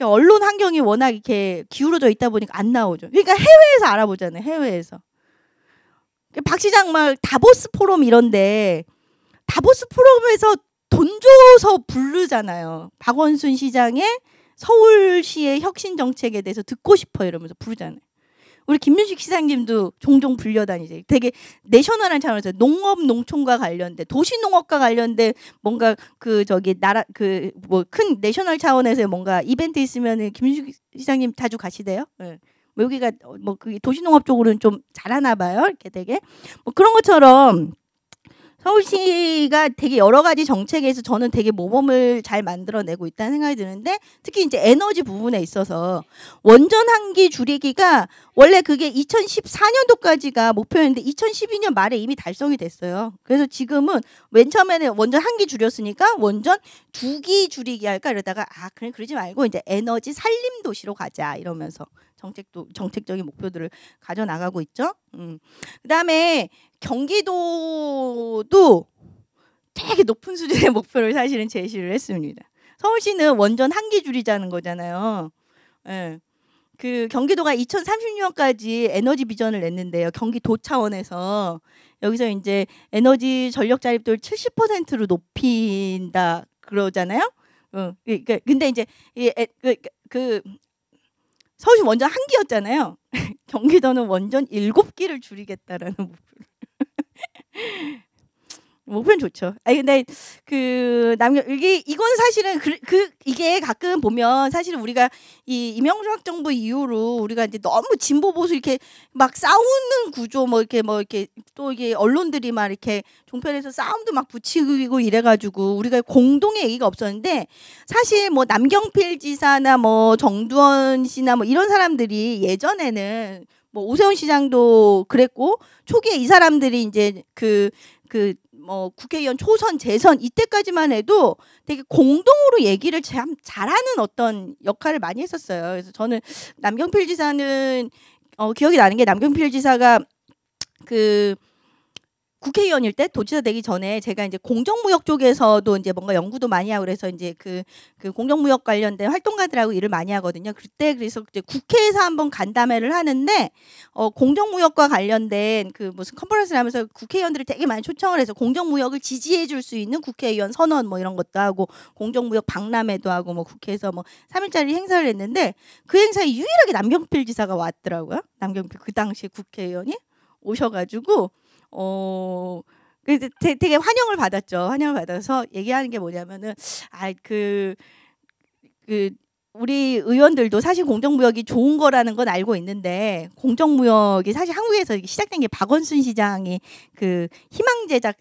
언론 환경이 워낙 이렇게 기울어져 있다 보니까 안 나오죠. 그러니까 해외에서 알아보잖아요. 해외에서. 박 시장 막 다보스 포럼 이런데 다보스 포럼에서 돈 줘서 부르잖아요. 박원순 시장의 서울시의 혁신 정책에 대해서 듣고 싶어 이러면서 부르잖아요. 우리 김윤식 시장님도 종종 불려다니세요. 되게 내셔널한 차원에서 농업 농촌과 관련된 도시 농업과 관련된 뭔가 그 저기 나라 그 뭐 큰 내셔널 차원에서 뭔가 이벤트 있으면은 김윤식 시장님 자주 가시대요. 네. 여기가 어, 뭐그 도시 농업 쪽으로는 좀 잘하나 봐요. 이렇게 되게 뭐 그런 것처럼 서울시가 되게 여러 가지 정책에서 저는 되게 모범을 잘 만들어내고 있다는 생각이 드는데 특히 이제 에너지 부분에 있어서 원전 한기 줄이기가 원래 그게 2014년도까지가 목표였는데 2012년 말에 이미 달성이 됐어요. 그래서 지금은 맨 처음에는 원전 한기 줄였으니까 원전 두기 줄이기 할까 이러다가 아 그래 그러지 말고 이제 에너지 살림 도시로 가자 이러면서 정책도 정책적인 목표들을 가져 나가고 있죠. 음. 그다음에 경기도도 되게 높은 수준의 목표를 사실은 제시를 했습니다. 서울시는 원전 한개 줄이자는 거잖아요. 예. 그 경기도가 2030년까지 에너지 비전을 냈는데요. 경기도 차원에서 여기서 이제 에너지 전력 자립도를 70%로 높인다 그러잖아요. 어, 그 근데 이제 이, 그, 그 서울시 원전 한 기였잖아요. 경기도는 원전 일곱 기를 줄이겠다라는 목표를 목표는 뭐 좋죠. 아니 근데 그 남녀 이게 이건 사실은 그, 그 이게 가끔 보면 사실 우리가 이 이명박 정부 이후로 우리가 이제 너무 진보 보수 이렇게 막 싸우는 구조 뭐 이렇게 뭐 이렇게 또 이게 언론들이 막 이렇게 종편에서 싸움도 막 붙이고 이래가지고 우리가 공동의 얘기가 없었는데 사실 뭐 남경필 지사나 뭐 정두원 씨나 뭐 이런 사람들이 예전에는 뭐 오세훈 시장도 그랬고 초기에 이 사람들이 이제 그그 그, 그뭐 국회의원 초선 재선 이때까지만 해도 되게 공동으로 얘기를 참 잘하는 어떤 역할을 많이 했었어요. 그래서 저는 남경필 지사는 어 기억이 나는 게 남경필 지사가 그 국회의원일 때 도지사 되기 전에 제가 이제 공정무역 쪽에서도 이제 뭔가 연구도 많이 하고 그래서 이제 그, 그 공정무역 관련된 활동가들하고 일을 많이 하거든요. 그때 그래서 이제 국회에서 한번 간담회를 하는데 어, 공정무역과 관련된 그 무슨 컨퍼런스를 하면서 국회의원들을 되게 많이 초청을 해서 공정무역을 지지해 줄 수 있는 국회의원 선언 뭐 이런 것도 하고 공정무역 박람회도 하고 뭐 국회에서 뭐 3일짜리 행사를 했는데 그 행사에 유일하게 남경필 지사가 왔더라고요. 남경필 그 당시 국회의원이 오셔가지고 어 그래서 되게 환영을 받았죠. 환영을 받아서 얘기하는 게 뭐냐면은 아그그 그 우리 의원들도 사실 공정무역이 좋은 거라는 건 알고 있는데 공정무역이 사실 한국에서 시작된 게 박원순 시장이 그 희망제작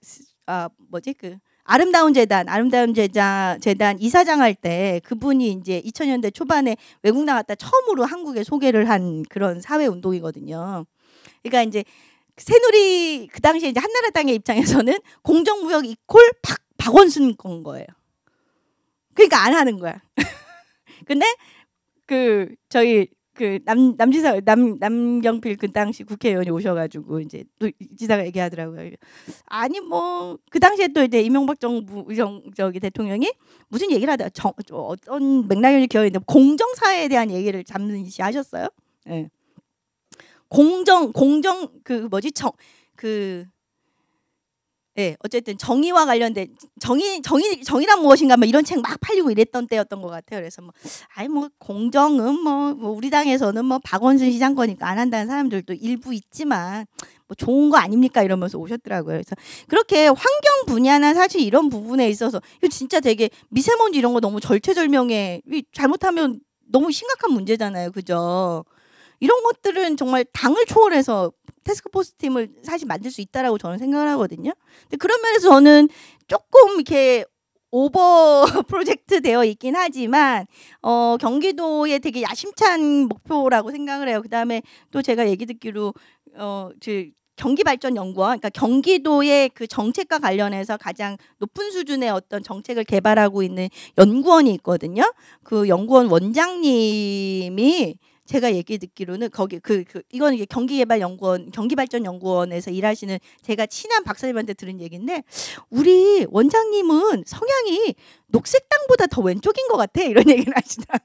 아 뭐지 그 아름다운 재단, 아름다운 재단, 재단 이사장 할 때 그분이 이제 2000년대 초반에 외국 나갔다 처음으로 한국에 소개를 한 그런 사회 운동이거든요. 그러니까 이제 새누리 그 당시에 이제 한나라당의 입장에서는 공정무역 이콜 박 박원순 건 거예요. 그러니까 안 하는 거야. 근데 그 저희 그 남 남지사 남 남경필 그 당시 국회의원이 오셔가지고 이제 또 지사가 얘기하더라고요. 아니 뭐 그 당시에 또 이제 이명박 정부 정 저기 대통령이 무슨 얘기를 하다 정 어떤 맥락이 기억이 있는데 공정사회에 대한 얘기를 잡는 시 하셨어요. 예. 네. 공정 공정 그 뭐지 정그 예, 네, 어쨌든 정의와 관련된 정의 정의 정의란 무엇인가 뭐 이런 책 막 팔리고 이랬던 때였던 것 같아요. 그래서 뭐 아이 뭐 공정은 뭐, 뭐 우리 당에서는 뭐 박원순 시장 거니까 안 한다는 사람들도 일부 있지만 뭐 좋은 거 아닙니까 이러면서 오셨더라고요. 그래서 그렇게 환경 분야나 사실 이런 부분에 있어서 이거 진짜 되게 미세먼지 이런 거 너무 절체절명해. 잘못하면 너무 심각한 문제잖아요. 그죠? 이런 것들은 정말 당을 초월해서 테스크포스 팀을 사실 만들 수 있다라고 저는 생각을 하거든요. 근데 그런 면에서 저는 조금 이렇게 오버 프로젝트 되어 있긴 하지만 어 경기도의 되게 야심찬 목표라고 생각을 해요. 그다음에 또 제가 얘기 듣기로 어즉 그 경기발전연구원, 그러니까 경기도의 그 정책과 관련해서 가장 높은 수준의 어떤 정책을 개발하고 있는 연구원이 있거든요. 그 연구원 원장님이 제가 얘기 듣기로는 거기 그, 그 이건 이게 경기개발연구원 경기발전연구원에서 일하시는 제가 친한 박사님한테 들은 얘기인데 우리 원장님은 성향이 녹색당보다 더 왼쪽인 것 같아 이런 얘기를 하시다.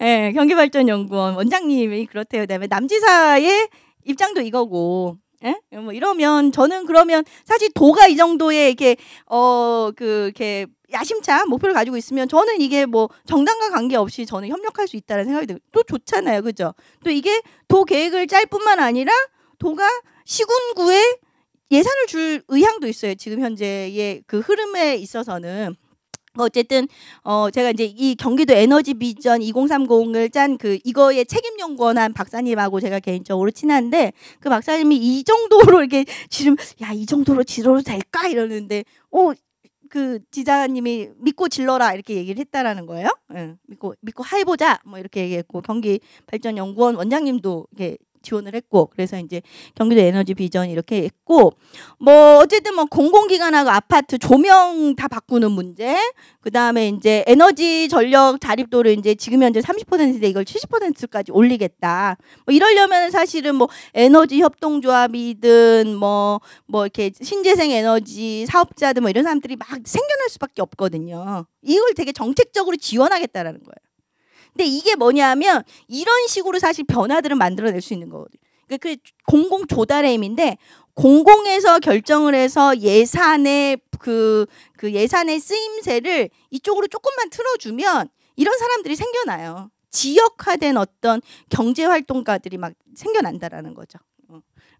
예, 경기발전연구원 원장님이 그렇대요. 그다음에 남지사의 입장도 이거고. 예? 뭐 이러면 저는 그러면 사실 도가 이 정도의 이렇게 어그 이렇게 야심찬 목표를 가지고 있으면 저는 이게 뭐 정당과 관계없이 저는 협력할 수 있다는 생각이 들고 또 좋잖아요. 그죠? 또 이게 도 계획을 짤 뿐만 아니라 도가 시군구에 예산을 줄 의향도 있어요. 지금 현재의 그 흐름에 있어서는. 어쨌든 어 제가 이제 이 경기도 에너지 비전 2030을 짠 그 이거의 책임 연구원한 박사님하고 제가 개인적으로 친한데 그 박사님이 이 정도로 이렇게 지금 야 이 정도로 지도로 될까 이러는데 어그 지자님이 믿고 질러라 이렇게 얘기를 했다라는 거예요. 응. 믿고 믿고 해보자 뭐 이렇게 얘기했고 경기 발전 연구원 원장님도 이게 지원을 했고 그래서 이제 경기도 에너지 비전 이렇게 했고 뭐 어쨌든 뭐 공공기관하고 아파트 조명 다 바꾸는 문제 그다음에 이제 에너지 전력 자립도를 이제 지금 현재 30%인데 이걸 70%까지 올리겠다. 뭐 이러려면 사실은 뭐 에너지 협동조합이든 뭐뭐 뭐 이렇게 신재생 에너지 사업자들 뭐 이런 사람들이 막 생겨날 수밖에 없거든요. 이걸 되게 정책적으로 지원하겠다라는 거예요. 근데 이게 뭐냐면 이런 식으로 사실 변화들을 만들어낼 수 있는 거거든요. 그 공공 조달의 힘인데 공공에서 결정을 해서 예산의 그, 그 예산의 쓰임새를 이쪽으로 조금만 틀어주면 이런 사람들이 생겨나요. 지역화된 어떤 경제 활동가들이 막 생겨난다라는 거죠.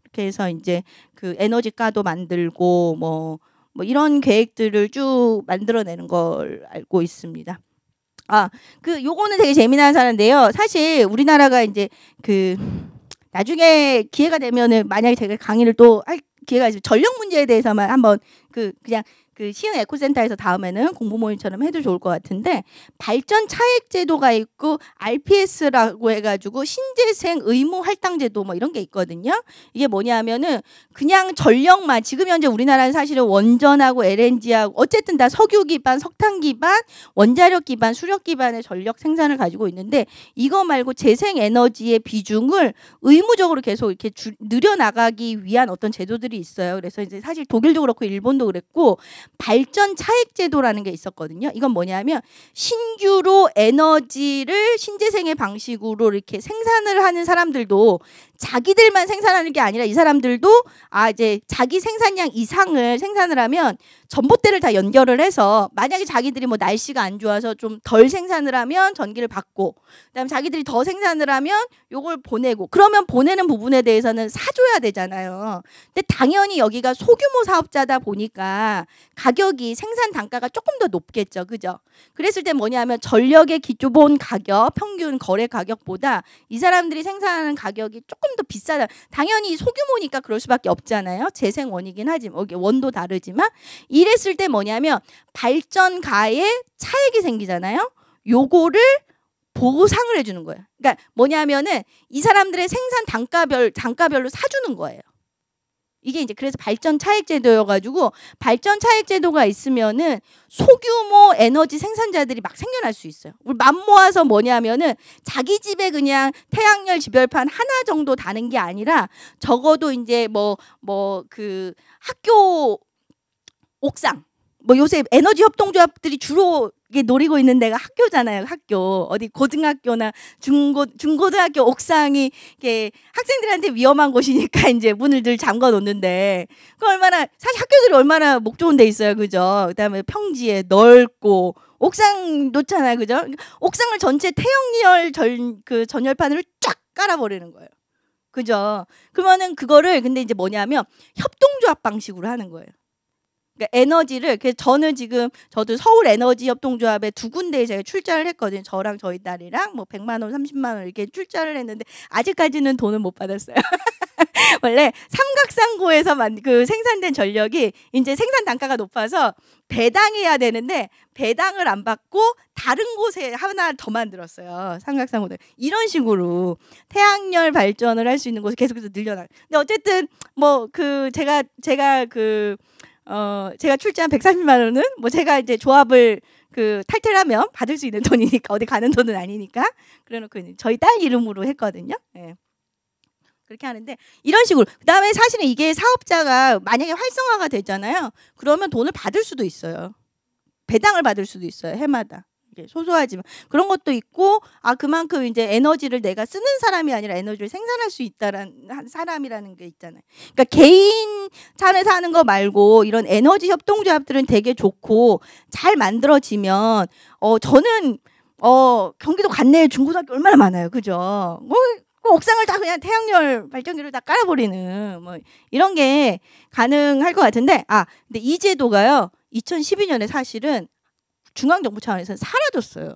이렇게 어. 해서 이제 그 에너지가도 만들고 뭐, 뭐 이런 계획들을 쭉 만들어내는 걸 알고 있습니다. 아, 그 요거는 되게 재미난 사례인데요. 사실 우리나라가 이제 그 나중에 기회가 되면은 만약에 제가 강의를 또 할 기회가 있으면 전력 문제에 대해서만 한번 그 그냥 그 시흥 에코센터에서 다음에는 공부 모임처럼 해도 좋을 것 같은데 발전 차액 제도가 있고 RPS라고 해가지고 신재생 의무 할당 제도 뭐 이런 게 있거든요. 이게 뭐냐면은 그냥 전력만 지금 현재 우리나라는 사실은 원전하고 LNG하고 어쨌든 다 석유 기반, 석탄 기반, 원자력 기반, 수력 기반의 전력 생산을 가지고 있는데 이거 말고 재생 에너지의 비중을 의무적으로 계속 이렇게 줄, 늘여나가기 위한 어떤 제도들이 있어요. 그래서 이제 사실 독일도 그렇고 일본도 그랬고 발전 차액 제도라는 게 있었거든요. 이건 뭐냐면 신규로 에너지를 신재생의 방식으로 이렇게 생산을 하는 사람들도 자기들만 생산하는 게 아니라 이 사람들도 아 이제 자기 생산량 이상을 생산을 하면 전봇대를 다 연결을 해서 만약에 자기들이 뭐 날씨가 안 좋아서 좀 덜 생산을 하면 전기를 받고 그다음에 자기들이 더 생산을 하면 요걸 보내고 그러면 보내는 부분에 대해서는 사줘야 되잖아요. 근데 당연히 여기가 소규모 사업자다 보니까 가격이 생산 단가가 조금 더 높겠죠. 그죠? 그랬을 때 뭐냐면 하 전력의 기초본 가격 평균 거래 가격보다 이 사람들이 생산하는 가격이 조금 더 비싸다. 당연히 소규모니까 그럴 수밖에 없잖아요. 재생원이긴 하지만 뭐 원도 다르지만 이랬을 때 뭐냐면 발전가의 차액이 생기잖아요. 요거를 보상을 해주는 거예요. 그러니까 뭐냐면은 이 사람들의 생산 단가별 단가별로 사주는 거예요. 이게 이제 그래서 발전 차익 제도여가지고 발전 차익 제도가 있으면은 소규모 에너지 생산자들이 막 생겨날 수 있어요. 우리 맘 모아서 뭐냐면은 자기 집에 그냥 태양열 지별판 하나 정도 다는 게 아니라 적어도 이제 뭐 뭐 그 학교 옥상 뭐 요새 에너지 협동조합들이 주로 이게 노리고 있는 데가 학교잖아요. 학교 어디 고등학교나 중고 중고등학교 옥상이 이게 렇 학생들한테 위험한 곳이니까 이제 문을 늘 잠궈 놓는데 그 얼마나 사실 학교들이 얼마나 목 좋은 데 있어요, 그죠? 그다음에 평지에 넓고 옥상 놓잖아요, 그죠? 옥상을 전체 태형리열 전 그 전열판으로 쫙 깔아버리는 거예요. 그죠? 그러면은 그거를 근데 이제 뭐냐면 협동조합 방식으로 하는 거예요. 그러니까 에너지를 그래서 저는 지금 저도 서울 에너지 협동조합에 두 군데에 제가 출자를 했거든요. 저랑 저희 딸이랑 뭐 100만 원, 30만 원 이렇게 출자를 했는데 아직까지는 돈은 못 받았어요. 원래 삼각상고에서만 그 생산된 전력이 이제 생산 단가가 높아서 배당해야 되는데 배당을 안 받고 다른 곳에 하나 더 만들었어요. 삼각상고들 이런 식으로 태양열 발전을 할 수 있는 곳을 계속해서 늘려나. 근데 어쨌든 뭐 그 제가 제가 그 어, 제가 출제한 130만 원은 뭐 제가 이제 조합을 그 탈퇴하면 받을 수 있는 돈이니까 어디 가는 돈은 아니니까 그래놓고 저희 딸 이름으로 했거든요. 예. 그렇게 하는데 이런 식으로 그다음에 사실은 이게 사업자가 만약에 활성화가 되잖아요. 그러면 돈을 받을 수도 있어요. 배당을 받을 수도 있어요. 해마다. 소소하지만 그런 것도 있고 아 그만큼 이제 에너지를 내가 쓰는 사람이 아니라 에너지를 생산할 수 있다라는 한 사람이라는 게 있잖아요. 그러니까 개인 차에 원서하는거 말고 이런 에너지 협동조합들은 되게 좋고 잘 만들어지면 어 저는 어 경기도 관내에 중고등학교 얼마나 많아요, 그죠? 뭐그 옥상을 다 그냥 태양열 발전기를 다 깔아버리는 뭐 이런 게 가능할 것 같은데 아 근데 이 제도가요 2012년에 사실은 중앙정부 차원에서는 사라졌어요.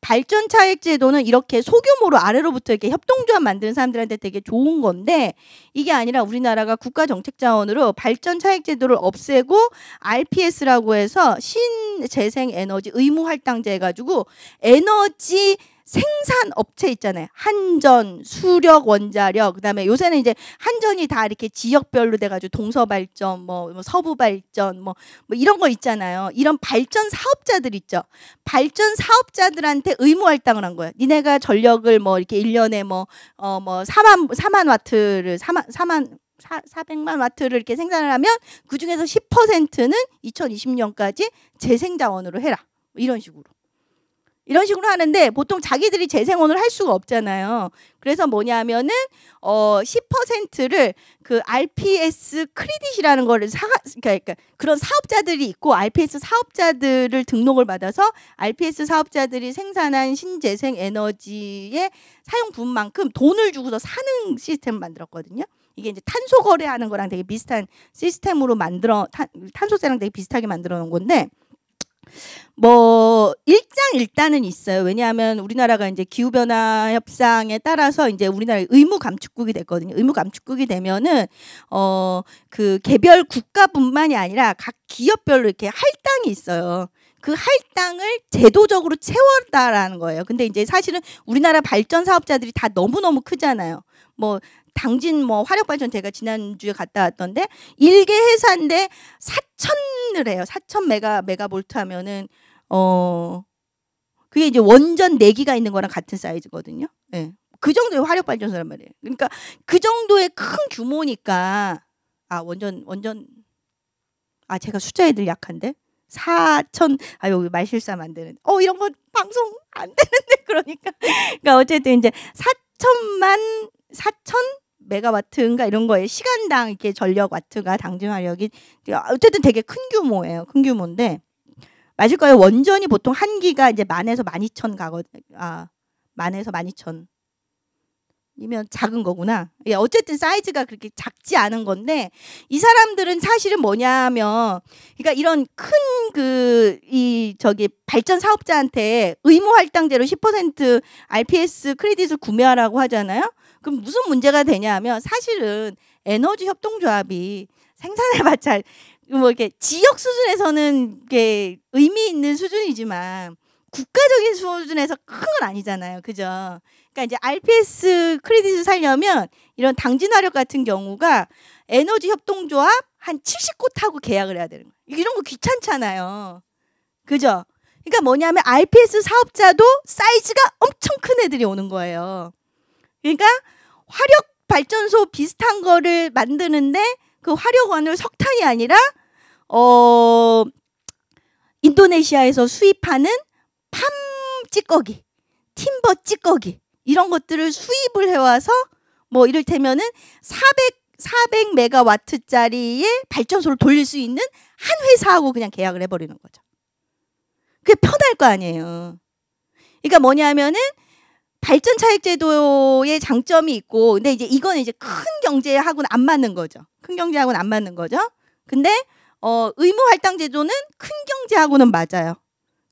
발전 차액 제도는 이렇게 소규모로 아래로부터 이렇게 협동조합 만드는 사람들한테 되게 좋은 건데 이게 아니라 우리나라가 국가 정책 자원으로 발전 차액 제도를 없애고 RPS라고 해서 신재생 에너지 의무 할당제 해 가지고 에너지 생산 업체 있잖아요. 한전, 수력, 원자력. 그다음에 요새는 이제 한전이 다 이렇게 지역별로 돼 가지고 동서 발전, 뭐, 뭐 서부 발전, 뭐, 뭐 이런 거 있잖아요. 이런 발전 사업자들 있죠. 발전 사업자들한테 의무 할당을 한 거예요. 니네가 전력을 뭐 이렇게 일년에 뭐 어뭐 사만사만 와트를 사만사만 사백만 와트를 이렇게 생산을 하면 그 중에서 십퍼센트는 이천이십 년까지 재생 자원으로 해라. 이런 식으로. 이런 식으로 하는데 보통 자기들이 재생원을 할 수가 없잖아요. 그래서 뭐냐면은 어 10%를 그 RPS 크리딧이라는 거를 사 그러니까, 그러니까 그런 사업자들이 있고 RPS 사업자들을 등록을 받아서 RPS 사업자들이 생산한 신재생 에너지의 사용 분만큼 돈을 주고서 사는 시스템 을 만들었거든요. 이게 이제 탄소 거래하는 거랑 되게 비슷한 시스템으로 만들어 탄, 탄소세랑 되게 비슷하게 만들어 놓은 건데 뭐 일장일단은 있어요. 왜냐하면 우리나라가 이제 기후 변화 협상에 따라서 이제 우리나라 의무 감축국이 됐거든요. 의무 감축국이 되면은 어 그 개별 국가뿐만이 아니라 각 기업별로 이렇게 할당이 있어요. 그 할당을 제도적으로 채웠다라는 거예요. 근데 이제 사실은 우리나라 발전 사업자들이 다 너무너무 크잖아요. 뭐 당진 뭐 화력발전제가 지난주에 갔다 왔던데 일개 회사인데 사천을 해요. 사천 메가 메가볼트 하면은 어 그게 이제 원전 네기가 있는 거랑 같은 사이즈거든요. 예. 네. 그 정도의 화력 발전소란 말이에요. 그러니까 그 정도의 큰 규모니까 아 원전 원전 아 제가 숫자애들 약한데 4천 아 여기 말실사하면안 되는데 어 이런 거 방송 안 되는데 그러니까 그러니까 어쨌든 이제 4천만 4천 메가와트인가 이런 거에 시간당 이렇게 전력 와트가 당진 화력이 어쨌든 되게 큰 규모예요. 큰 규모인데 맞을 거예요. 원전이 보통 한 기가 이제 만에서 만이천 가거든. 아 만에서 만이천. 이면 작은 거구나. 예, 어쨌든 사이즈가 그렇게 작지 않은 건데 이 사람들은 사실은 뭐냐면 그러니까 이런 큰 그 이 저기 발전 사업자한테 의무 할당제로 10% RPS 크레딧을 구매하라고 하잖아요. 그럼 무슨 문제가 되냐 하면 사실은 에너지 협동조합이 생산해봤자 뭐 이렇게 지역 수준에서는 이게 의미 있는 수준이지만 국가적인 수준에서 큰 건 아니잖아요. 그죠? 그러니까 이제 RPS 크레딧을 살려면 이런 당진화력 같은 경우가 에너지 협동조합 한 70곳하고 계약을 해야 되는 거예요. 이런 거 귀찮잖아요. 그죠? 그러니까 뭐냐면 RPS 사업자도 사이즈가 엄청 큰 애들이 오는 거예요. 그러니까 화력 발전소 비슷한 거를 만드는데 그 화력원을 석탄이 아니라 어 인도네시아에서 수입하는 팜 찌꺼기, 팀버 찌꺼기 이런 것들을 수입을 해와서 뭐 이를테면은 400 400 메가와트짜리의 발전소를 돌릴 수 있는 한 회사하고 그냥 계약을 해버리는 거죠. 그게 편할 거 아니에요. 그러니까 뭐냐면은 발전 차익 제도의 장점이 있고 근데 이제 이거는 이제 큰 경제하고는 안 맞는 거죠. 큰 경제하고는 안 맞는 거죠. 근데 어 의무 할당 제도는 큰 경제하고는 맞아요.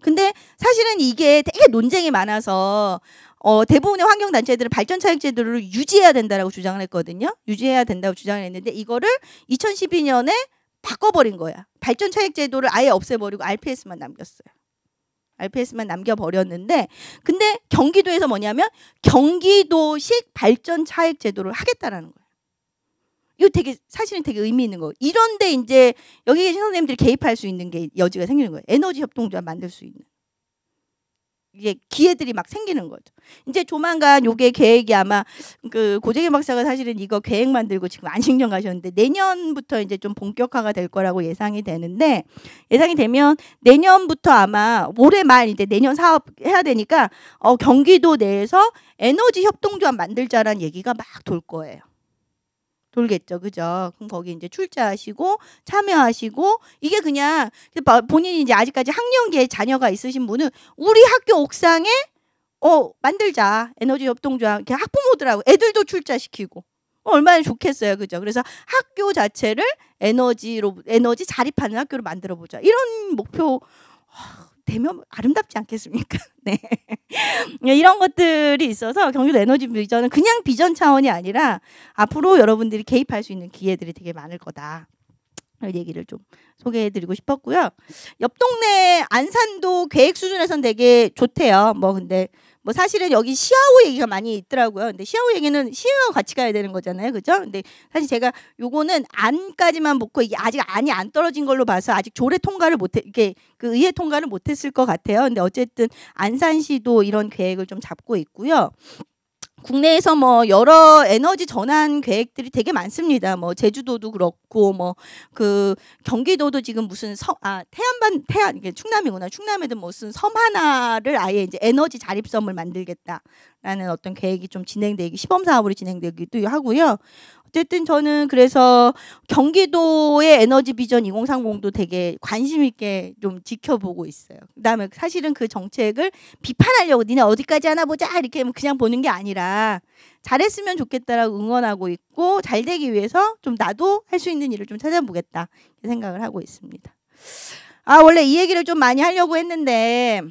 근데 사실은 이게 되게 논쟁이 많아서 어 대부분의 환경 단체들은 발전 차익 제도를 유지해야 된다라고 주장을 했거든요. 유지해야 된다고 주장을 했는데 이거를 2012년에 바꿔버린 거야. 발전 차익 제도를 아예 없애버리고 RPS만 남겼어요. RPS만 남겨버렸는데 근데 경기도에서 뭐냐면 경기도식 발전 차액 제도를 하겠다라는 거예요. 이거 되게 사실은 되게 의미 있는 거예요. 이런데 이제 여기 계신 선생님들이 개입할 수 있는 게 여지가 생기는 거예요. 에너지 협동조합 만들 수 있는. 이제 기회들이 막 생기는 거죠. 이제 조만간 요게 계획이 아마 그 고재기 박사가 사실은 이거 계획 만들고 지금 안식년 가셨는데 내년부터 이제 좀 본격화가 될 거라고 예상이 되는데 예상이 되면 내년부터 아마 올해 말 이제 내년 사업 해야 되니까 어 경기도 내에서 에너지 협동조합 만들자라는 얘기가 막 돌 거예요. 돌겠죠. 그죠? 그럼 거기 이제 출자하시고 참여하시고 이게 그냥 본인이 이제 아직까지 학령기에 자녀가 있으신 분은 우리 학교 옥상에 어 만들자 에너지 협동조합 이렇게 학부모들하고 애들도 출자시키고 어, 얼마나 좋겠어요. 그죠? 그래서 학교 자체를 에너지로 에너지 자립하는 학교를 만들어 보자. 이런 목표 어, 되면 아름답지 않겠습니까? 네. 예, 이런 것들이 있어서 경기도 에너지 비전은 그냥 비전 차원이 아니라 앞으로 여러분들이 개입할 수 있는 기회들이 되게 많을 거다. 얘기를 좀 소개해드리고 싶었고요. 옆 동네 안산도 계획 수준에선 되게 좋대요. 뭐 근데 뭐 사실은 여기 시아오 얘기가 많이 있더라고요. 근데 시아오 얘기는 시행하 같이 가야 되는 거잖아요. 그죠? 근데 사실 제가 요거는 안까지만 보고 이게 아직 안이 안 떨어진 걸로 봐서 아직 조례 통과를 못 해, 이게 그 의회 통과를 못 했을 것 같아요. 근데 어쨌든 안산시도 이런 계획을 좀 잡고 있고요. 국내에서 뭐 여러 에너지 전환 계획들이 되게 많습니다. 뭐 제주도도 그렇고 뭐 그 경기도도 지금 무슨 섬, 아 태안반 태안 이게 충남이구나 충남에도 무슨 섬 하나를 아예 이제 에너지 자립섬을 만들겠다라는 어떤 계획이 좀 진행되기 시범 사업으로 진행되기도 하고요. 어쨌든 저는 그래서 경기도의 에너지 비전 2030도 되게 관심 있게 좀 지켜보고 있어요. 그다음에 사실은 그 정책을 비판하려고 니네 어디까지 하나 보자 이렇게 뭐 그냥 보는 게 아니라 잘했으면 좋겠다라고 응원하고 있고 잘 되기 위해서 좀 나도 할 수 있는 일을 좀 찾아보겠다 생각을 하고 있습니다. 아 원래 이 얘기를 좀 많이 하려고 했는데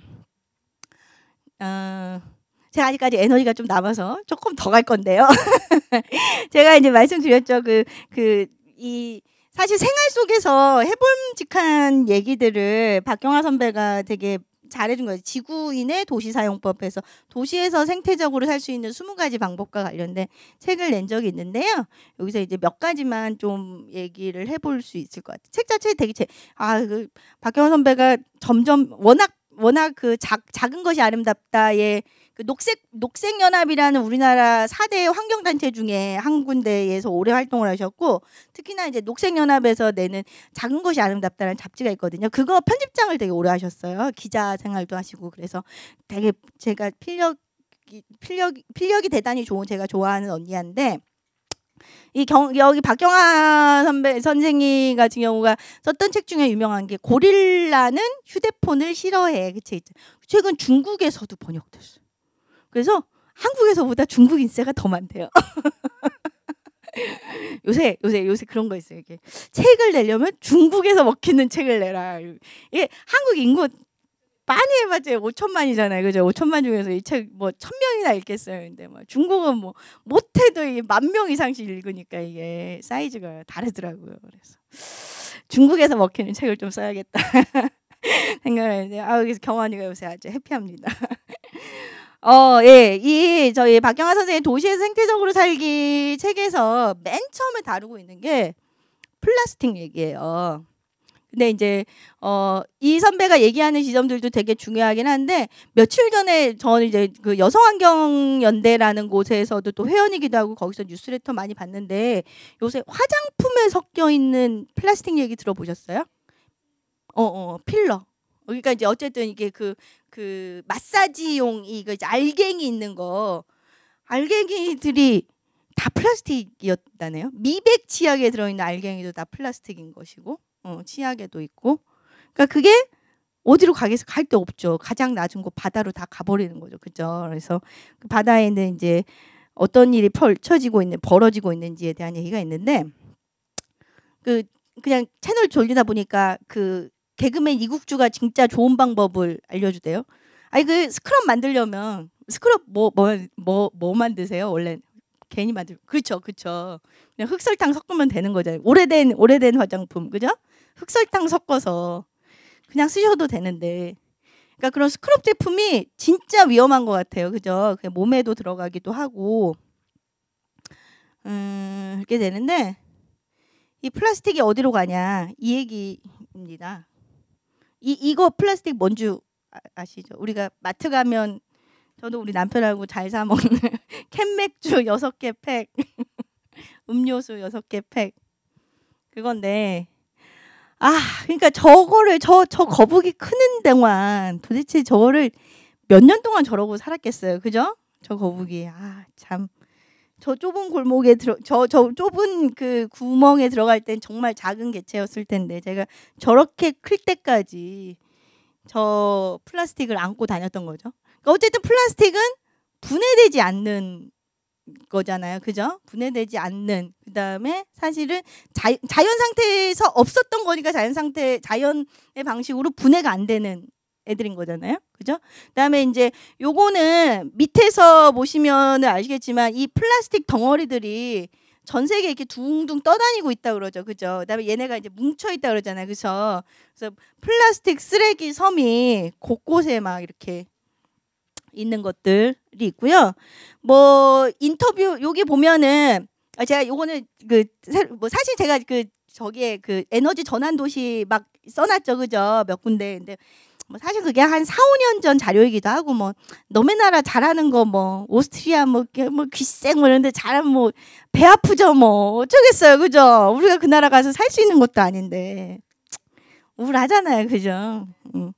어, 제가 아직까지 에너지가 좀 남아서 조금 더 갈 건데요. 제가 이제 말씀드렸죠. 그, 그, 이, 사실 생활 속에서 해봄직한 얘기들을 박경화 선배가 되게 잘해준 거예요. 지구인의 도시사용법에서 도시에서 생태적으로 살 수 있는 스무 가지 방법과 관련된 책을 낸 적이 있는데요. 여기서 이제 몇 가지만 좀 얘기를 해볼 수 있을 것 같아요. 책 자체 되게 제, 아, 그박경화 선배가 점점 워낙 워낙 그 작, 작은 것이 아름답다의 그 녹색 녹색 연합이라는 우리나라 4대 환경 단체 중에 한 군데에서 오래 활동을 하셨고 특히나 이제 녹색 연합에서 내는 작은 것이 아름답다는 잡지가 있거든요. 그거 편집장을 되게 오래 하셨어요. 기자 생활도 하시고 그래서 되게 제가 필력 필력 필력이 대단히 좋은 제가 좋아하는 언니한데 이 경, 여기 박경아 선배 선생님 같은 경우가 썼던 책 중에 유명한 게 고릴라는 휴대폰을 싫어해 그 책. 있 최근 중국에서도 번역됐어. 요 그래서 한국에서보다 중국 인세가 더 많대요. 요새 요새 요새 그런 거 있어요. 이게 책을 내려면 중국에서 먹히는 책을 내라. 이게 한국 인구 많이 해봤자 5천만이잖아요. 그죠? 5천만 중에서 이 책 뭐 천명이나 읽겠어요. 근데 뭐 중국은 뭐 못해도 이 만 명 이상씩 읽으니까 이게 사이즈가 다르더라고요. 그래서 중국에서 먹히는 책을 좀 써야겠다 생각을 했는데 아여기서 경환이가 요새 아주 해피합니다. 어, 예. 이 저희 박경화 선생님 도시에서 생태적으로 살기 책에서 맨 처음에 다루고 있는 게 플라스틱 얘기예요. 근데 이제 어, 이 선배가 얘기하는 지점들도 되게 중요하긴 한데 며칠 전에 저는 이제 그 여성환경연대라는 곳에서도 또 회원이기도 하고 거기서 뉴스레터 많이 봤는데 요새 화장품에 섞여 있는 플라스틱 얘기 들어보셨어요? 어, 어, 필러. 그러니까 이제 어쨌든 이게 그그 그, 그 마사지용 이거 그 이제 알갱이 있는 거 알갱이들이 다 플라스틱이었다네요. 미백 치약에 들어있는 알갱이도 다 플라스틱인 것이고, 어, 치약에도 있고. 그러니까 그게 어디로 가겠어? 갈데 없죠. 가장 낮은 곳 바다로 다 가버리는 거죠. 그죠? 그래서 그 바다에는 이제 어떤 일이 펼쳐지고 있는, 벌어지고 있는지에 대한 얘기가 있는데, 그, 그냥 채널 졸리다 보니까 그 개그맨 이국주가 진짜 좋은 방법을 알려주대요. 아니 그 스크럽 만들려면 스크럽 뭐 뭐뭐뭐 뭐, 뭐, 뭐 만드세요? 원래 괜히 만들. 그렇죠, 그렇죠. 그냥 흑설탕 섞으면 되는 거잖아요. 오래된 오래된 화장품, 그죠? 흑설탕 섞어서 그냥 쓰셔도 되는데. 그러니까 그런 스크럽 제품이 진짜 위험한 것 같아요, 그죠? 몸에도 들어가기도 하고. 음, 이렇게 되는데 이 플라스틱이 어디로 가냐 이 얘기입니다. 이 이거 플라스틱 뭔지 아, 아시죠? 아 우리가 마트 가면 저도 우리 남편하고 잘 사 먹는 캔 맥주 여섯 개 팩, 음료수 여섯 개 팩. 그건데 아, 그러니까 저거를 저 저 거북이 크는 동안 도대체 저거를 몇 년 동안 저러고 살았겠어요. 그죠? 저 거북이. 아, 참. 저 좁은 골목에 들어 저저 좁은 그 구멍에 들어갈 땐 정말 작은 개체였을 텐데 제가 저렇게 클 때까지 저 플라스틱을 안고 다녔던 거죠. 그니까 어쨌든 플라스틱은 분해되지 않는 거잖아요. 그죠? 분해되지 않는. 그다음에 사실은 자, 자연 상태에서 없었던 거니까 자연 상태 자연의 방식으로 분해가 안 되는 애들인 거잖아요. 그죠? 그다음에 이제 요거는 밑에서 보시면 은 아시겠지만 이 플라스틱 덩어리들이 전 세계에 이렇게 둥둥 떠다니고 있다 그러죠. 그죠? 그다음에 얘네가 이제 뭉쳐 있다 그러잖아요. 그래서 그래서 플라스틱 쓰레기 섬이 곳곳에 막 이렇게 있는 것들이 있고요. 뭐 인터뷰 여기 보면은 아, 제가 요거는 그 뭐 사실 제가 그 저기에 그 에너지 전환 도시 막 써놨죠, 그죠? 몇 군데. 근데 뭐 사실 그게 한 4, 5년 전 자료이기도 하고 뭐 너네 나라 잘하는 거 뭐 오스트리아 뭐뭐 뭐 귀생 뭐 이런데 잘하면뭐 배 아프죠 뭐 어쩌겠어요 그죠 우리가 그 나라 가서 살 수 있는 것도 아닌데 우울하잖아요 그죠 음.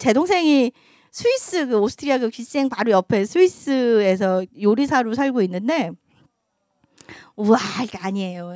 제 동생이 스위스 그 오스트리아 그 귀생 바로 옆에 스위스에서 요리사로 살고 있는데 우와 이게 아니에요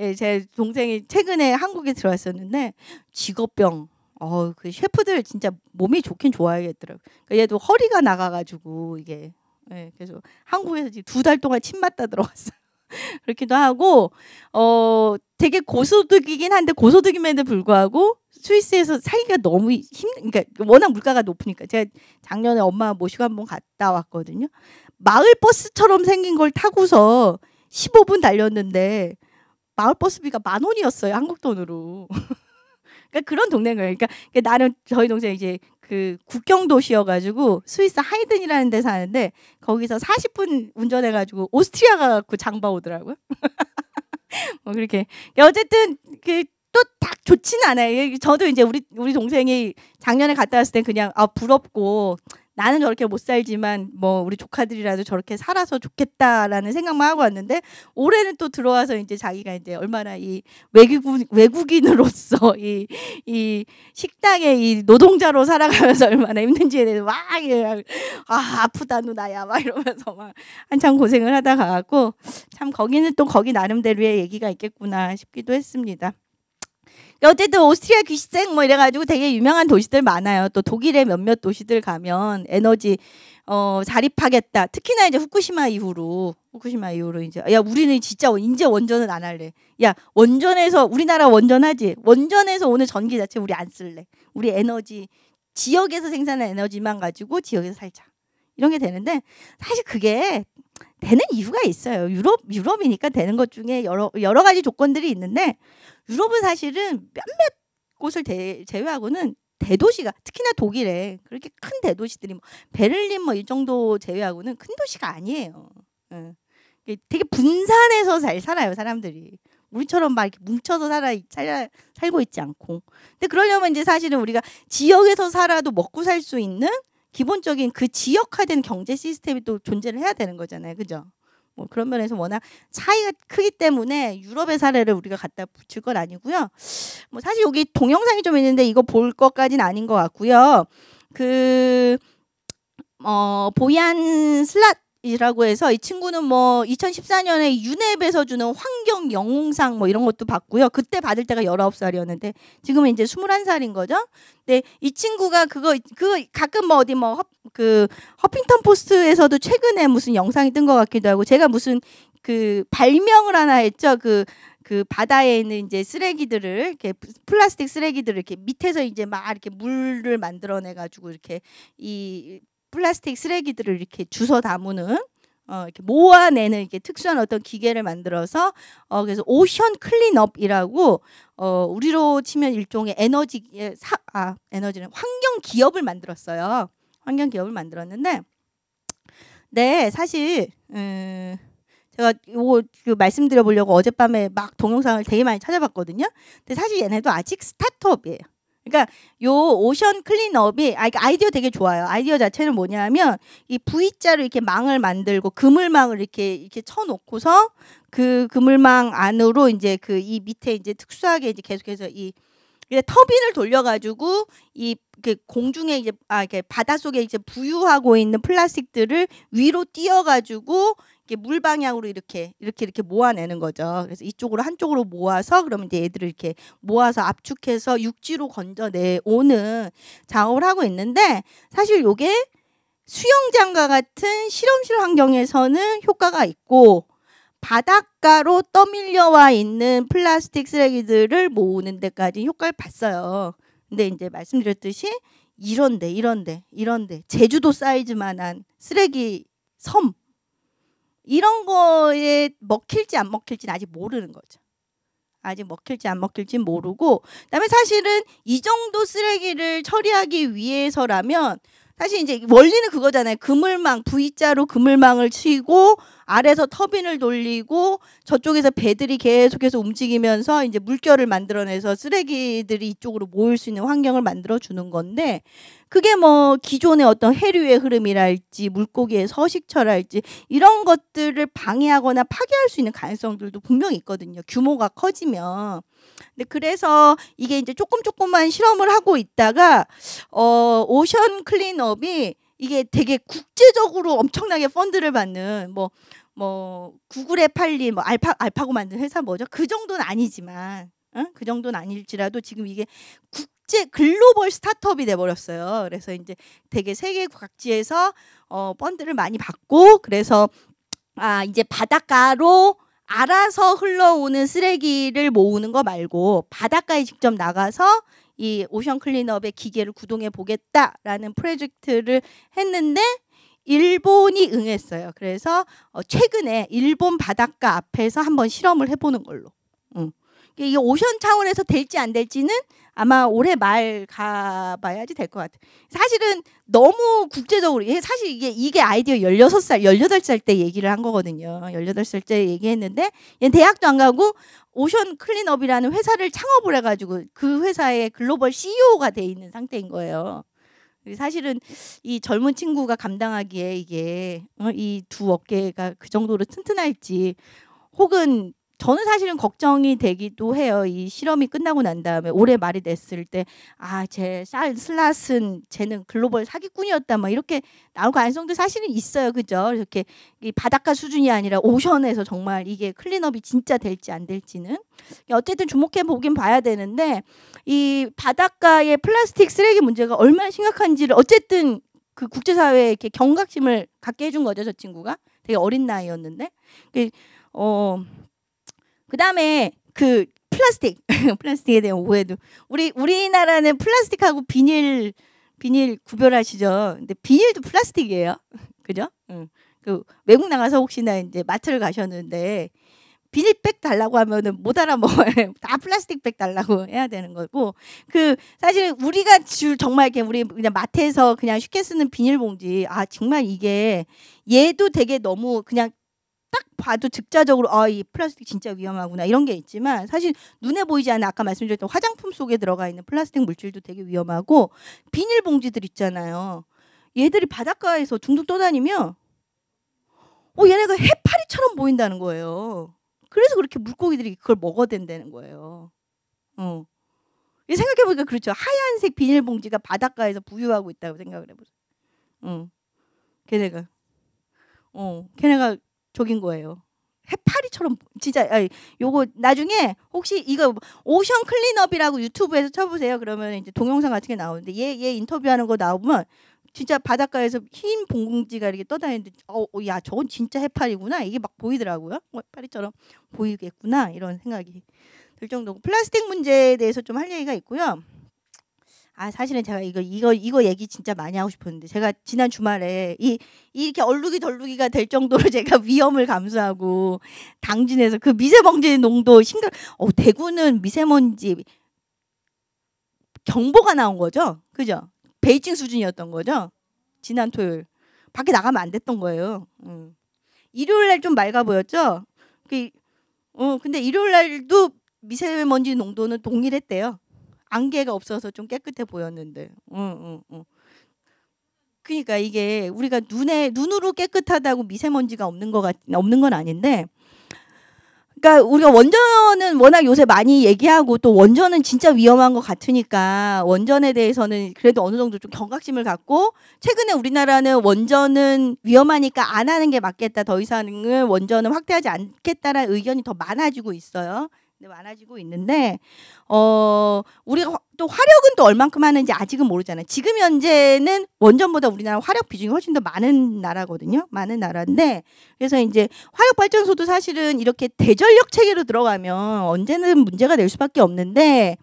예, 제 동생이 최근에 한국에 들어왔었는데 직업병 어, 그 셰프들 진짜 몸이 좋긴 좋아야겠더라고. 그러니까 얘도 허리가 나가가지고 이게 네, 그래서 한국에서 두 달 동안 침 맞다 들어갔어요. 그렇기도 하고 어 되게 고소득이긴 한데 고소득임에도 불구하고 스위스에서 살기가 너무 힘 그러니까 워낙 물가가 높으니까 제가 작년에 엄마 모시고 한번 갔다 왔거든요. 마을 버스처럼 생긴 걸 타고서 15분 달렸는데 마을 버스비가 만 원이었어요 한국 돈으로. 그러니까 그런 동네인 거예요. 그러니까 나는 저희 동생 이제 그 국경 도시여가지고 스위스 하이든이라는 데 사는데 거기서 40분 운전해가지고 오스트리아 가갖고 그 장봐 오더라고요. 뭐 그렇게 그러니까 어쨌든 그 또 딱 좋지는 않아요. 저도 이제 우리 우리 동생이 작년에 갔다 왔을 때 그냥 아 부럽고 나는 저렇게 못 살지만 뭐 우리 조카들이라도 저렇게 살아서 좋겠다라는 생각만 하고 왔는데 올해는 또 들어와서 이제 자기가 이제 얼마나 이 외국 인 외국인으로서 이 이 식당에 이 노동자로 살아가면서 얼마나 힘든지에 대해서 막 아, 아프다 누나야 막 이러면서 막 한참 고생을 하다 가고 갖참 거기는 또 거기 나름대로의 얘기가 있겠구나 싶기도 했습니다. 어쨌든 오스트리아 귀신생뭐 이래가지고 되게 유명한 도시들 많아요. 또 독일의 몇몇 도시들 가면 에너지 어 자립하겠다. 특히나 이제 후쿠시마 이후로 후쿠시마 이후로 이제 야 우리는 진짜 이제 원전은 안 할래. 야 원전에서 우리나라 원전하지. 원전에서 오는 전기 자체 우리 안 쓸래. 우리 에너지 지역에서 생산한 에너지만 가지고 지역에서 살자. 이런 게 되는데 사실 그게 되는 이유가 있어요. 유럽 유럽이니까 되는 것 중에 여러 여러 가지 조건들이 있는데 유럽은 사실은 몇몇 곳을 대, 제외하고는 대도시가 특히나 독일에 그렇게 큰 대도시들이 뭐 베를린 뭐 이 정도 제외하고는 큰 도시가 아니에요. 예. 되게 분산해서 잘 살아요 사람들이 우리처럼 막 이렇게 뭉쳐서 살아, 살 살고 있지 않고 근데 그러려면 이제 사실은 우리가 지역에서 살아도 먹고 살 수 있는 기본적인 그 지역화된 경제 시스템이 또 존재를 해야 되는 거잖아요. 그죠? 뭐 그런 면에서 워낙 차이가 크기 때문에 유럽의 사례를 우리가 갖다 붙일 건 아니고요. 뭐 사실 여기 동영상이 좀 있는데 이거 볼 것까지는 아닌 것 같고요. 그 어, 보얀 슬랏 이라고 해서 이 친구는 뭐 2014년에 유네앱에서 주는 환경 영웅상 뭐 이런 것도 받고요. 그때 받을 때가 19살이었는데 지금은 이제 21살인 거죠. 근데 이 친구가 그거 그 가끔 뭐 어디 뭐 그 허핑턴 포스트에서도 최근에 무슨 영상이 뜬 것 같기도 하고 제가 무슨 그 발명을 하나 했죠. 그그 그 바다에 있는 이제 쓰레기들을 이렇게 플라스틱 쓰레기들을 이렇게 밑에서 이제 막 이렇게 물을 만들어내 가지고 이렇게 이 플라스틱 쓰레기들을 이렇게 주워 담으는 어, 이렇게 모아내는 이게 특수한 어떤 기계를 만들어서 어, 그래서 오션 클린업이라고 어, 우리로 치면 일종의 에너지 예, 사, 아 에너지는 환경 기업을 만들었어요. 환경 기업을 만들었는데, 네 사실 음, 제가 요거 그 말씀드려 보려고 어젯밤에 막 동영상을 되게 많이 찾아봤거든요. 근데 사실 얘네도 아직 스타트업이에요. 그러니까 요 오션 클린업이 아, 그러니까 아이디어 되게 좋아요. 아이디어 자체는 뭐냐면 이 V자로 이렇게 망을 만들고 그물망을 이렇게 이렇게 쳐놓고서 그 그물망 안으로 이제 그 이 밑에 이제 특수하게 이제 계속해서 이 터빈을 돌려가지고 이 그 공중에 이제 아 이렇게 바닷 속에 이제 부유하고 있는 플라스틱들을 위로 띄어가지고 이렇게 물 방향으로 이렇게 이렇게 이렇게 모아내는 거죠. 그래서 이쪽으로 한쪽으로 모아서 그러면 이제 애들을 이렇게 모아서 압축해서 육지로 건져내 오는 작업을 하고 있는데 사실 요게 수영장과 같은 실험실 환경에서는 효과가 있고 바닷가로 떠밀려 와 있는 플라스틱 쓰레기들을 모으는 데까지 효과를 봤어요. 근데 이제 말씀드렸듯이 이런데 이런데 이런데 제주도 사이즈만한 쓰레기 섬 이런 거에 먹힐지 안 먹힐지는 아직 모르는 거죠. 아직 먹힐지 안 먹힐지 모르고 그다음에 사실은 이 정도 쓰레기를 처리하기 위해서라면 사실 이제 원리는 그거잖아요. 그물망 V자로 그물망을 치고 아래서 터빈을 돌리고 저쪽에서 배들이 계속해서 움직이면서 이제 물결을 만들어내서 쓰레기들이 이쪽으로 모일 수 있는 환경을 만들어 주는 건데 그게 뭐 기존의 어떤 해류의 흐름이랄지 물고기의 서식처랄지 이런 것들을 방해하거나 파괴할 수 있는 가능성들도 분명히 있거든요. 규모가 커지면 근데 그래서 이게 이제 조금 조금만 실험을 하고 있다가 어 오션 클린업이 이게 되게 국제적으로 엄청나게 펀드를 받는 뭐뭐 뭐 구글에 팔린 뭐 알파 알파고 만든 회사 뭐죠? 그 정도는 아니지만 응? 그 정도는 아닐지라도 지금 이게 국제 글로벌 스타트업이 돼 버렸어요. 그래서 이제 되게 세계 각지에서 어 펀드를 많이 받고 그래서 아 이제 바닷가로 알아서 흘러오는 쓰레기를 모으는 거 말고 바닷가에 직접 나가서 이 오션 클린업의 기계를 구동해 보겠다라는 프로젝트를 했는데 일본이 응했어요. 그래서 어, 최근에 일본 바닷가 앞에서 한번 실험을 해보는 걸로. 응. 예, 이게 오션 차원에서 될지 안 될지는 아마 올해 말 가봐야지 될 것 같아요. 사실은 너무 국제적으로 예, 사실 이게 이게 아이디어 16살, 18살 때 얘기를 한 거거든요. 18살 때 얘기했는데 얘 대학도 안 가고 오션 클린업이라는 회사를 창업을 해 가지고 그 회사의 글로벌 CEO가 돼 있는 상태인 거예요. 사실은 이 젊은 친구가 감당하기에 이게 어, 이두 어깨가 그 정도로 튼튼할지 혹은 저는 사실은 걱정이 되기도 해요. 이 실험이 끝나고 난 다음에 올해 말이 됐을 때 아, 제 쌀 슬랏은 쟤는 글로벌 사기꾼이었다 막 이렇게 나올 가능성도 사실은 있어요. 그죠? 이렇게 이 바닷가 수준이 아니라 오션에서 정말 이게 클린업이 진짜 될지 안 될지는 어쨌든 주목해 보긴 봐야 되는데 이 바닷가의 플라스틱 쓰레기 문제가 얼마나 심각한지를 어쨌든 그 국제사회에 이렇게 경각심을 갖게 해준 거죠, 저 친구가. 되게 어린 나이였는데. 그, 어, 그다음에 그 플라스틱 플라스틱에 대한 오해도 우리 우리나라는 플라스틱하고 비닐 비닐 구별하시죠. 근데 비닐도 플라스틱이에요. 그죠? 응. 그 외국 나가서 혹시나 이제 마트를 가셨는데 비닐백 달라고 하면은 못 알아먹어요. 다 플라스틱백 달라고 해야 되는 거고. 그 사실 우리가 주 정말 이렇게 우리 그냥 마트에서 그냥 쉽게 쓰는 비닐봉지 아 정말 이게 얘도 되게 너무 그냥 딱 봐도 즉자적으로 아이 플라스틱 진짜 위험하구나 이런 게 있지만 사실 눈에 보이지 않는 아까 말씀드렸던 화장품 속에 들어가 있는 플라스틱 물질도 되게 위험하고 비닐봉지들 있잖아요. 얘들이 바닷가에서 둥둥 떠다니면 어 얘네가 해파리처럼 보인다는 거예요. 그래서 그렇게 물고기들이 그걸 먹어댄다는 거예요. 어. 생각해보니까 그렇죠. 하얀색 비닐봉지가 바닷가에서 부유하고 있다고 생각을 해보세요. 어. 걔네가. 어. 걔네가 저긴 거예요. 해파리처럼 진짜 아니, 요거 나중에 혹시 이거 오션 클린업이라고 유튜브에서 쳐보세요. 그러면 이제 동영상 같은 게 나오는데 얘 얘 인터뷰하는 거 나오면 진짜 바닷가에서 흰 봉지가 이렇게 떠다니는데 어야 어, 저건 진짜 해파리구나 이게 막 보이더라고요. 어, 해파리처럼 보이겠구나 이런 생각이 들 정도고 플라스틱 문제에 대해서 좀 할 얘기가 있고요. 아 사실은 제가 이거 이거 이거 얘기 진짜 많이 하고 싶었는데 제가 지난 주말에 이, 이렇게 얼룩이 덜룩이가 될 정도로 제가 위험을 감수하고 당진에서 그 미세먼지 농도 심각 어 대구는 미세먼지 경보가 나온 거죠 그죠 베이징 수준이었던 거죠 지난 토요일 밖에 나가면 안 됐던 거예요 음. 일요일 날 좀 맑아 보였죠 그, 어 근데 일요일 날도 미세먼지 농도는 동일했대요 안개가 없어서 좀 깨끗해 보였는데. 응, 응, 응. 그러니까 이게 우리가 눈에 눈으로 깨끗하다고 미세먼지가 없는 거 같, 없는 건 아닌데 그러니까 우리가 원전은 워낙 요새 많이 얘기하고 또 원전은 진짜 위험한 것 같으니까 원전에 대해서는 그래도 어느 정도 좀 경각심을 갖고 최근에 우리나라는 원전은 위험하니까 안 하는 게 맞겠다 더 이상은 원전은 확대하지 않겠다라는 의견이 더 많아지고 있어요. 네, 많아지고 있는데 어 우리가 또 화력은 또 얼만큼 하는지 아직은 모르잖아요. 지금 현재는 원전보다 우리나라 화력 비중이 훨씬 더 많은 나라거든요. 많은 나라인데 그래서 이제 화력 발전소도 사실은 이렇게 대전력 체계로 들어가면 언제는 문제가 될 수밖에 없는데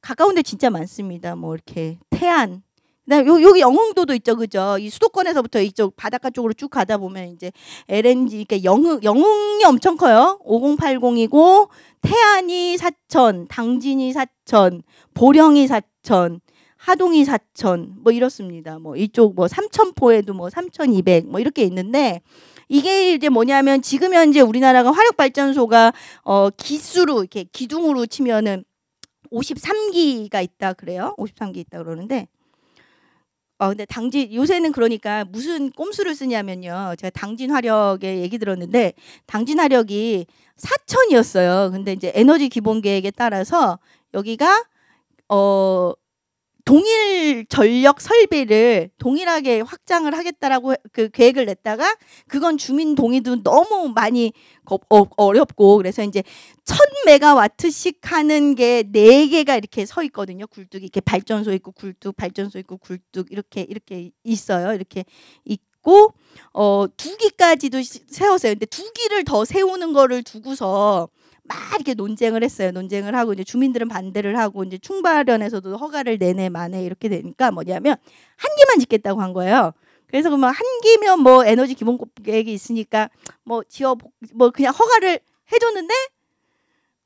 가까운 데 진짜 많습니다. 뭐 이렇게 태안 그다음 요, 여기 영흥도도 있죠, 그죠? 이 수도권에서부터 이쪽 바닷가 쪽으로 쭉 가다 보면 이제 LNG, 그러니까 영흥, 영흥이 엄청 커요. 5080이고 태안이 사천, 당진이 사천, 보령이 사천, 하동이 사천 뭐 이렇습니다. 뭐 이쪽 뭐 삼천포에도 뭐삼천0백뭐 이렇게 있는데 이게 이제 뭐냐면 지금 현재 우리나라가 화력 발전소가 어 기수로 이렇게 기둥으로 치면은 53기가 있다 그래요. 53기 있다 그러는데 어 근데 당진 요새는 그러니까 무슨 꼼수를 쓰냐면요. 제가 당진 화력에 얘기 들었는데 당진 화력이 4천이었어요. 근데 이제 에너지 기본 계획에 따라서 여기가 어 동일 전력 설비를 동일하게 확장을 하겠다라고 그 계획을 냈다가 그건 주민 동의도 너무 많이 어, 어렵고 그래서 이제 천 메가와트씩 하는 게 네 개가 이렇게 서 있거든요. 굴뚝 이렇게 발전소 있고 굴뚝 발전소 있고 굴뚝 이렇게 이렇게 있어요. 이렇게 있고 어두 기까지도 세웠어요. 근데 두 기를 더 세우는 거를 두고서 막 이렇게 논쟁을 했어요. 논쟁을 하고 이제 주민들은 반대를 하고 이제 충발련에서도 허가를 내내 만에 이렇게 되니까 뭐냐면 한 개만 짓겠다고 한 거예요. 그래서 그러면 한 개면 뭐 에너지 기본 계획이 있으니까 뭐 지어 뭐 그냥 허가를 해줬는데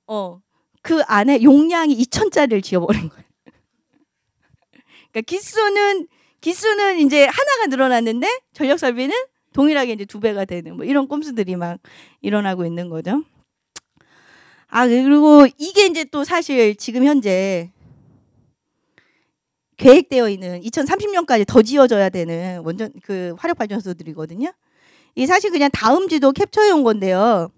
어 그 안에 용량이 2천짜리를 지어버린 거예요. 그러니까 기수는 기수는 이제 하나가 늘어났는데 전력 설비는 동일하게 이제 두 배가 되는 뭐 이런 꼼수들이 막 일어나고 있는 거죠. 아, 그리고 이게 이제 또 사실 지금 현재 계획되어 있는 2030년까지 더 지어져야 되는 원전 그 화력 발전소들이거든요. 이 사실 그냥 다음 지도 캡처해 온 건데요.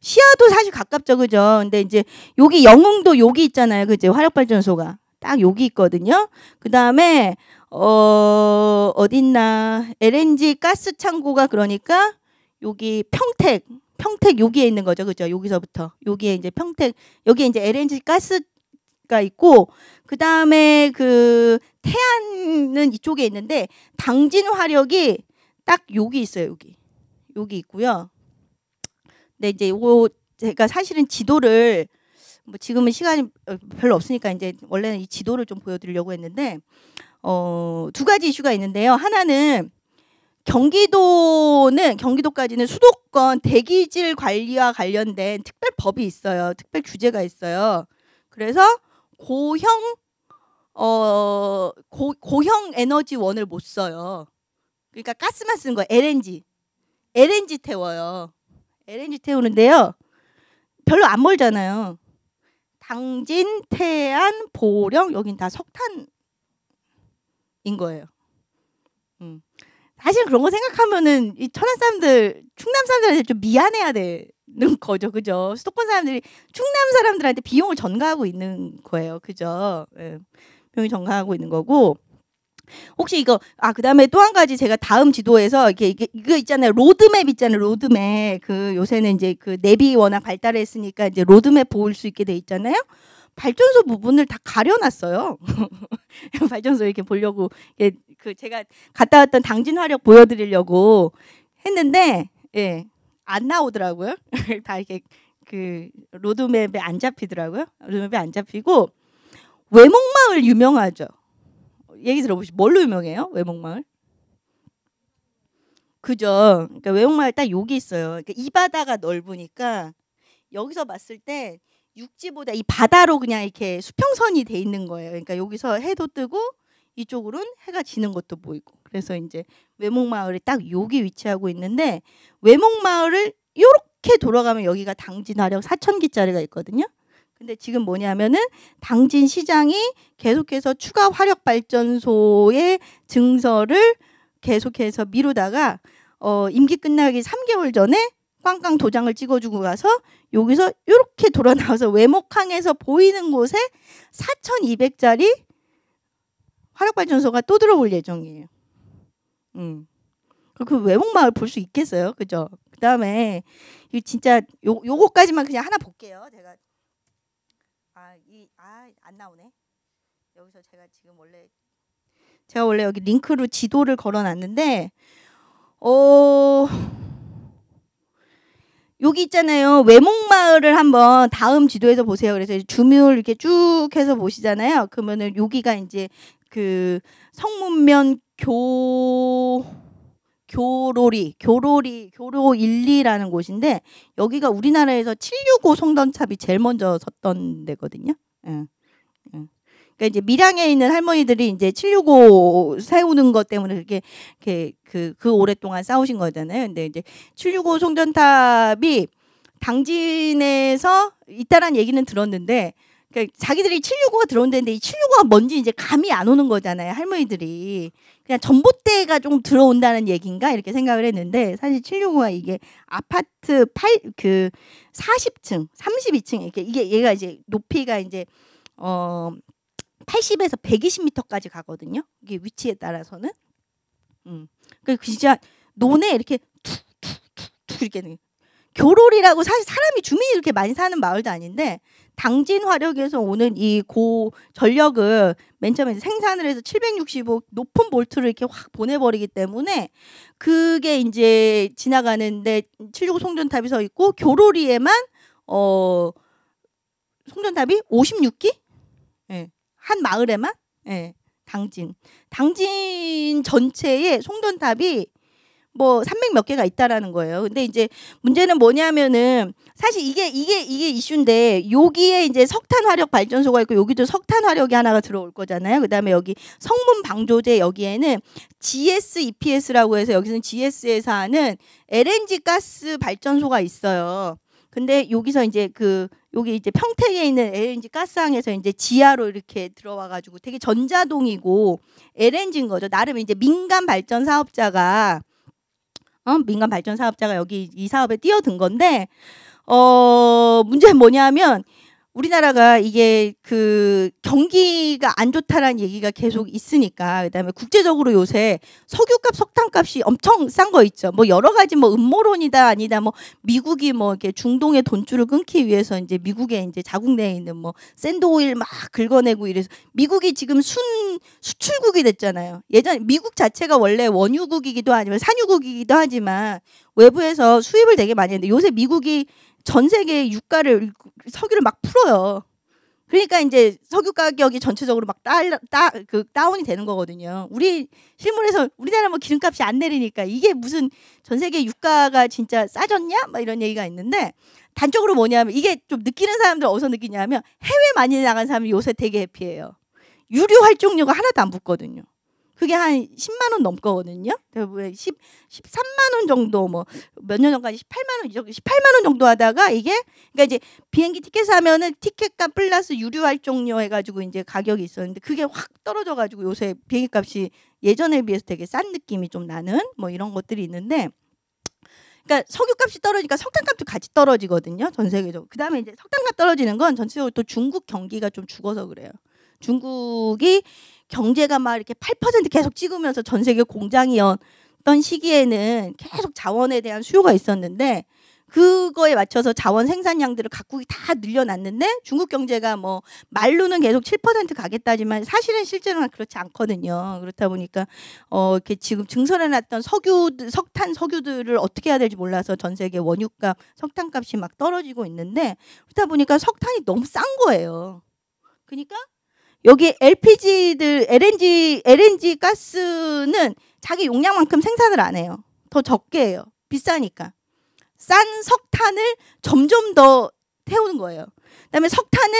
시야도 사실 가깝죠, 그죠? 근데 이제 여기 영흥도 여기 있잖아요, 그죠? 화력 발전소가 딱 여기 있거든요. 그 다음에 어 어딨나 LNG 가스 창고가 그러니까 여기 평택 평택 여기에 있는 거죠. 그죠? 여기서부터. 여기에 이제 평택 여기에 이제 LNG 가스가 있고 그다음에 그 태안은 이쪽에 있는데 당진 화력이 딱 여기 있어요. 여기. 여기 있고요. 근데 이제 요거 제가 사실은 지도를 뭐 지금은 시간이 별로 없으니까 이제 원래는 이 지도를 좀 보여드리려고 했는데 어, 두 가지 이슈가 있는데요. 하나는 경기도는 경기도까지는 수도권 대기질 관리와 관련된 특별 법이 있어요. 특별 규제가 있어요. 그래서 고형 어 고, 고형 에너지원을 못 써요. 그러니까 가스만 쓰는 거예요. LNG. LNG 태워요. LNG 태우는데요. 별로 안 멀잖아요. 당진, 태안, 보령 여긴 다 석탄인 거예요. 음. 사실 그런 거 생각하면은 이 천안 사람들 충남 사람들한테 좀 미안해야 되는 거죠, 그죠? 수도권 사람들이 충남 사람들한테 비용을 전가하고 있는 거예요, 그죠? 예. 비용이 전가하고 있는 거고. 혹시 이거 아 그다음에 또 한 가지 제가 다음 지도에서 이게 이게 이거 있잖아요 로드맵 있잖아요 로드맵 그 요새는 이제 그앱비 워낙 발달했으니까 이제 로드맵 볼 수 있게 돼 있잖아요 발전소 부분을 다 가려놨어요. 발전소 이렇게 보려고 예, 그 제가 갔다 왔던 당진 화력 보여드리려고 했는데 예, 안 나오더라고요. 다 이렇게 그 로드맵에 안 잡히더라고요. 로드맵에 안 잡히고 외목마을 유명하죠. 얘기 들어보시 뭘로 유명해요? 외목마을? 그죠. 그러니까 외목마을 딱 여기 있어요. 그러니까 이 바다가 넓으니까 여기서 봤을 때 육지보다 이 바다로 그냥 이렇게 수평선이 돼 있는 거예요. 그러니까 여기서 해도 뜨고 이쪽으로는 해가 지는 것도 보이고 그래서 이제 외목마을이 딱 여기 위치하고 있는데 외목마을을 이렇게 돌아가면 여기가 당진 하력 사천기짜리가 있거든요. 근데 지금 뭐냐면은 당진 시장이 계속해서 추가 화력 발전소의 증설을 계속해서 미루다가 어 임기 끝나기 삼개월 전에 꽝꽝 도장을 찍어주고 가서 여기서 이렇게 돌아 나와서 외목항에서 보이는 곳에 4,200짜리 화력발전소가 또 들어올 예정이에요. 음. 그, 그 외목마을 볼 수 있겠어요, 그죠? 그다음에 이 진짜 요 요거까지만 그냥 하나 볼게요. 제가 아 이 아 안 나오네. 여기서 제가 지금 원래 제가 원래 여기 링크로 지도를 걸어놨는데 어. 여기 있잖아요. 외목마을을 한번 다음 지도에서 보세요. 그래서 주묘를 이렇게 쭉 해서 보시잖아요. 그러면은 여기가 이제 그 성문면 교 교로리, 교로리, 교로 1, 2라는 곳인데 여기가 우리나라에서 765 송전탑이 제일 먼저 섰던 데거든요. 예. 예. 그러니까 이제 밀양에 있는 할머니들이 이제 765 세우는 것 때문에 그렇게 이렇게 그, 그 오랫동안 싸우신 거잖아요. 근데 이제 765 송전탑이 당진에서 있다란 얘기는 들었는데 그러니까 자기들이 765가 들어온다는데 이 765가 뭔지 이제 감이 안 오는 거잖아요. 할머니들이. 그냥 전봇대가 좀 들어온다는 얘기인가 이렇게 생각을 했는데 사실 765가 이게 아파트 8, 그 40층, 32층 이렇게 이게 얘가 이제 높이가 이제 어 80에서 120m까지 가거든요. 이게 위치에 따라서는. 음. 그 진짜 논에 이렇게 툭툭툭툭 이렇게 는 교롤이라고 사실 사람이 주민이 이렇게 많이 사는 마을도 아닌데 당진 화력에서 오는 이 고 전력을 맨 처음에 생산을 해서 765 높은 볼트를 이렇게 확 보내버리기 때문에 그게 이제 지나가는데 칠6 5 송전탑이 서 있고 교로리에만 어 송전탑이 56기? 예. 네. 한 마을에만 예. 당진. 당진 전체에 송전탑이 뭐300몇 개가 있다라는 거예요. 근데 이제 문제는 뭐냐면은 사실 이게 이게 이게 이슈인데 여기에 이제 석탄 화력 발전소가 있고 여기도 석탄 화력이 하나가 들어올 거잖아요. 그다음에 여기 성분 방조제 여기에는 GS EPS라고 해서 여기서는 GS에서 하는 LNG 가스 발전소가 있어요. 근데 여기서 이제 그 여기 이제 평택에 있는 LNG 가스항에서 이제 지하로 이렇게 들어와 가지고 되게 전자동이고 LNG인 거죠. 나름 이제 민간 발전 사업자가 어? 민간 발전 사업자가 여기 이 사업에 뛰어든 건데 어 문제는 뭐냐면 우리나라가 이게 그 경기가 안 좋다라는 얘기가 계속 있으니까 그다음에 국제적으로 요새 석유값 석탄값이 엄청 싼 거 있죠. 뭐 여러 가지 뭐 음모론이다 아니다 뭐 미국이 뭐 이렇게 중동의 돈줄을 끊기 위해서 이제 미국의 이제 자국 내에 있는 뭐 샌드오일 막 긁어내고 이래서 미국이 지금 순 수출국이 됐잖아요. 예전 미국 자체가 원래 원유국이기도 하지만 산유국이기도 하지만 외부에서 수입을 되게 많이 했는데 요새 미국이 전 세계의 유가를 석유를 막 풀어요. 그러니까 이제 석유 가격이 전체적으로 막 딸, 따, 그 다운이 되는 거거든요. 우리 실물에서 우리나라 뭐 기름값이 안 내리니까 이게 무슨 전 세계 유가가 진짜 싸졌냐? 막 이런 얘기가 있는데 단적으로 뭐냐면 이게 좀 느끼는 사람들 어디서 느끼냐면 해외 많이 나간 사람이 요새 되게 해피해요. 유류 활종료가 하나도 안 붙거든요. 그게 한 10만 원 넘거든요. 대부분 10, 13만 원 정도 뭐 몇 년 전까지 18만 원 이정 18만 원 정도 하다가 이게 그러니까 이제 비행기 티켓 사면은 티켓값 플러스 유류 할증료 해가지고 이제 가격이 있었는데 그게 확 떨어져가지고 요새 비행기 값이 예전에 비해서 되게 싼 느낌이 좀 나는 뭐 이런 것들이 있는데. 그러니까 석유값이 떨어지니까 석탄값도 같이 떨어지거든요. 전 세계적으로. 그다음에 이제 석탄값 떨어지는 건 전체적으로 또 중국 경기가 좀 죽어서 그래요. 중국이 경제가 막 이렇게 8% 계속 찍으면서 전 세계 공장이었던 시기에는 계속 자원에 대한 수요가 있었는데 그거에 맞춰서 자원 생산량들을 각국이 다 늘려놨는데 중국 경제가 뭐 말로는 계속 7% 가겠다지만 사실은 실제로는 그렇지 않거든요. 그렇다 보니까 어 이렇게 지금 증설해놨던 석유 석탄 석유들을 어떻게 해야 될지 몰라서 전 세계 원유값 석탄값이 막 떨어지고 있는데 그렇다 보니까 석탄이 너무 싼 거예요. 그러니까 여기 LPG들 LNG LNG 가스는 자기 용량만큼 생산을 안 해요. 더 적게 해요. 비싸니까. 싼 석탄을 점점 더 태우는 거예요. 그다음에 석탄은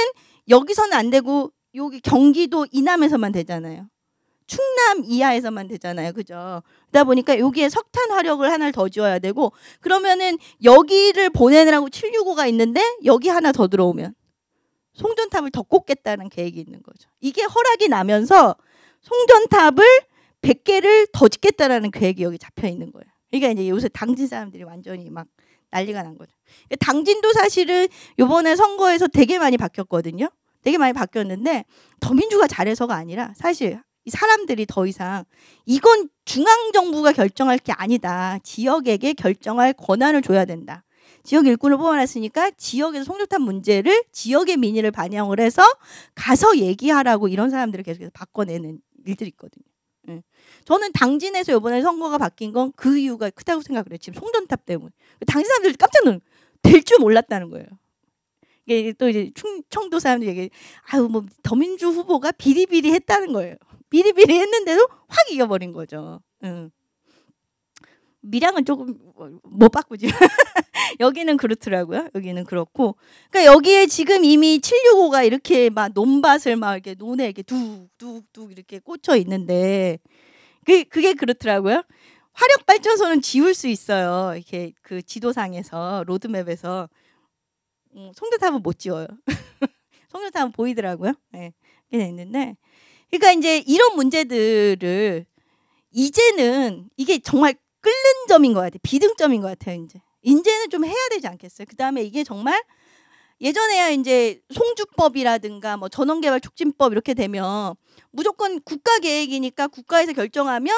여기서는 안 되고 여기 경기도 이남에서만 되잖아요. 충남 이하에서만 되잖아요. 그죠? 그러다 보니까 여기에 석탄 화력을 하나를 더 지어야 되고 그러면은 여기를 보내느라고 765가 있는데 여기 하나 더 들어오면 송전탑을 더 꽂겠다는 계획이 있는 거죠. 이게 허락이 나면서 송전탑을 100개를 더 짓겠다라는 계획이 여기 잡혀 있는 거예요. 그러니까 이제 요새 당진 사람들이 완전히 막 난리가 난 거죠. 그러니까 당진도 사실은 요번에 선거에서 되게 많이 바뀌었거든요. 되게 많이 바뀌었는데 더민주가 잘해서가 아니라 사실 이 사람들이 더 이상 이건 중앙 정부가 결정할 게 아니다. 지역에게 결정할 권한을 줘야 된다. 지역 일꾼을 뽑아놨으니까 지역에서 송류탄 문제를 지역의 민의를 반영을 해서 가서 얘기하라고 이런 사람들을 계속해서 바꿔내는 일들이 있거든요. 예. 저는 당진에서 이번에 선거가 바뀐 건 그 이유가 크다고 생각을 해요. 지금 송전탑 때문에. 당진 사람들 깜짝 놀 될 줄 몰랐다는 거예요. 이게 또 이제 충, 청도 사람들 얘기 아유 뭐 더민주 후보가 비리비리 했다는 거예요. 비리비리 했는데도 확 이겨버린 거죠. 음. 미량은 조금 뭐, 못 바꾸지. 여기는 그렇더라고요. 여기는 그렇고. 그러니까 여기에 지금 이미 765가 이렇게 막 논밭을 막 이렇게 논에 이렇게 둑둑둑 이렇게 꽂혀 있는데 그 그게 그렇더라고요. 화력 발전소는 지울 수 있어요. 이렇게 그 지도상에서 로드맵에서 음, 송도탑은 못 지워요. 송도탑은 보이더라고요. 예. 네, 이렇게 됐는데 그러니까 이제 이런 문제들을 이제는 이게 정말 끓는 점인 것 같아요. 비등점인 것 같아요, 이제. 이제는 좀 해야 되지 않겠어요? 그 다음에 이게 정말 예전에야 이제 송주법이라든가 뭐 전원개발 촉진법 이렇게 되면 무조건 국가 계획이니까 국가에서 결정하면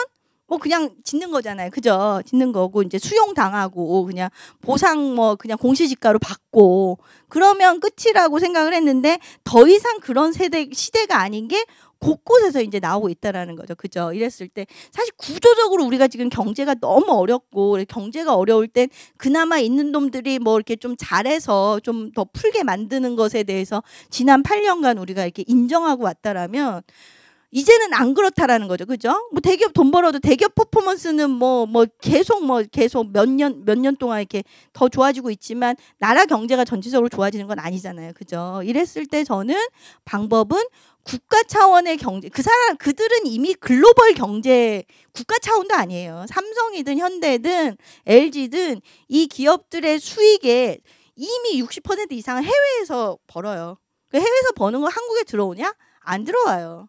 뭐 그냥 짓는 거잖아요. 그죠? 짓는 거고 이제 수용 당하고 그냥 보상 뭐 그냥 공시지가로 받고 그러면 끝이라고 생각을 했는데 더 이상 그런 세대 시대가 아닌 게 곳곳에서 이제 나오고 있다라는 거죠. 그죠? 이랬을 때 사실 구조적으로 우리가 지금 경제가 너무 어렵고 경제가 어려울 땐 그나마 있는 놈들이 뭐 이렇게 좀 잘해서 좀 더 풀게 만드는 것에 대해서 지난 8년간 우리가 이렇게 인정하고 왔다라면 이제는 안 그렇다라는 거죠. 그죠? 뭐 대기업 돈 벌어도 대기업 퍼포먼스는 뭐, 뭐 계속 뭐 계속 몇 년, 몇 년 동안 이렇게 더 좋아지고 있지만 나라 경제가 전체적으로 좋아지는 건 아니잖아요. 그죠? 이랬을 때 저는 방법은 국가 차원의 경제 그 사람 그들은 이미 글로벌 경제 국가 차원도 아니에요. 삼성이든 현대든 LG든 이 기업들의 수익에 이미 60% 이상을 해외에서 벌어요. 그 해외에서 버는 거 한국에 들어오냐? 안 들어와요.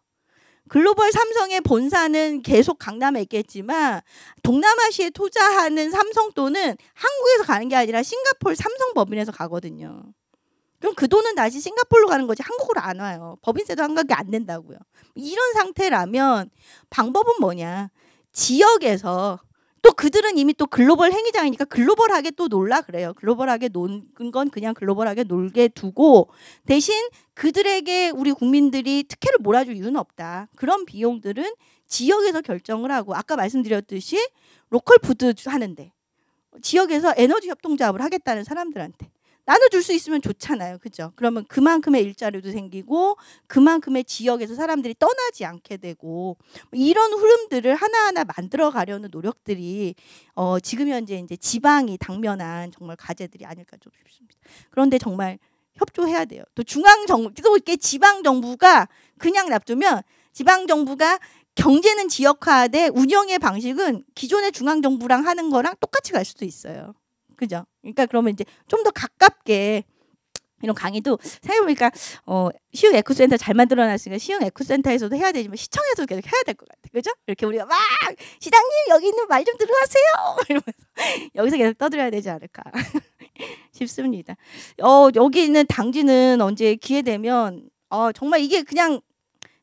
글로벌 삼성의 본사는 계속 강남에 있겠지만 동남아시에 투자하는 삼성 또는 한국에서 가는 게 아니라 싱가폴 삼성 법인에서 가거든요. 그럼 그 돈은 다시 싱가폴로 가는 거지 한국으로 안 와요. 법인세도 한국이 안 낸다고요. 이런 상태라면 방법은 뭐냐? 지역에서 또 그들은 이미 또 글로벌 행위장이니까 글로벌하게 또 놀라 그래요. 글로벌하게 놓은 건 그냥 글로벌하게 놀게 두고 대신 그들에게 우리 국민들이 특혜를 몰아줄 이유는 없다. 그런 비용들은 지역에서 결정을 하고 아까 말씀드렸듯이 로컬 푸드 하는데 지역에서 에너지 협동조합을 하겠다는 사람들한테 나눠줄 수 있으면 좋잖아요. 그죠? 그러면 그만큼의 일자리도 생기고 그만큼의 지역에서 사람들이 떠나지 않게 되고 이런 흐름들을 하나하나 만들어 가려는 노력들이 어, 지금 현재 이제 지방이 당면한 정말 과제들이 아닐까 좀 싶습니다. 그런데 정말 협조해야 돼요. 또 중앙 정부, 또 이렇게 지방 정부가 그냥 놔두면 지방 정부가 경제는 지역화돼 운영의 방식은 기존의 중앙 정부랑 하는 거랑 똑같이 갈 수도 있어요. 그죠? 그러니까 그러면 이제 좀 더 가깝게 이런 강의도 생각해보니까 어, 시흥 에코센터 잘 만들어놨으니까 시흥 에코센터에서도 해야 되지만 시청에서도 계속 해야 될 것 같아. 그죠? 이렇게 우리가 막 시장님 여기 있는 말 좀 들어가세요 이러면서 여기서 계속 떠들어야 되지 않을까 싶습니다. 어, 여기 있는 당진은 언제 기회 되면 어, 정말 이게 그냥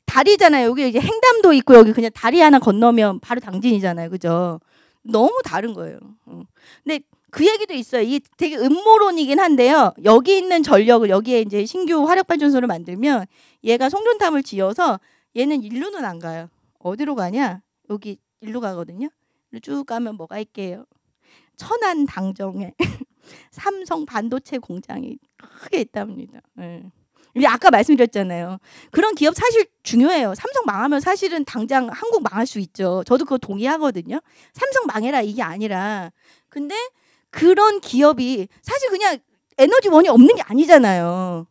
다리잖아요. 여기 이제 행담도 있고 여기 그냥 다리 하나 건너면 바로 당진이잖아요. 그죠? 너무 다른 거예요. 어. 근데 그 얘기도 있어요. 이게 되게 음모론이긴 한데요. 여기 있는 전력을 여기에 이제 신규 화력 발전소를 만들면 얘가 송전탑을 지어서 얘는 일루는 안 가요. 어디로 가냐? 여기 일루 가거든요. 쭉 가면 뭐가 있게요? 천안 당정에 삼성 반도체 공장이 크게 있답니다. 네. 아까 말씀드렸잖아요. 그런 기업 사실 중요해요. 삼성 망하면 사실은 당장 한국 망할 수 있죠. 저도 그거 동의하거든요. 삼성 망해라 이게 아니라. 근데 그런 기업이 사실 그냥 에너지원이 없는 게 아니잖아요.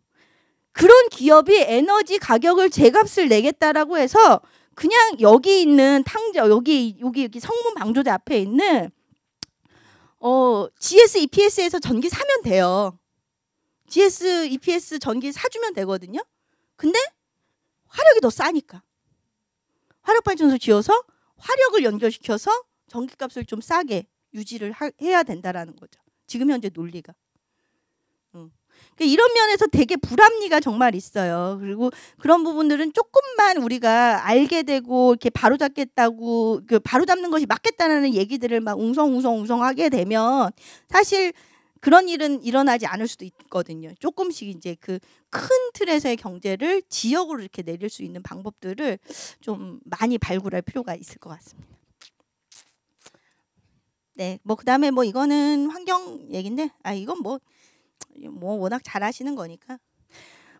그런 기업이 에너지 가격을 제값을 내겠다라고 해서 그냥 여기 있는 탕저 여기 여기 여기 성문 방조제 앞에 있는 어 GS EPS에서 전기 사면 돼요. GS EPS 전기 사주면 되거든요. 근데 화력이 더 싸니까 화력 발전소 지어서 화력을 연결시켜서 전기값을 좀 싸게 유지를 하, 해야 된다라는 거죠. 지금 현재 논리가. 음. 그러니까 이런 면에서 되게 불합리가 정말 있어요. 그리고 그런 부분들은 조금만 우리가 알게 되고 이렇게 바로잡겠다고 그 바로잡는 것이 맞겠다라는 얘기들을 막 웅성웅성웅성 하게 되면 사실 그런 일은 일어나지 않을 수도 있거든요. 조금씩 이제 그 큰 틀에서의 경제를 지역으로 이렇게 내릴 수 있는 방법들을 좀 많이 발굴할 필요가 있을 것 같습니다. 네, 뭐 그다음에 뭐 이거는 환경 얘긴데 아 이건 뭐뭐 뭐 워낙 잘하시는 거니까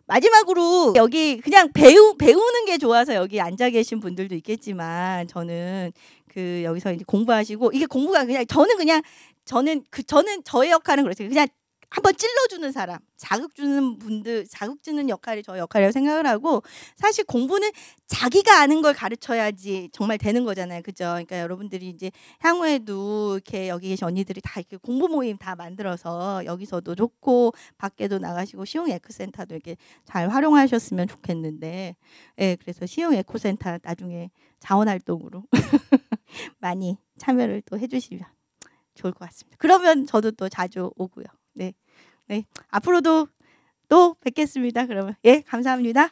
마지막으로 여기 그냥 배우 배우는 게 좋아서 여기 앉아 계신 분들도 있겠지만 저는 그 여기서 이제 공부하시고 이게 공부가 그냥 저는 그냥 저는 그 저는 저의 역할은 그렇죠 그냥 한번 찔러주는 사람, 자극 주는 분들, 자극 주는 역할이 저 역할이라고 생각을 하고 사실 공부는 자기가 아는 걸 가르쳐야지 정말 되는 거잖아요, 그죠? 그러니까 여러분들이 이제 향후에도 이렇게 여기 계신 언니들이 다 이렇게 공부 모임 다 만들어서 여기서도 좋고 밖에도 나가시고 시흥 에코센터도 이렇게 잘 활용하셨으면 좋겠는데, 예, 네, 그래서 시흥 에코센터 나중에 자원 활동으로 많이 참여를 또 해주시면 좋을 것 같습니다. 그러면 저도 또 자주 오고요. 네. 네, 앞으로도 또 뵙겠습니다. 그러면 예, 감사합니다.